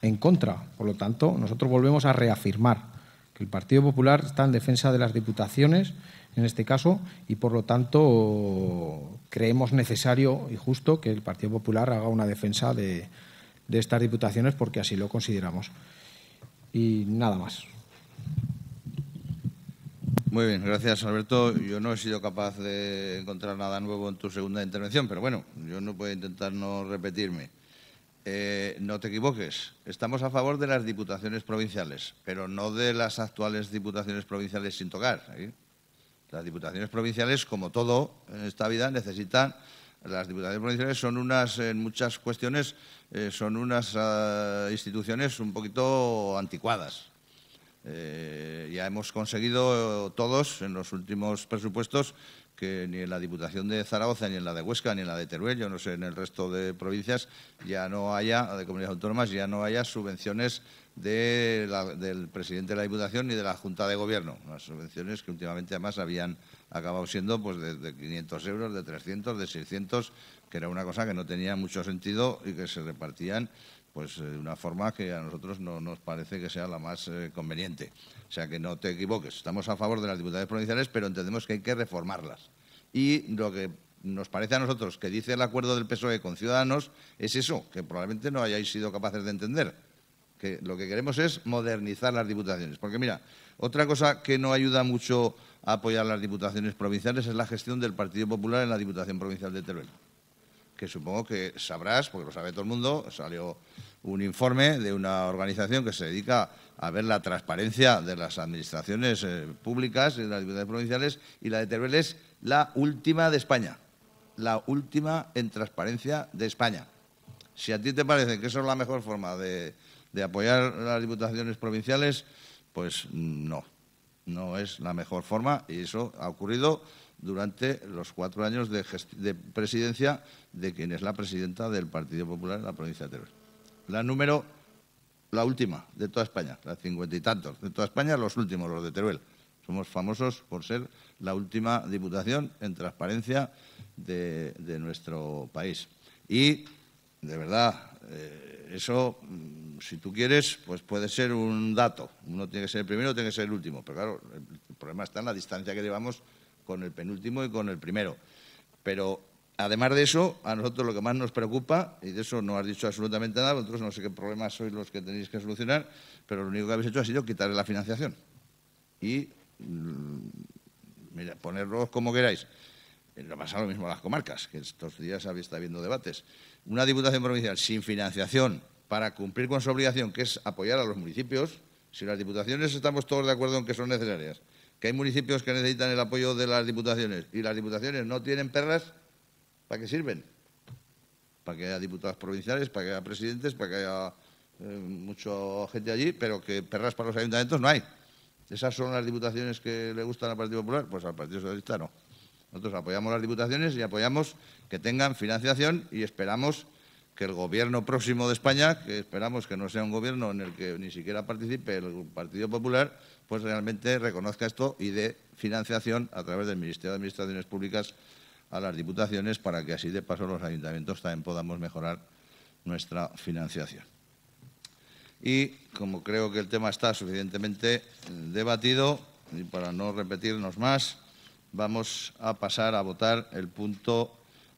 en contra. Por lo tanto, nosotros volvemos a reafirmar que el Partido Popular está en defensa de las diputaciones en este caso, y por lo tanto creemos necesario y justo que el Partido Popular haga una defensa de, estas diputaciones porque así lo consideramos. Y nada más. Muy bien, gracias Alberto. Yo no he sido capaz de encontrar nada nuevo en tu segunda intervención, pero bueno, yo no puedo intentar no repetirme. Eh, no te equivoques, estamos a favor de las diputaciones provinciales, pero no de las actuales diputaciones provinciales sin tocar. ¿eh? Las diputaciones provinciales, como todo en esta vida, necesitan las diputaciones provinciales son unas, en muchas cuestiones, eh, son unas ah, instituciones un poquito anticuadas. Eh, ya hemos conseguido todos en los últimos presupuestos que ni en la Diputación de Zaragoza, ni en la de Huesca, ni en la de Teruel, yo no sé, en el resto de provincias ya no haya, de comunidades autónomas, ya no haya subvenciones del presidente de la Diputación y de la Junta de Gobierno. Las subvenciones que últimamente además habían acabado siendo pues de, 500 euros, de 300, de 600, que era una cosa que no tenía mucho sentido y que se repartían pues eh, de una forma que a nosotros no nos parece que sea la más eh, conveniente. O sea que no te equivoques, estamos a favor de las diputaciones provinciales, pero entendemos que hay que reformarlas. Y lo que nos parece a nosotros que dice el acuerdo del PSOE con Ciudadanos es eso, que probablemente no hayáis sido capaces de entender lo que queremos es modernizar las diputaciones. Porque mira, otra cosa que no ayuda mucho a apoyar las diputaciones provinciales es la gestión del Partido Popular en la Diputación Provincial de Teruel. Que supongo que sabrás, porque lo sabe todo el mundo, salió un informe de una organización que se dedica a ver la transparencia de las administraciones eh, públicas y de las diputaciones provinciales y la de Teruel es la última de España, la última en transparencia de España. Si a ti te parece que eso es la mejor forma de, de apoyar las diputaciones provinciales, pues no, no es la mejor forma y eso ha ocurrido durante los cuatro años de, presidencia de quien es la presidenta del Partido Popular en la provincia de Teruel. La número, la última de toda España, la cincuenta y tantos de toda España, los últimos, los de Teruel. Somos famosos por ser la última diputación en transparencia de, nuestro país. Y, de verdad, eh, eso mm, si tú quieres, pues puede ser un dato. Uno tiene que ser el primero, tiene que ser el último. Pero claro, el problema está en la distancia que llevamos con el penúltimo y con el primero. Pero además de eso, a nosotros lo que más nos preocupa, y de eso no has dicho absolutamente nada, vosotros no sé qué problemas sois los que tenéis que solucionar, pero lo único que habéis hecho ha sido quitarle la financiación. Y mm, mira, ponerlos como queráis. Lo eh, pasa lo mismo a las comarcas, que estos días habéis estado viendo debates. Una diputación provincial sin financiación para cumplir con su obligación, que es apoyar a los municipios, si las diputaciones estamos todos de acuerdo en que son necesarias, que hay municipios que necesitan el apoyo de las diputaciones y las diputaciones no tienen perras ¿para qué sirven? Para que haya diputados provinciales, para que haya presidentes, para que haya eh, mucha gente allí, pero que perras para los ayuntamientos no hay. ¿Esas son las diputaciones que le gustan al Partido Popular? Pues al Partido Socialista no. Nosotros apoyamos las diputaciones y apoyamos que tengan financiación y esperamos que el gobierno próximo de España, que esperamos que no sea un gobierno en el que ni siquiera participe el Partido Popular, pues realmente reconozca esto y dé financiación a través del Ministerio de Administraciones Públicas a las diputaciones para que así de paso los ayuntamientos también podamos mejorar nuestra financiación. Y como creo que el tema está suficientemente debatido, y para no repetirnos más, vamos a pasar a votar el punto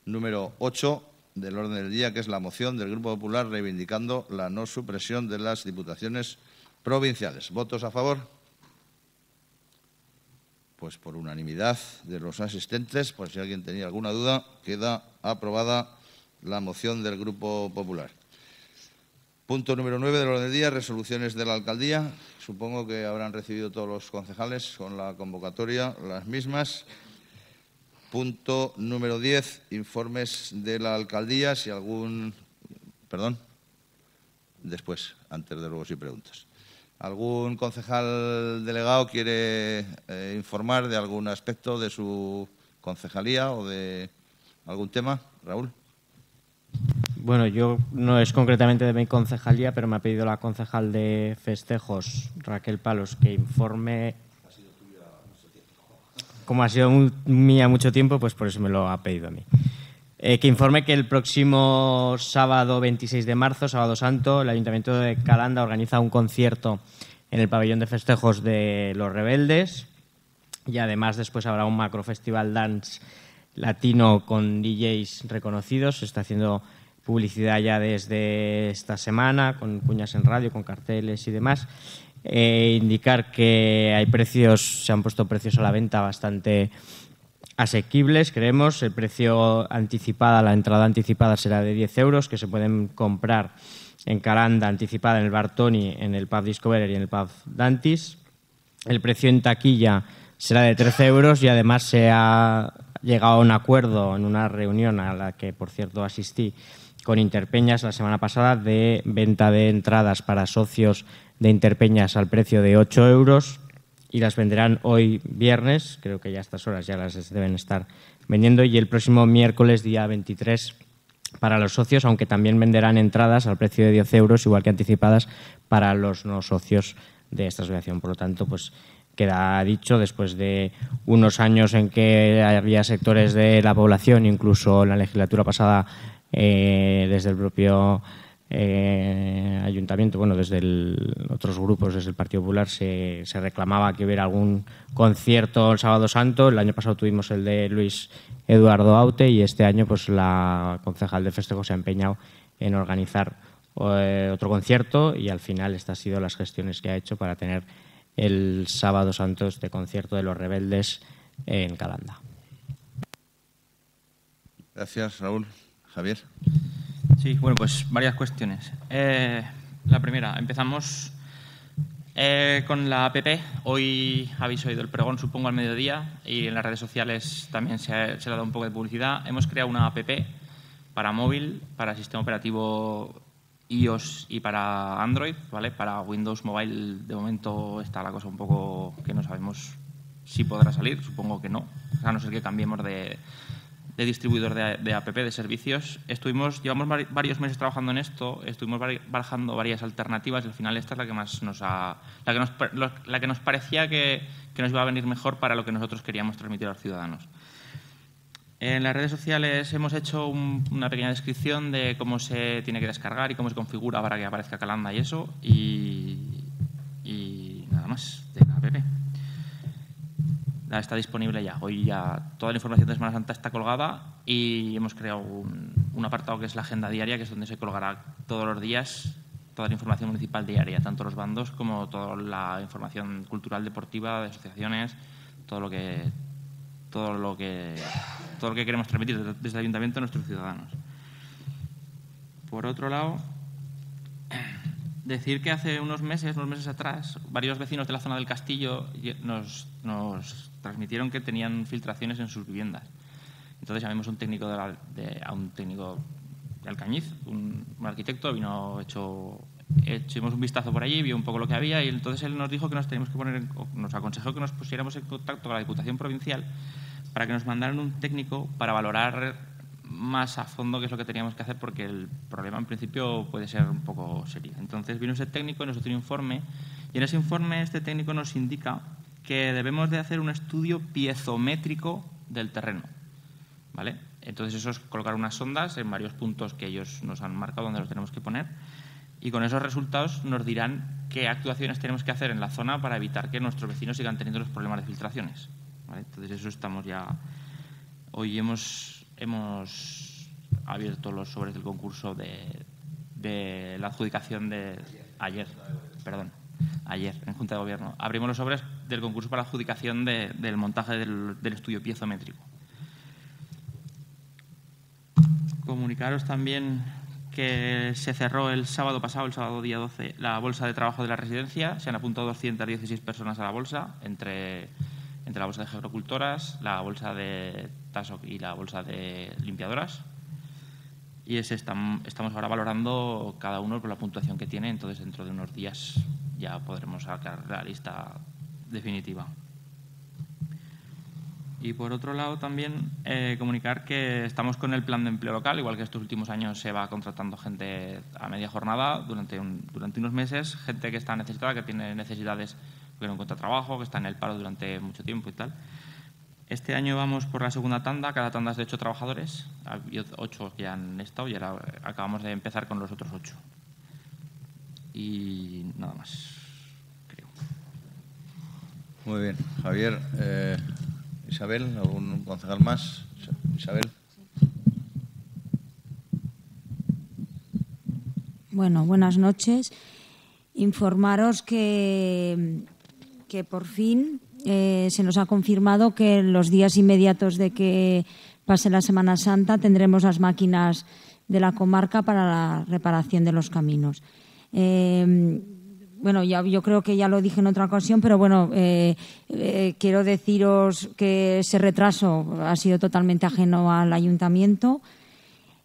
número 8 del orden del día, que es la moción del Grupo Popular reivindicando la no supresión de las diputaciones provinciales. ¿Votos a favor? Pues por unanimidad de los asistentes, por si alguien tenía alguna duda, queda aprobada la moción del Grupo Popular. Punto número 9 del orden del día, resoluciones de la alcaldía. Supongo que habrán recibido todos los concejales con la convocatoria las mismas. Punto número 10, informes de la alcaldía, si algún... Perdón, después, antes de luego si preguntas. ¿Algún concejal delegado quiere eh, informar de algún aspecto de su concejalía o de algún tema? Raúl. Bueno, yo no es concretamente de mi concejalía, pero me ha pedido la concejal de festejos, Raquel Palos, que informe como ha sido mía mucho tiempo, pues por eso me lo ha pedido a mí. Eh, que informe que el próximo sábado 26 de marzo, sábado santo, el Ayuntamiento de Calanda organiza un concierto en el pabellón de festejos de los rebeldes y además después habrá un macro festival dance latino con DJs reconocidos. Se está haciendo publicidad ya desde esta semana, con cuñas en radio, con carteles y demás e indicar que hay precios, se han puesto precios a la venta bastante asequibles, creemos. El precio anticipada, la entrada anticipada será de 10 euros, que se pueden comprar en Caranda, anticipada en el Bartoni, en el Pub Discovery y en el Pub Dantis. El precio en taquilla será de 13 euros y además se ha llegado a un acuerdo en una reunión a la que, por cierto, asistí con Interpeñas la semana pasada de venta de entradas para socios de Interpeñas al precio de 8 euros y las venderán hoy viernes, creo que ya a estas horas ya las deben estar vendiendo, y el próximo miércoles día 23 para los socios, aunque también venderán entradas al precio de 10 euros, igual que anticipadas para los no socios de esta asociación. Por lo tanto, pues queda dicho, después de unos años en que había sectores de la población, incluso en la legislatura pasada, eh, desde el propio eh, ayuntamiento, bueno, desde otros grupos, desde el Partido Popular, se, reclamaba que hubiera algún concierto el sábado santo. El año pasado tuvimos el de Luis Eduardo Aute y este año pues la concejal de festejo se ha empeñado en organizar eh, otro concierto y al final estas han sido las gestiones que ha hecho para tener el sábado santo este concierto de los rebeldes en Calanda. Gracias, Raúl. Javier. Sí, bueno, pues varias cuestiones. Eh, la primera, empezamos eh, con la APP. Hoy habéis oído el pregón, supongo, al mediodía y en las redes sociales también se, ha, dado un poco de publicidad. Hemos creado una APP para móvil, para sistema operativo iOS y para Android, ¿vale? Para Windows Mobile de momento está la cosa un poco que no sabemos si podrá salir, supongo que no, a no ser que cambiemos de, de distribuidor de, APP, de servicios. Estuvimos, llevamos varios meses trabajando en esto, estuvimos barajando varias alternativas y al final esta es la que más nos ha, la que nos, la que nos parecía que, nos iba a venir mejor para lo que nosotros queríamos transmitir a los ciudadanos. En las redes sociales hemos hecho una pequeña descripción de cómo se tiene que descargar y cómo se configura para que aparezca Calanda y eso. Y, nada más de app está disponible ya. Hoy ya toda la información de Semana Santa está colgada y hemos creado un, apartado que es la agenda diaria, que es donde se colgará todos los días toda la información municipal diaria, tanto los bandos como toda la información cultural, deportiva, de asociaciones, todo lo que todo lo que todo lo que queremos transmitir desde el ayuntamiento a nuestros ciudadanos. Por otro lado, Decir que hace unos meses, unos meses atrás, varios vecinos de la zona del castillo nos, nos transmitieron que tenían filtraciones en sus viviendas. Entonces llamamos a un técnico de, a un técnico de Alcañiz, un, arquitecto, vino hecho echamos un vistazo por allí, vio un poco lo que había y entonces él nos dijo que nos teníamos que poner, nos aconsejó que nos pusiéramos en contacto con la Diputación Provincial para que nos mandaran un técnico para valorar más a fondo que es lo que teníamos que hacer porque el problema en principio puede ser un poco serio. Entonces vino ese técnico y nos hizo un informe y en ese informe este técnico nos indica que debemos de hacer un estudio piezométrico del terreno. ¿Vale? Entonces eso es colocar unas sondas en varios puntos que ellos nos han marcado donde los tenemos que poner y con esos resultados nos dirán qué actuaciones tenemos que hacer en la zona para evitar que nuestros vecinos sigan teniendo los problemas de filtraciones. Entonces eso estamos ya... Hoy hemos hemos abierto los sobres del concurso de, de la adjudicación de ayer, perdón, ayer en Junta de Gobierno. Abrimos los sobres del concurso para la adjudicación del montaje del, del estudio piezométrico. Comunicaros también que se cerró el sábado pasado, el sábado día 12, la bolsa de trabajo de la residencia. Se han apuntado 216 personas a la bolsa, entre entre la bolsa de geocultoras, la bolsa de TASOC y la bolsa de limpiadoras. Y es, estamos ahora valorando cada uno por la puntuación que tiene, entonces dentro de unos días ya podremos sacar la lista definitiva. Y por otro lado también eh, comunicar que estamos con el plan de empleo local, igual que estos últimos años se va contratando gente a media jornada durante, un, durante unos meses, gente que está necesitada, que tiene necesidades que no encuentra trabajo, que está en el paro durante mucho tiempo y tal. Este año vamos por la segunda tanda, cada tanda es de ocho trabajadores, hay ocho que han estado y ahora acabamos de empezar con los otros ocho. Y nada más, creo. Muy bien, Javier, eh, Isabel, ¿algún concejal más? Isabel. Bueno, buenas noches. Informaros que que por fin eh, se nos ha confirmado que en los días inmediatos de que pase la Semana Santa tendremos las máquinas de la comarca para la reparación de los caminos. Em, bueno, yo creo que ya lo dije en otra ocasión, pero bueno, eh, eh, quiero deciros que ese retraso ha sido totalmente ajeno al ayuntamiento.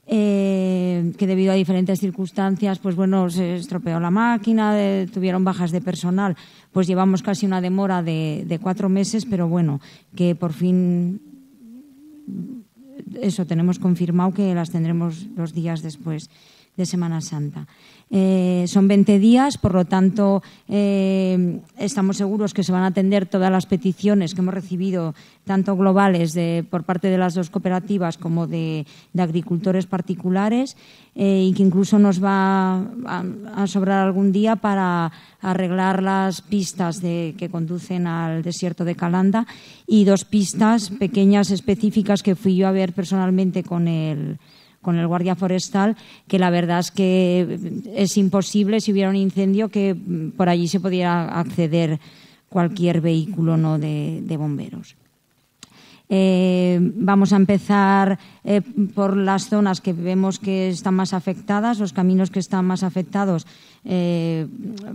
Eh, que debido a diferentes circunstancias, pues bueno, se estropeó la máquina, tuvieron bajas de personal, pues llevamos casi una demora de, de cuatro meses, pero bueno, que por fin eso tenemos confirmado que las tendremos los días después de Semana Santa. Eh, son 20 días, por lo tanto, eh, estamos seguros que se van a atender todas las peticiones que hemos recibido, tanto globales de, por parte de las dos cooperativas como de, agricultores particulares, eh, y que incluso nos va a, sobrar algún día para arreglar las pistas de, que conducen al desierto de Calanda y dos pistas pequeñas específicas que fui yo a ver personalmente con el con el guardia forestal, que la verdad es que eh, es imposible si hubiera un incendio que mm, por allí se pudiera acceder cualquier vehículo no de, bomberos. Eh, vamos a empezar eh, por las zonas que vemos que están más afectadas, los caminos que están más afectados eh,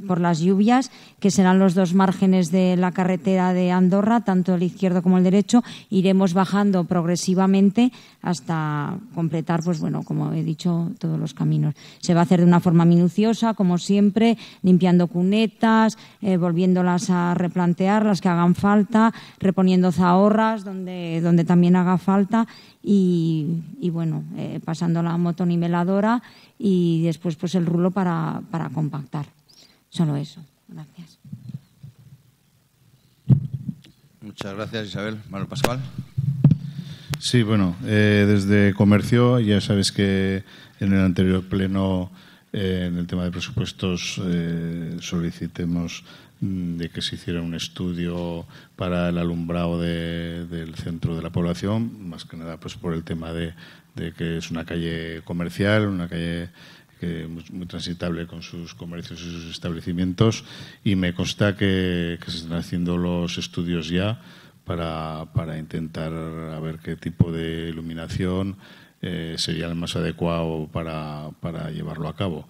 por las lluvias, que serán los dos márgenes de la carretera de Andorra, tanto el izquierdo como el derecho. Iremos bajando progresivamente hasta completar, pues bueno, como he dicho, todos los caminos. Se va a hacer de una forma minuciosa, como siempre, limpiando cunetas, eh, volviéndolas a replantear, las que hagan falta, reponiendo zahorras donde, donde también haga falta y, bueno, eh, pasando la motoniveladora y después pues el rulo para, para compactar. Solo eso. Gracias. Muchas gracias, Isabel. Manuel Pascual. Sí, bueno, eh, desde Comercio ya sabes que en el anterior pleno, eh, en el tema de presupuestos, eh, solicitemos de que se hiciera un estudio para el alumbrado del centro de la población, más que nada pues por el tema de, que es una calle comercial, una calle muy, transitable con sus comercios y sus establecimientos y me consta que, se están haciendo los estudios ya para, intentar a ver qué tipo de iluminación eh, sería el más adecuado para, llevarlo a cabo.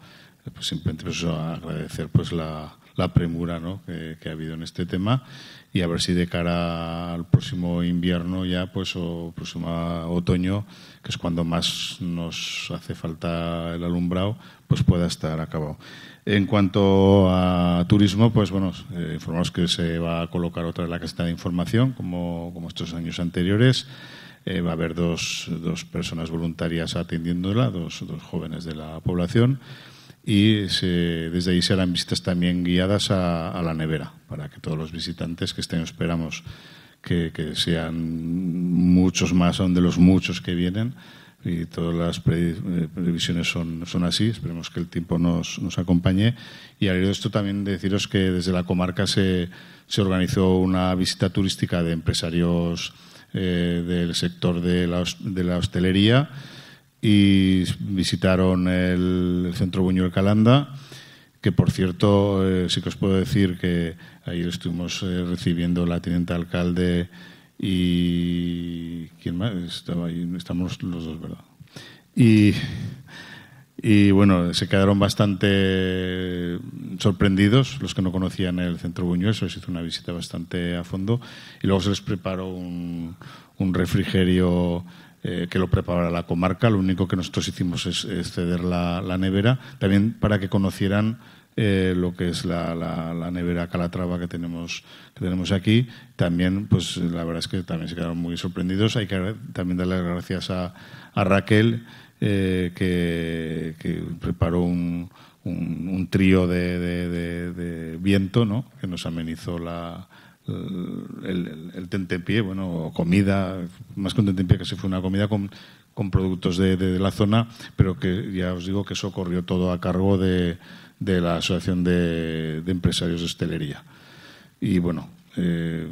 Pues simplemente pues, eso, agradecer pues la, la premura ¿no? que, ha habido en este tema y a ver si de cara al próximo invierno ya, pues o próximo otoño, que es cuando más nos hace falta el alumbrado, pues pueda estar acabado. En cuanto a turismo, pues bueno, eh, informamos que se va a colocar otra de la caseta de información, como, como estos años anteriores. Eh, va a haber dos, dos personas voluntarias atendiéndola, dos, dos jóvenes de la población y se, desde ahí se harán visitas también guiadas a, la nevera para que todos los visitantes que estén, esperamos que, sean muchos más, son de los muchos que vienen y todas las eh, previsiones son, son así. Esperemos que el tiempo nos, acompañe. Y al de esto también deciros que desde la comarca se, se organizó una visita turística de empresarios eh, del sector de la, de la hostelería y visitaron el, centro Buñuel Calanda, que por cierto eh, sí que os puedo decir que ahí estuvimos eh, recibiendo la teniente alcalde y quién más estaba ahí, estamos los dos, ¿verdad? Y, y bueno, se quedaron bastante sorprendidos los que no conocían el centro Buñuel, se les hizo una visita bastante a fondo y luego se les preparó un, un refrigerio eh, que lo preparara la comarca. Lo único que nosotros hicimos es, ceder la, nevera, también para que conocieran eh, lo que es la, nevera Calatrava que tenemos, que tenemos aquí. También, pues la verdad es que también se quedaron muy sorprendidos. Hay que también dar las gracias a, Raquel, eh, que, preparó un, trío de, de, viento ¿no? que nos amenizó la, eh, el, el, tentempié, bueno, comida, más que un tentempié, que se fue una comida con, productos de, la zona, pero que ya os digo que eso corrió todo a cargo de, la Asociación de, Empresarios de Hostelería. Y bueno, eh,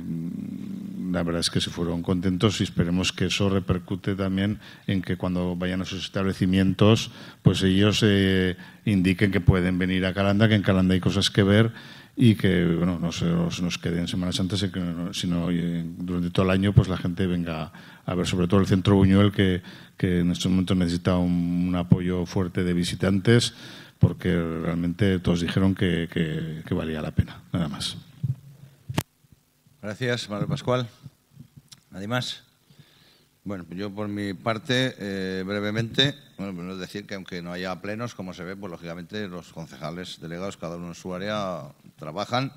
la verdad es que se fueron contentos y esperemos que eso repercute también en que cuando vayan a sus establecimientos, pues ellos eh, indiquen que pueden venir a Calanda, que en Calanda hay cosas que ver y que bueno, no se nos nos queden semanas antes, sino eh, durante todo el año pues la gente venga a ver, sobre todo el centro Buñuel, que, que en estos momentos necesita un, apoyo fuerte de visitantes, porque realmente todos dijeron que, valía la pena, nada más. Gracias, Manuel Pascual. ¿Nadie más? Bueno, yo por mi parte, eh, brevemente, bueno, es decir que aunque no haya plenos, como se ve, pues lógicamente los concejales delegados, cada uno en su área, trabajan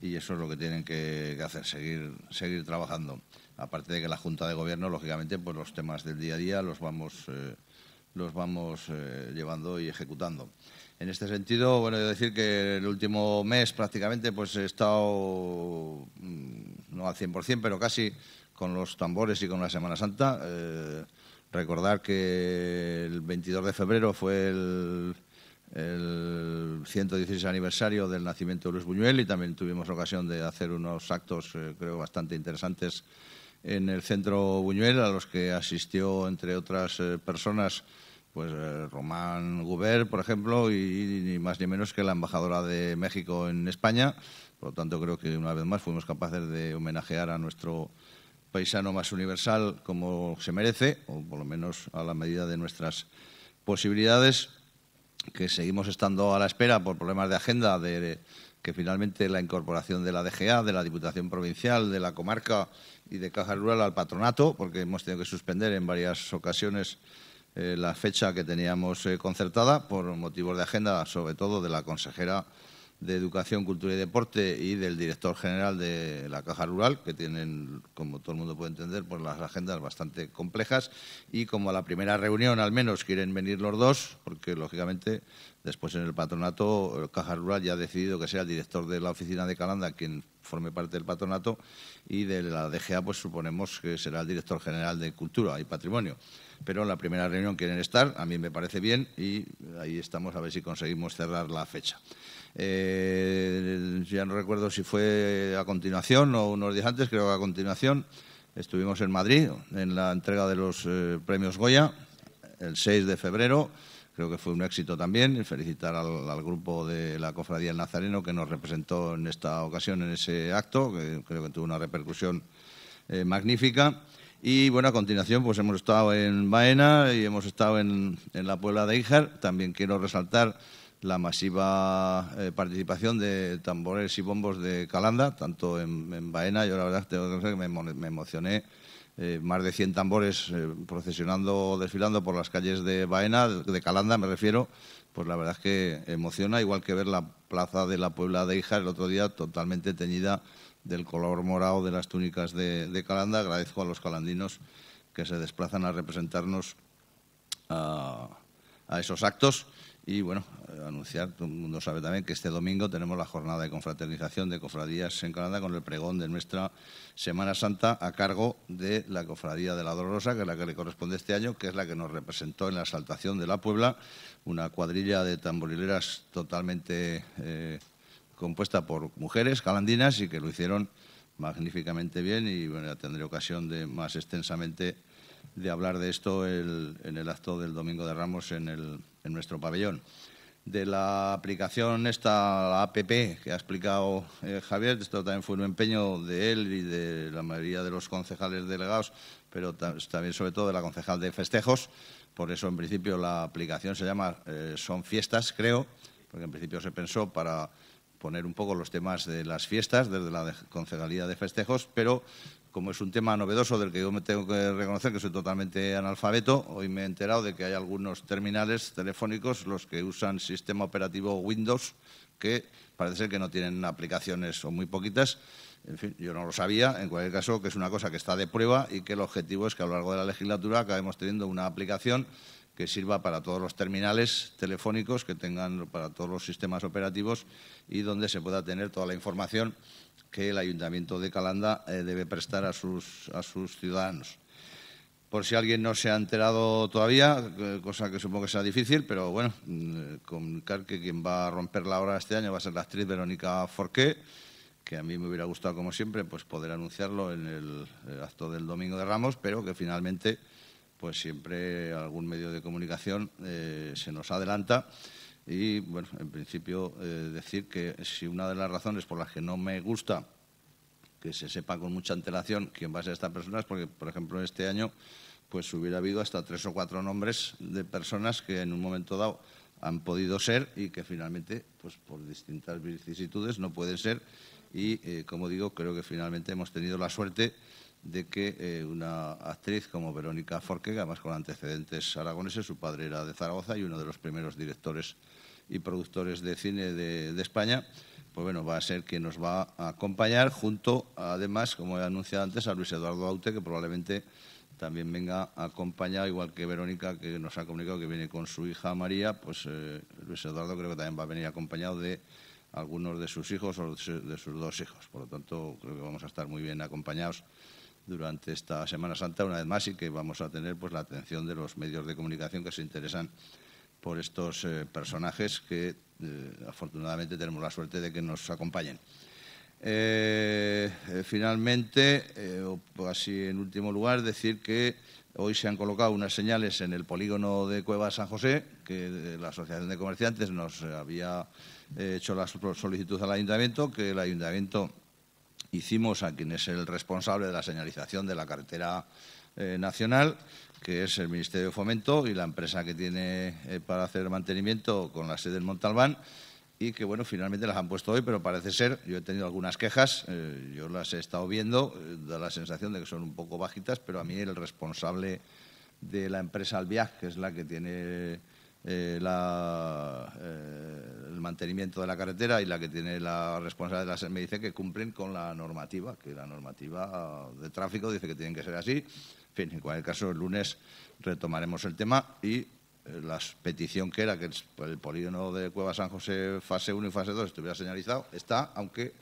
y eso es lo que tienen que, hacer, seguir, seguir trabajando. Aparte de que la Junta de Gobierno, lógicamente, pues los temas del día a día los vamos, eh, los vamos eh, llevando y ejecutando. En este sentido, bueno, decir que el último mes prácticamente pues he estado, mm, no al 100%, pero casi con los tambores y con la Semana Santa. Eh, recordar que el 22 de febrero fue el, el 116 aniversario del nacimiento de Luis Buñuel y también tuvimos ocasión de hacer unos actos, eh, creo, bastante interesantes en el centro Buñuel, a los que asistió, entre otras eh, personas, pues eh, Román Guber, por ejemplo, y, ni más ni menos que la embajadora de México en España. Por lo tanto, creo que una vez más fuimos capaces de homenajear a nuestro paisano más universal como se merece, o por lo menos a la medida de nuestras posibilidades que seguimos estando a la espera por problemas de agenda, de que finalmente la incorporación de la DGA, de la Diputación Provincial, de la comarca y de Caja Rural al patronato, porque hemos tenido que suspender en varias ocasiones eh, la fecha que teníamos eh, concertada por motivos de agenda, sobre todo de la consejera de Educación, Cultura y Deporte y del director general de la Caja Rural, que tienen, como todo el mundo puede entender, pues las agendas bastante complejas y como a la primera reunión al menos quieren venir los dos, porque lógicamente después en el patronato Caja Rural ya ha decidido que sea el director de la oficina de Calanda quien forme parte del patronato y de la DGA pues suponemos que será el director general de Cultura y Patrimonio. Pero en la primera reunión quieren estar, a mí me parece bien y ahí estamos a ver si conseguimos cerrar la fecha. Eh, ya no recuerdo si fue a continuación o unos días antes, creo que a continuación. Estuvimos en Madrid en la entrega de los eh, premios Goya el 6 de febrero. Creo que fue un éxito también. Felicitar al, grupo de la Cofradía del Nazareno que nos representó en esta ocasión, en ese acto, que creo que tuvo una repercusión eh, magnífica. Y bueno, a continuación, pues hemos estado en Baena y hemos estado en, en la Puebla de Ijar. También quiero resaltar la masiva eh, participación de tambores y bombos de Calanda, tanto en, Baena, yo la verdad tengo que decir que me, emocioné, eh, más de 100 tambores eh, procesionando o desfilando por las calles de Baena, de Calanda me refiero, pues la verdad es que emociona, igual que ver la plaza de la Puebla de Hija el otro día totalmente teñida del color morado de las túnicas de, Calanda. Agradezco a los calandinos que se desplazan a representarnos a esos actos. Y bueno, anunciar, todo el mundo sabe también que este domingo tenemos la jornada de confraternización de cofradías en Canadá con el pregón de nuestra Semana Santa a cargo de la cofradía de la Dolorosa, que es la que le corresponde este año, que es la que nos representó en la asaltación de la Puebla, una cuadrilla de tamborileras totalmente eh, compuesta por mujeres calandinas y que lo hicieron magníficamente bien y bueno, ya tendré ocasión de más extensamente de hablar de esto en el acto del Domingo de Ramos en el nuestro pabellón. De la aplicación esta, la APP, que ha explicado eh, Javier, esto también fue un empeño de él y de la mayoría de los concejales delegados, pero también sobre todo de la concejal de festejos. Por eso, en principio, la aplicación se llama eh, Son Fiestas, creo, porque en principio se pensó para poner un poco los temas de las fiestas desde la concejalía de festejos, pero como es un tema novedoso del que yo me tengo que reconocer que soy totalmente analfabeto, hoy me he enterado de que hay algunos terminales telefónicos, los que usan sistema operativo Windows, que parece ser que no tienen aplicaciones o muy poquitas. En fin, yo no lo sabía, en cualquier caso, que es una cosa que está de prueba y que el objetivo es que a lo largo de la legislatura acabemos teniendo una aplicación que sirva para todos los terminales telefónicos, que tengan para todos los sistemas operativos y donde se pueda tener toda la información que el Ayuntamiento de Calanda eh, debe prestar a sus, a sus ciudadanos. Por si alguien no se ha enterado todavía, eh, cosa que supongo que sea difícil, pero bueno, mm, comunicar que quien va a romper la hora este año va a ser la actriz Verónica Forqué, que a mí me hubiera gustado, como siempre, pues poder anunciarlo en el, acto del Domingo de Ramos, pero que finalmente, pues siempre algún medio de comunicación eh, se nos adelanta. Y bueno, en principio eh, decir que si una de las razones por las que no me gusta que se sepa con mucha antelación quién va a ser esta persona es porque, por ejemplo, este año pues hubiera habido hasta tres o cuatro nombres de personas que en un momento dado han podido ser y que finalmente, pues por distintas vicisitudes, no pueden ser. Y, eh, como digo, creo que finalmente hemos tenido la suerte de que eh, una actriz como Verónica Forque, además con antecedentes aragoneses, su padre era de Zaragoza y uno de los primeros directores y productores de cine de, España, pues bueno, va a ser quien nos va a acompañar junto, además, como he anunciado antes, a Luis Eduardo Aute, que probablemente también venga acompañado, igual que Verónica, que nos ha comunicado que viene con su hija María, pues eh, Luis Eduardo creo que también va a venir acompañado de algunos de sus hijos o de sus dos hijos. Por lo tanto, creo que vamos a estar muy bien acompañados durante esta Semana Santa, una vez más, y que vamos a tener pues, la atención de los medios de comunicación que se interesan por estos eh, personajes que eh, afortunadamente tenemos la suerte de que nos acompañen. Eh, finalmente, así en último lugar, decir que hoy se han colocado unas señales en el polígono de Cueva San José, que la Asociación de Comerciantes nos había hecho la solicitud al ayuntamiento, que el ayuntamiento hicimos a quien es el responsable de la señalización de la carretera nacional que es el Ministerio de Fomento y la empresa que tiene eh, para hacer mantenimiento con la sede en Montalbán y que, bueno, finalmente las han puesto hoy, pero parece ser, yo he tenido algunas quejas, eh, yo las he estado viendo, eh, da la sensación de que son un poco bajitas, pero a mí el responsable de la empresa Alviag, que es la que tiene la, el mantenimiento de la carretera y la que tiene la responsabilidad de la sede, me dice que cumplen con la normativa, que la normativa de tráfico dice que tienen que ser así, en cualquier caso, el lunes retomaremos el tema y eh, la petición que era que el polígono de Cueva San José fase 1 y fase 2 estuviera señalizado está, aunque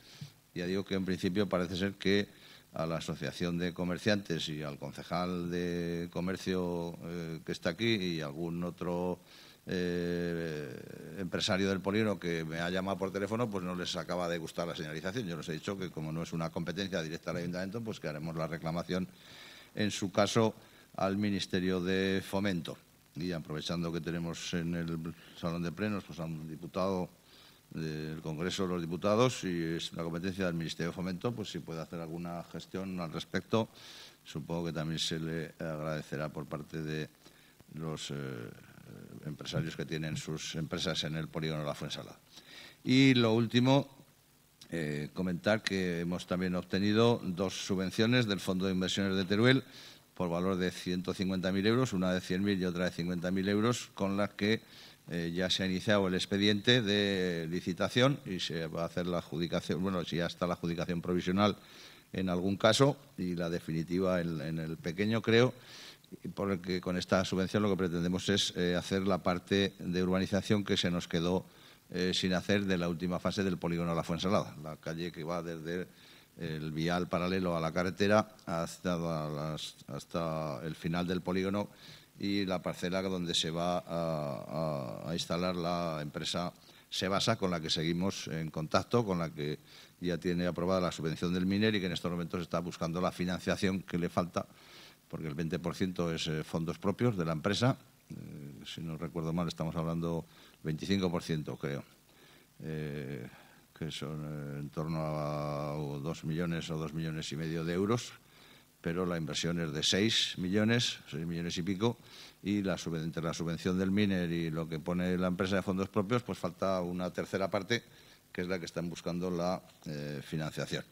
ya digo que en principio parece ser que a la Asociación de Comerciantes y al concejal de comercio eh, que está aquí y algún otro eh, empresario del polígono que me ha llamado por teléfono, pues no les acaba de gustar la señalización. Yo les he dicho que como no es una competencia directa del ayuntamiento, pues que haremos la reclamación en su caso al Ministerio de Fomento. Y aprovechando que tenemos en el salón de plenos pues, a un diputado del Congreso de los Diputados y es la competencia del Ministerio de Fomento, pues si puede hacer alguna gestión al respecto, supongo que también se le agradecerá por parte de los eh, empresarios que tienen sus empresas en el polígono de la Fuensalada. Y lo último, eh, comentar que hemos también obtenido dos subvenciones del Fondo de Inversiones de Teruel por valor de 150.000 euros, una de 100.000 y otra de 50.000 euros, con las que eh, ya se ha iniciado el expediente de licitación y se va a hacer la adjudicación, bueno, si ya está la adjudicación provisional en algún caso y la definitiva en, el pequeño, creo, porque con esta subvención lo que pretendemos es eh, hacer la parte de urbanización que se nos quedó eh, sin hacer de la última fase del polígono de la Fuensalada, la calle que va desde el vial paralelo a la carretera hasta, las, hasta el final del polígono y la parcela donde se va a, instalar la empresa Sebasa, con la que seguimos en contacto, con la que ya tiene aprobada la subvención del MINER y que en estos momentos está buscando la financiación que le falta, porque el 20% es eh, fondos propios de la empresa. Eh, si no recuerdo mal, estamos hablando 25% creo, eh, que son eh, en torno a 2 millones o 2 millones y medio de euros, pero la inversión es de 6 millones, 6 millones y pico, y la, entre la subvención del MINER y lo que pone la empresa de fondos propios, pues falta una tercera parte, que es la que están buscando la eh, financiación.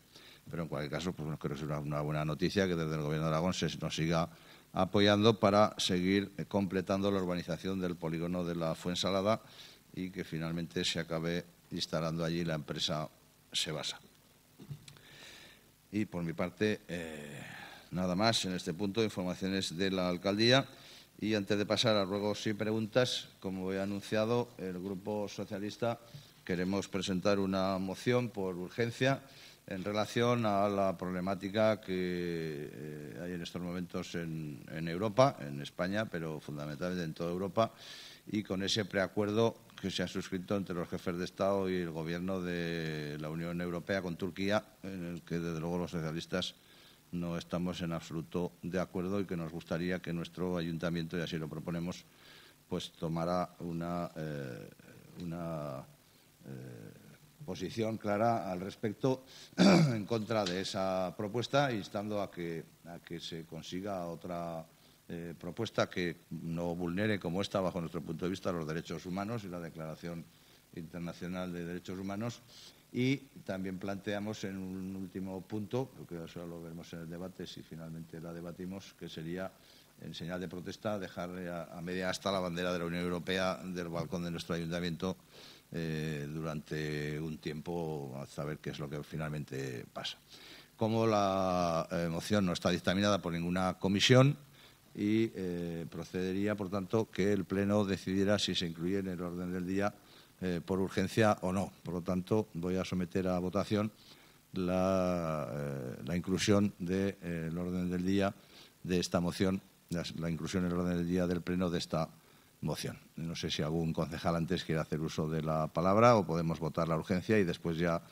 Pero en cualquier caso, pues bueno, creo que es una, una buena noticia que desde el Gobierno de Aragón se nos siga apoyando para seguir eh, completando la urbanización del polígono de la Fuensalada y que finalmente se acabe instalando allí la empresa Sebasa. Y por mi parte, eh, nada más en este punto, informaciones de la alcaldía. Y antes de pasar a ruegos y preguntas, como he anunciado, el Grupo Socialista queremos presentar una moción por urgencia en relación a la problemática que eh, hay en estos momentos en, en, Europa, en España, pero fundamentalmente en toda Europa, y con ese preacuerdo que se ha suscrito entre los jefes de Estado y el Gobierno de la Unión Europea con Turquía, en el que desde luego los socialistas no estamos en absoluto de acuerdo y que nos gustaría que nuestro ayuntamiento, y así lo proponemos, pues tomara una, eh, una eh, posición clara al respecto en contra de esa propuesta, instando a que, a que se consiga otra eh, propuesta que no vulnere, como esta, bajo nuestro punto de vista, los derechos humanos y la Declaración Internacional de Derechos Humanos. Y también planteamos en un último punto, que eso lo veremos en el debate, si finalmente la debatimos, que sería en señal de protesta dejar a media hasta la bandera de la Unión Europea del balcón de nuestro ayuntamiento eh, durante un tiempo a saber qué es lo que finalmente pasa. Como la eh, moción no está dictaminada por ninguna comisión, y eh, procedería, por tanto, que el Pleno decidiera si se incluye en el orden del día por urgencia o no. Por lo tanto, voy a someter a votación la, inclusión del orden del día de esta moción, la, inclusión en el orden del día del Pleno de esta moción. No sé si algún concejal antes quiere hacer uso de la palabra o podemos votar la urgencia y después ya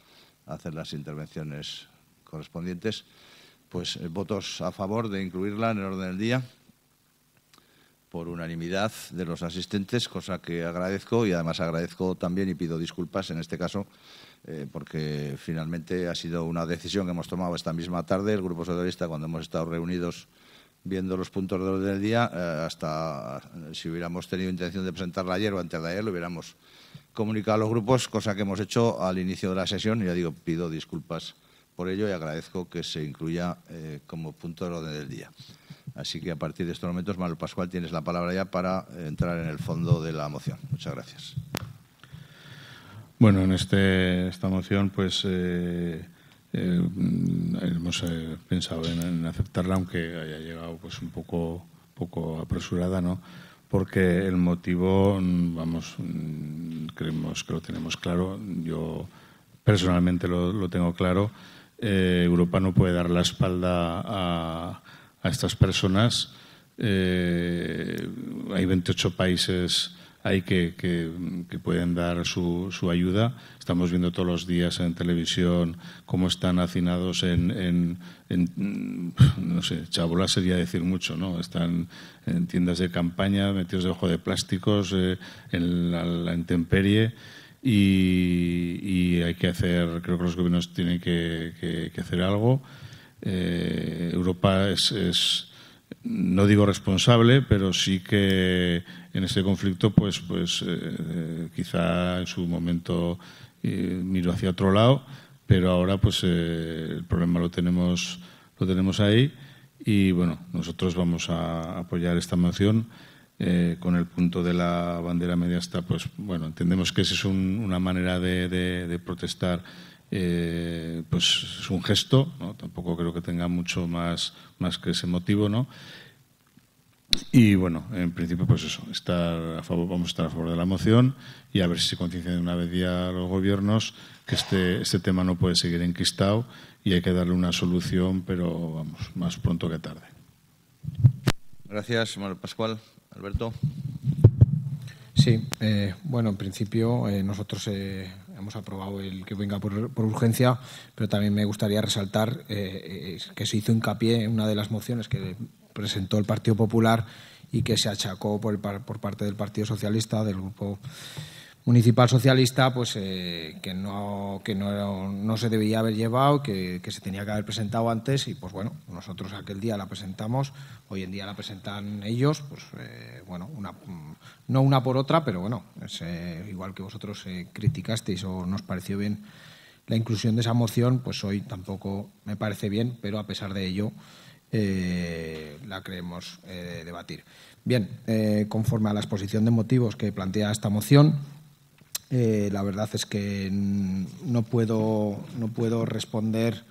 hacer las intervenciones correspondientes. Pues eh, votos a favor de incluirla en el orden del día por unanimidad de los asistentes, cosa que agradezco y además agradezco también y pido disculpas en este caso eh, porque finalmente ha sido una decisión que hemos tomado esta misma tarde el Grupo Socialista cuando hemos estado reunidos viendo los puntos de orden del día, eh, hasta eh, si hubiéramos tenido intención de presentarla ayer o antes de ayer, lo hubiéramos comunicado a los grupos, cosa que hemos hecho al inicio de la sesión. Y ya digo, pido disculpas por ello y agradezco que se incluya eh, como punto de orden del día. Así que a partir de estos momentos, Manuel Pascual, tienes la palabra ya para entrar en el fondo de la moción. Muchas gracias. Bueno, en este, esta moción, pues. Eh, mm, hemos eh, pensado en, aceptarla, aunque haya llegado pues un poco, poco apresurada, ¿no? Porque el motivo, mm, vamos, mm, creemos que lo tenemos claro. Yo personalmente lo, tengo claro. Eh, Europa no puede dar la espalda a, a estas personas. hay 28 países hay que, que, pueden dar su, su, ayuda. Estamos viendo todos los días en televisión cómo están hacinados en, en, no sé, chabola sería decir mucho, ¿no? Están en tiendas de campaña, metidos debajo de plásticos, eh, en la, intemperie. Y, hay que hacer, creo que los gobiernos tienen que, hacer algo. Eh, Europa es no digo responsable, pero sí que en este conflicto, pues, pues eh, eh, quizá en su momento eh, miro hacia otro lado, pero ahora, pues, el problema lo tenemos, lo tenemos ahí y, bueno, nosotros vamos a apoyar esta moción con el punto de la bandera media pues, bueno, entendemos que esa es una manera de protestar eh, pues es un gesto, tampoco creo que tenga mucho más, más que ese motivo, ¿no? Y bueno, en principio, pues eso, estar a favor, vamos a estar a favor de la moción y a ver si se conciencia de una vez ya los gobiernos que este, este tema no puede seguir enquistado y hay que darle una solución, pero vamos, más pronto que tarde. Gracias, Pascual. Alberto. Sí, eh, bueno, en principio eh, nosotros hemos aprobado el que venga por, urgencia, pero también me gustaría resaltar eh, eh, que se hizo hincapié en una de las mociones que presentó el Partido Popular y que se achacó por parte del Partido Socialista, del Grupo municipal socialista pues eh, que no que no, se debía haber llevado que, que, se tenía que haber presentado antes y pues bueno nosotros aquel día la presentamos hoy en día la presentan ellos pues eh, bueno una, no una por otra pero bueno eh, igual que vosotros criticasteis o nos pareció bien la inclusión de esa moción pues hoy tampoco me parece bien pero a pesar de ello la creemos debatir bien conforme a la exposición de motivos que plantea esta moción eh, la verdad es que no puedo, no puedo responder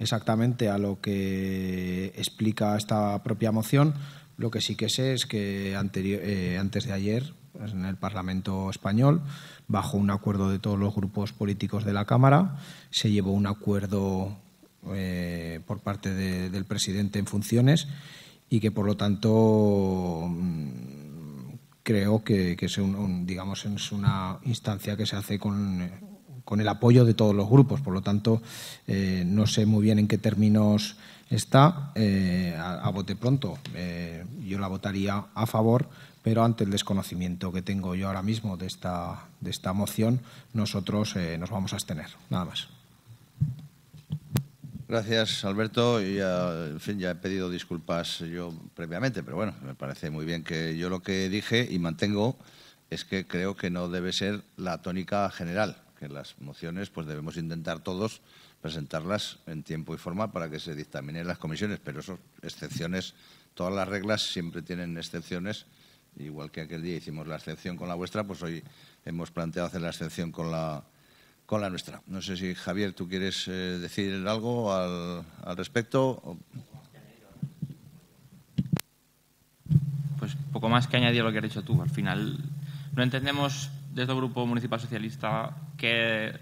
exactamente a lo que explica esta propia moción. Lo que sí que sé es que eh, antes de ayer, en el Parlamento español, bajo un acuerdo de todos los grupos políticos de la Cámara, se llevó un acuerdo eh, por parte del presidente en funciones y que, por lo tanto, creo que, es, digamos, una instancia que se hace con, el apoyo de todos los grupos. Por lo tanto, eh, no sé muy bien en qué términos está. Eh, a, vote pronto, eh, yo la votaría a favor, pero ante el desconocimiento que tengo yo ahora mismo de esta, de esta moción, nosotros nos vamos a abstener. Nada más. Gracias, Alberto. Y en fin, ya he pedido disculpas yo previamente, pero bueno, me parece muy bien que yo lo que dije y mantengo es que creo que no debe ser la tónica general, que las mociones pues debemos intentar todos presentarlas en tiempo y forma para que se dictaminen las comisiones, pero eso, excepciones, todas las reglas siempre tienen excepciones, igual que aquel día hicimos la excepción con la vuestra, pues hoy hemos planteado hacer la excepción con la con la nuestra. No sé si Javier, tú quieres eh, decir algo al, respecto. Pues poco más que añadir lo que has dicho tú. Al final, no entendemos desde el Grupo Municipal Socialista que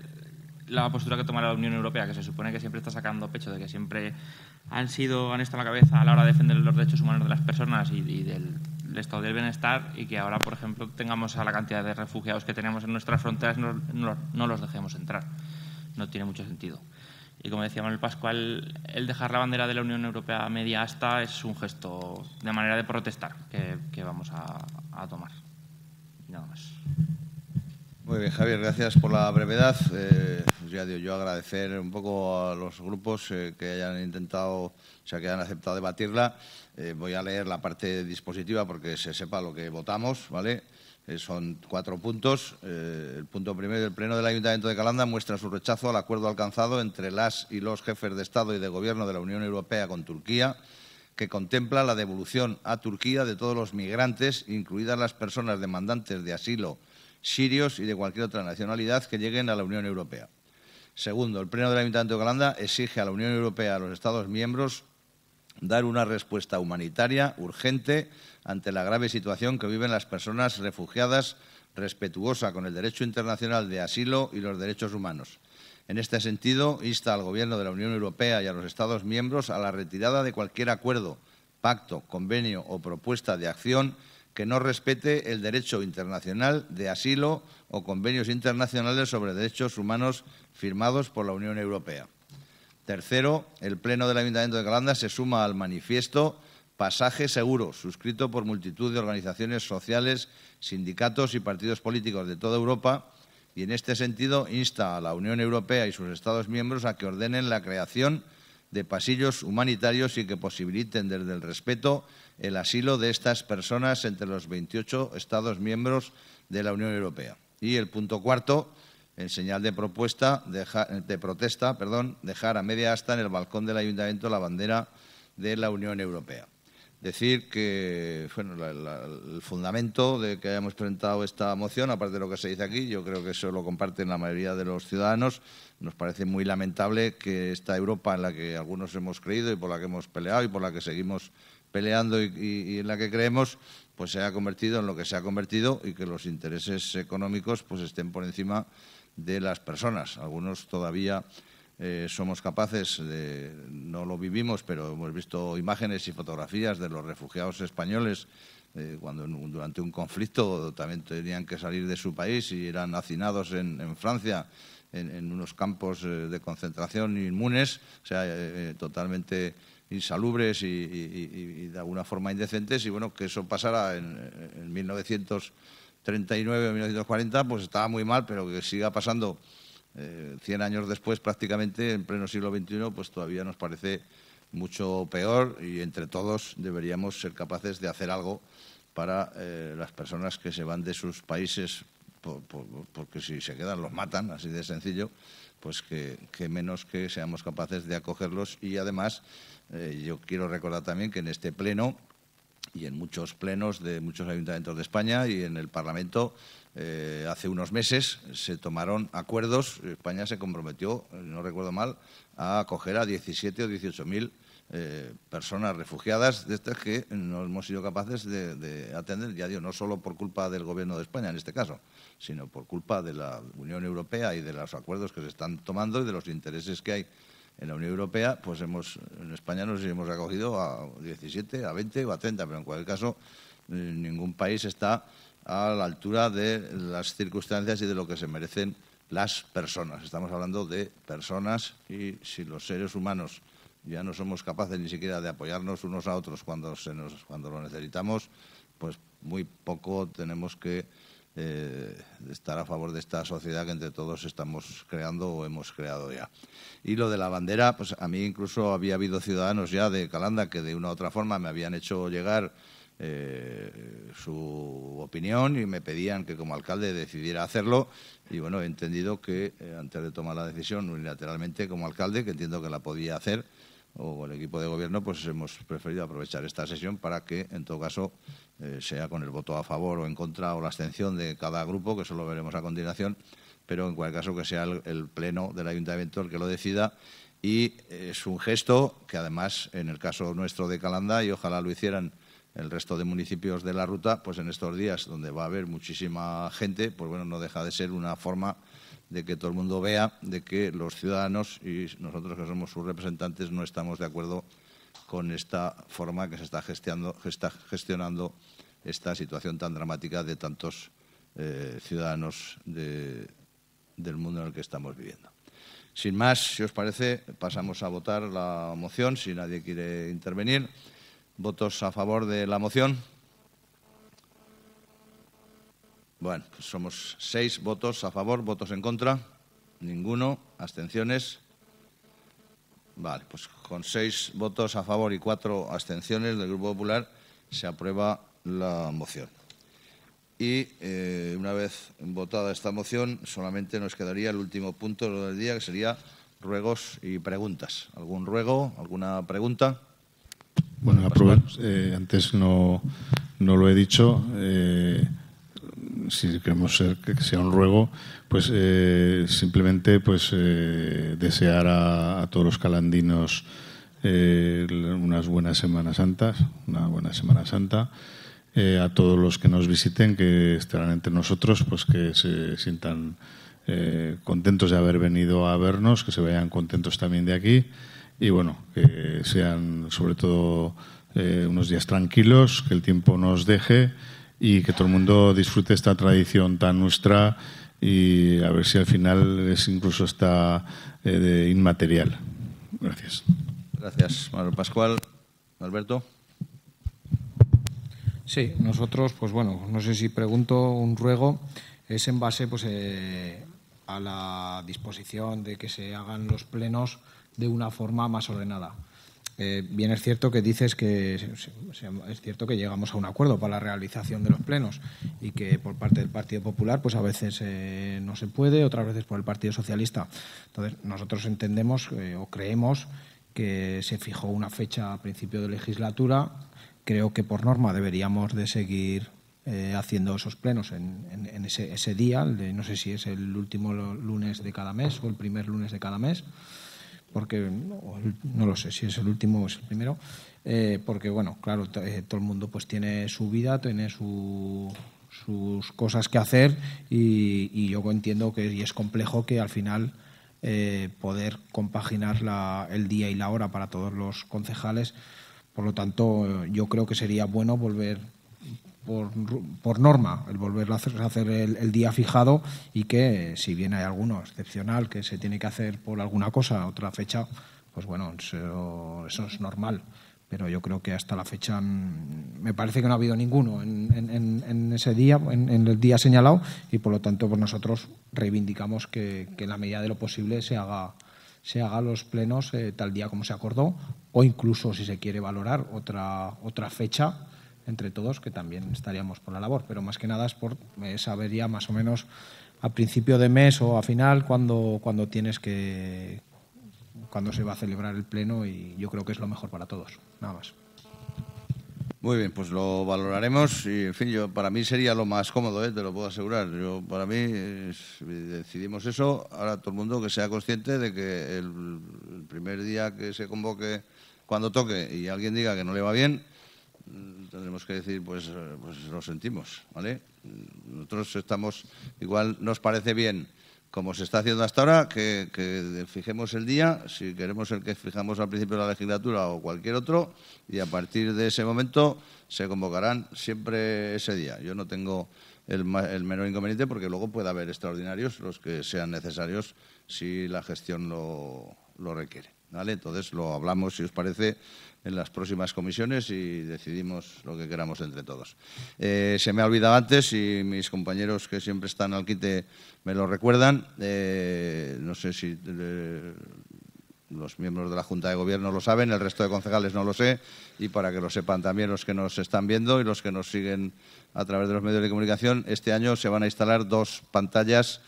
la postura que tomará la Unión Europea, que se supone que siempre está sacando pecho de que siempre han sido, han estado en la cabeza a la hora de defender los derechos humanos de las personas y del estado del bienestar y que ahora, por ejemplo, tengamos a la cantidad de refugiados que tenemos en nuestras fronteras, no, no, los dejemos entrar. No tiene mucho sentido. Y como decía Manuel Pascual, el dejar la bandera de la Unión Europea media hasta es un gesto de manera de protestar que, vamos a, a tomar. Y nada más. Muy bien, Javier, gracias por la brevedad. Eh, pues ya digo, yo agradecer un poco a los grupos eh, que hayan intentado, o sea, que hayan aceptado debatirla. Eh, voy a leer la parte dispositiva porque se sepa lo que votamos, ¿vale? son cuatro puntos. el punto primero, del Pleno del Ayuntamiento de Calanda muestra su rechazo al acuerdo alcanzado entre las y los jefes de Estado y de Gobierno de la Unión Europea con Turquía, que contempla la devolución a Turquía de todos los migrantes, incluidas las personas demandantes de asilo sirios y de cualquier otra nacionalidad que lleguen a la Unión Europea. Segundo, el Pleno la Ayuntamiento de Holanda exige a la Unión Europea, a los Estados miembros, dar una respuesta humanitaria urgente ante la grave situación que viven las personas refugiadas, respetuosa con el derecho internacional de asilo y los derechos humanos. En este sentido, insta al Gobierno de la Unión Europea y a los Estados miembros a la retirada de cualquier acuerdo, pacto, convenio o propuesta de acción que no respete el derecho internacional de asilo o convenios internacionales sobre derechos humanos firmados por la Unión Europea. Tercero, el Pleno del Ayuntamiento de Calanda se suma al manifiesto Pasaje Seguro, suscrito por multitud de organizaciones sociales, sindicatos y partidos políticos de toda Europa, y en este sentido insta a la Unión Europea y sus Estados miembros a que ordenen la creación de pasillos humanitarios y que posibiliten desde el respeto el asilo de estas personas entre los 28 Estados miembros de la Unión Europea. Y el punto cuarto, en señal de, propuesta, de protesta, perdón, dejar a media asta en el balcón del ayuntamiento la bandera de la Unión Europea. Decir que bueno, el fundamento de que hayamos presentado esta moción, aparte de lo que se dice aquí, yo creo que eso lo comparten la mayoría de los ciudadanos, nos parece muy lamentable que esta Europa en la que algunos hemos creído y por la que hemos peleado y por la que seguimos peleando y, en la que creemos, pues se ha convertido en lo que se ha convertido y que los intereses económicos pues estén por encima de las personas. Algunos todavía eh, somos capaces de, no lo vivimos, pero hemos visto imágenes y fotografías de los refugiados españoles eh, cuando durante un conflicto también tenían que salir de su país y eran hacinados en, Francia. En, unos campos eh, de concentración inmunes, o sea, totalmente insalubres y, de alguna forma indecentes y bueno, que eso pasara en, 1939 o 1940, pues estaba muy mal, pero que siga pasando 100 eh, años después prácticamente, en pleno siglo XXI, pues todavía nos parece mucho peor y entre todos deberíamos ser capaces de hacer algo para eh, las personas que se van de sus países, porque si se quedan los matan, así de sencillo, pues que, menos que seamos capaces de acogerlos. Y además, eh, yo quiero recordar también que en este pleno y en muchos plenos de muchos ayuntamientos de España y en el Parlamento eh, hace unos meses se tomaron acuerdos. España se comprometió, eh, no recuerdo mal, a acoger a 17 o 18 mil personas refugiadas de estas que no hemos sido capaces de, de atender, ya digo, no solo por culpa del Gobierno de España en este caso, sino por culpa de la Unión Europea y de los acuerdos que se están tomando y de los intereses que hay en la Unión Europea, pues hemos, en España nos hemos recogido a 17, a 20 o a 30, pero en cualquier caso eh, ningún país está a la altura de las circunstancias y de lo que se merecen las personas. Estamos hablando de personas y si los seres humanos ya no somos capaces ni siquiera de apoyarnos unos a otros cuando, se nos, cuando lo necesitamos, pues muy poco tenemos que de eh, estar a favor de esta sociedad que entre todos estamos creando o hemos creado ya. Y lo de la bandera, pues a mí incluso había habido ciudadanos ya de Calanda que de una u otra forma me habían hecho llegar eh, su opinión y me pedían que como alcalde decidiera hacerlo y bueno, he entendido que eh, antes de tomar la decisión unilateralmente como alcalde, que entiendo que la podía hacer, o el equipo de gobierno, pues hemos preferido aprovechar esta sesión para que, en todo caso, eh, sea con el voto a favor o en contra o la abstención de cada grupo, que eso lo veremos a continuación, pero en cualquier caso que sea el, el pleno del ayuntamiento el que lo decida. Y eh, es un gesto que, además, en el caso nuestro de Calanda, y ojalá lo hicieran el resto de municipios de la ruta, pues en estos días donde va a haber muchísima gente, pues bueno, no deja de ser una forma de que todo el mundo vea de que los ciudadanos y nosotros que somos sus representantes no estamos de acuerdo con esta forma que se está gestionando, esta situación tan dramática de tantos eh, ciudadanos del mundo en el que estamos viviendo. Sin más, si os parece, pasamos a votar la moción, si nadie quiere intervenir. ¿Votos a favor de la moción? Bueno, somos seis votos a favor, votos en contra, ninguno, abstenciones. Vale, pues con seis votos a favor y cuatro abstenciones del Grupo Popular se aprueba la moción. Y eh, una vez votada esta moción, solamente nos quedaría el último punto del día, que sería ruegos y preguntas. ¿Algún ruego? ¿Alguna pregunta? Bueno, eh, antes no, lo he dicho. Eh, si queremos ser, que sea un ruego, pues eh, simplemente pues eh, desear a, todos los calandinos eh, unas buenas Semanas Santas, una buena Semana Santa. a todos los que nos visiten, que estarán entre nosotros, pues que se sientan contentos de haber venido a vernos, que se vayan contentos también de aquí y bueno, que sean sobre todo unos días tranquilos, que el tiempo nos deje y que todo el mundo disfrute esta tradición tan nuestra y a ver si al final es incluso está eh, inmaterial. Gracias. Gracias, Manuel Pascual. Alberto. Sí, nosotros, pues bueno, no sé si pregunto un ruego, es en base pues, eh, a la disposición de que se hagan los plenos de una forma más ordenada. Eh, bien es cierto que dices que es cierto que llegamos a un acuerdo para la realización de los plenos y que por parte del Partido Popular pues a veces eh, no se puede, otras veces por el Partido Socialista. Entonces nosotros entendemos eh, o creemos que se fijó una fecha a principio de legislatura. Creo que por norma deberíamos de seguir eh, haciendo esos plenos en, ese, día. no sé si es el último lunes de cada mes o el primer lunes de cada mes porque no, lo sé si es el último o es el primero, eh, porque bueno, claro, eh, todo el mundo pues tiene su vida, tiene sus cosas que hacer y, yo entiendo que es complejo que al final eh, poder compaginar la, el día y la hora para todos los concejales. Por lo tanto, yo creo que sería bueno volver por, norma el volver a hacer, el, día fijado y que eh, si bien hay alguno excepcional que se tiene que hacer por alguna cosa, otra fecha, pues bueno, eso, es normal. Pero yo creo que hasta la fecha mm, me parece que no ha habido ninguno en, ese día, en, el día señalado, y por lo tanto pues nosotros reivindicamos que, en la medida de lo posible se haga, se haga los plenos eh, tal día como se acordó, o incluso si se quiere valorar otra, otra fecha entre todos, que también estaríamos por la labor, pero más que nada es por eh, saber ya más o menos a principio de mes o a final cuando, cuando tienes que cuando se va a celebrar el pleno y yo creo que es lo mejor para todos, nada más. Muy bien, pues lo valoraremos y, en fin, yo, para mí sería lo más cómodo, eh, te lo puedo asegurar. Yo, para mí es, decidimos eso, ahora todo el mundo que sea consciente de que el primer día que se convoque, cuando toque y alguien diga que no le va bien, Mm, tendremos que decir, pues, lo eh, pues sentimos, ¿vale? Nosotros estamos, igual nos parece bien como se está haciendo hasta ahora, que, fijemos el día, si queremos el que fijamos al principio de la legislatura o cualquier otro, y a partir de ese momento se convocarán siempre ese día. Yo no tengo el, menor inconveniente porque luego puede haber extraordinarios los que sean necesarios si la gestión lo, lo requiere. ¿vale? Entonces lo hablamos, si os parece, en las próximas comisiones y decidimos lo que queramos entre todos. Eh, se me ha olvidado antes y mis compañeros que siempre están al quite me lo recuerdan. Eh, no sé si eh, los miembros de la Junta de Gobierno lo saben, el resto de concejales no lo sé y para que lo sepan también los que nos están viendo y los que nos siguen a través de los medios de comunicación, este año se van a instalar dos pantallas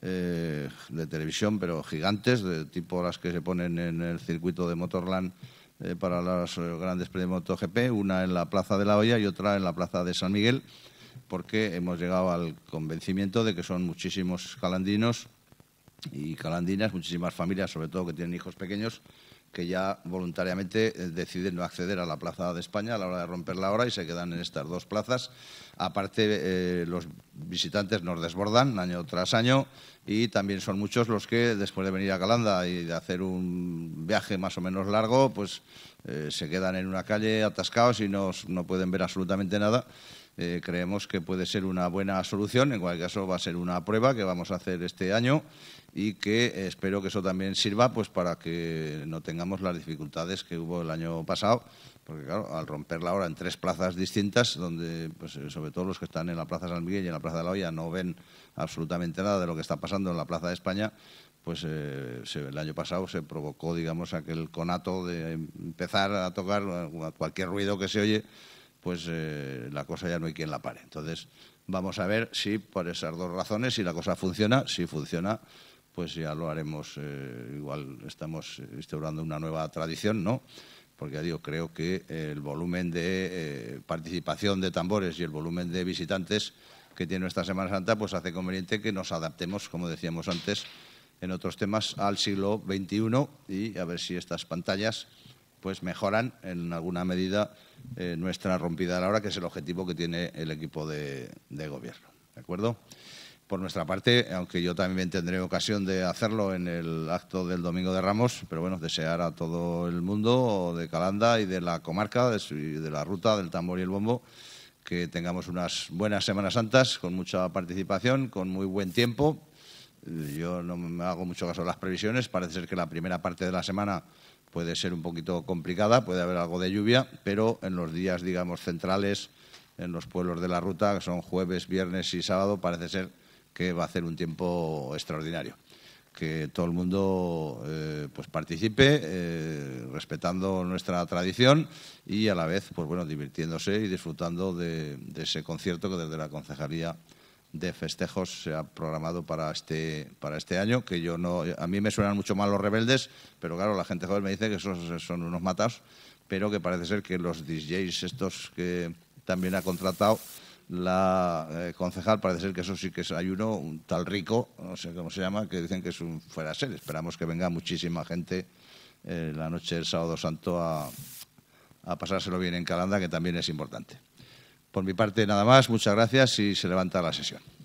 de televisión, pero gigantes, de tipo las que se ponen en el circuito de Motorland eh, para los eh, grandes premios MotoGP, una en la Plaza de la Hoya y otra en la Plaza de San Miguel, porque hemos llegado al convencimiento de que son muchísimos calandinos y calandinas, muchísimas familias, sobre todo que tienen hijos pequeños, que ya voluntariamente eh, deciden no acceder a la Plaza de España a la hora de romper la hora y se quedan en estas dos plazas. Aparte, los visitantes nos desbordan año tras año y también son muchos los que después de venir a Calanda y de hacer un viaje más o menos largo, pues eh, se quedan en una calle atascados y no, pueden ver absolutamente nada. Eh, creemos que puede ser una buena solución, en cualquier caso va a ser una prueba que vamos a hacer este año y que espero que eso también sirva pues para que no tengamos las dificultades que hubo el año pasado, porque claro, al romper la hora en tres plazas distintas, donde pues, sobre todo los que están en la Plaza San Miguel y en la Plaza de la Hoya no ven absolutamente nada de lo que está pasando en la Plaza de España, pues eh, se, el año pasado se provocó, digamos, aquel conato de empezar a tocar cualquier ruido que se oye, pues eh, la cosa ya no hay quien la pare. Entonces, vamos a ver si por esas dos razones, si la cosa funciona, si funciona, pues ya lo haremos. Eh, igual estamos instaurando una nueva tradición, ¿no? Porque yo creo que el volumen de participación de tambores y el volumen de visitantes que tiene nuestra Semana Santa, pues hace conveniente que nos adaptemos, como decíamos antes, en otros temas al siglo XXI y a ver si estas pantallas pues mejoran en alguna medida eh, nuestra rompida de la hora, que es el objetivo que tiene el equipo de, gobierno. ¿De acuerdo? Por nuestra parte, aunque yo también tendré ocasión de hacerlo en el acto del Domingo de Ramos, pero bueno, desear a todo el mundo de Calanda y de la comarca, de la ruta del tambor y el bombo, que tengamos unas buenas Semanas Santas con mucha participación, con muy buen tiempo. Yo no me hago mucho caso de las previsiones. Parece ser que la primera parte de la semana puede ser un poquito complicada, puede haber algo de lluvia, pero en los días, digamos, centrales, en los pueblos de la ruta, que son jueves, viernes y sábado, parece ser que va a hacer un tiempo extraordinario que todo el mundo eh, pues participe eh, respetando nuestra tradición y a la vez pues bueno divirtiéndose y disfrutando de, ese concierto que desde la concejalía de festejos se ha programado para este para este año que yo no a mí me suenan mucho más los rebeldes pero claro la gente joven me dice que esos son unos matas pero que parece ser que los DJs estos que también ha contratado la eh, concejal, parece ser que eso sí que es ayuno, un tal rico, no sé cómo se llama, que dicen que es un fuera ser. Esperamos que venga muchísima gente eh, la noche del sábado santo a pasárselo bien en Calanda, que también es importante. Por mi parte, nada más, muchas gracias y se levanta la sesión.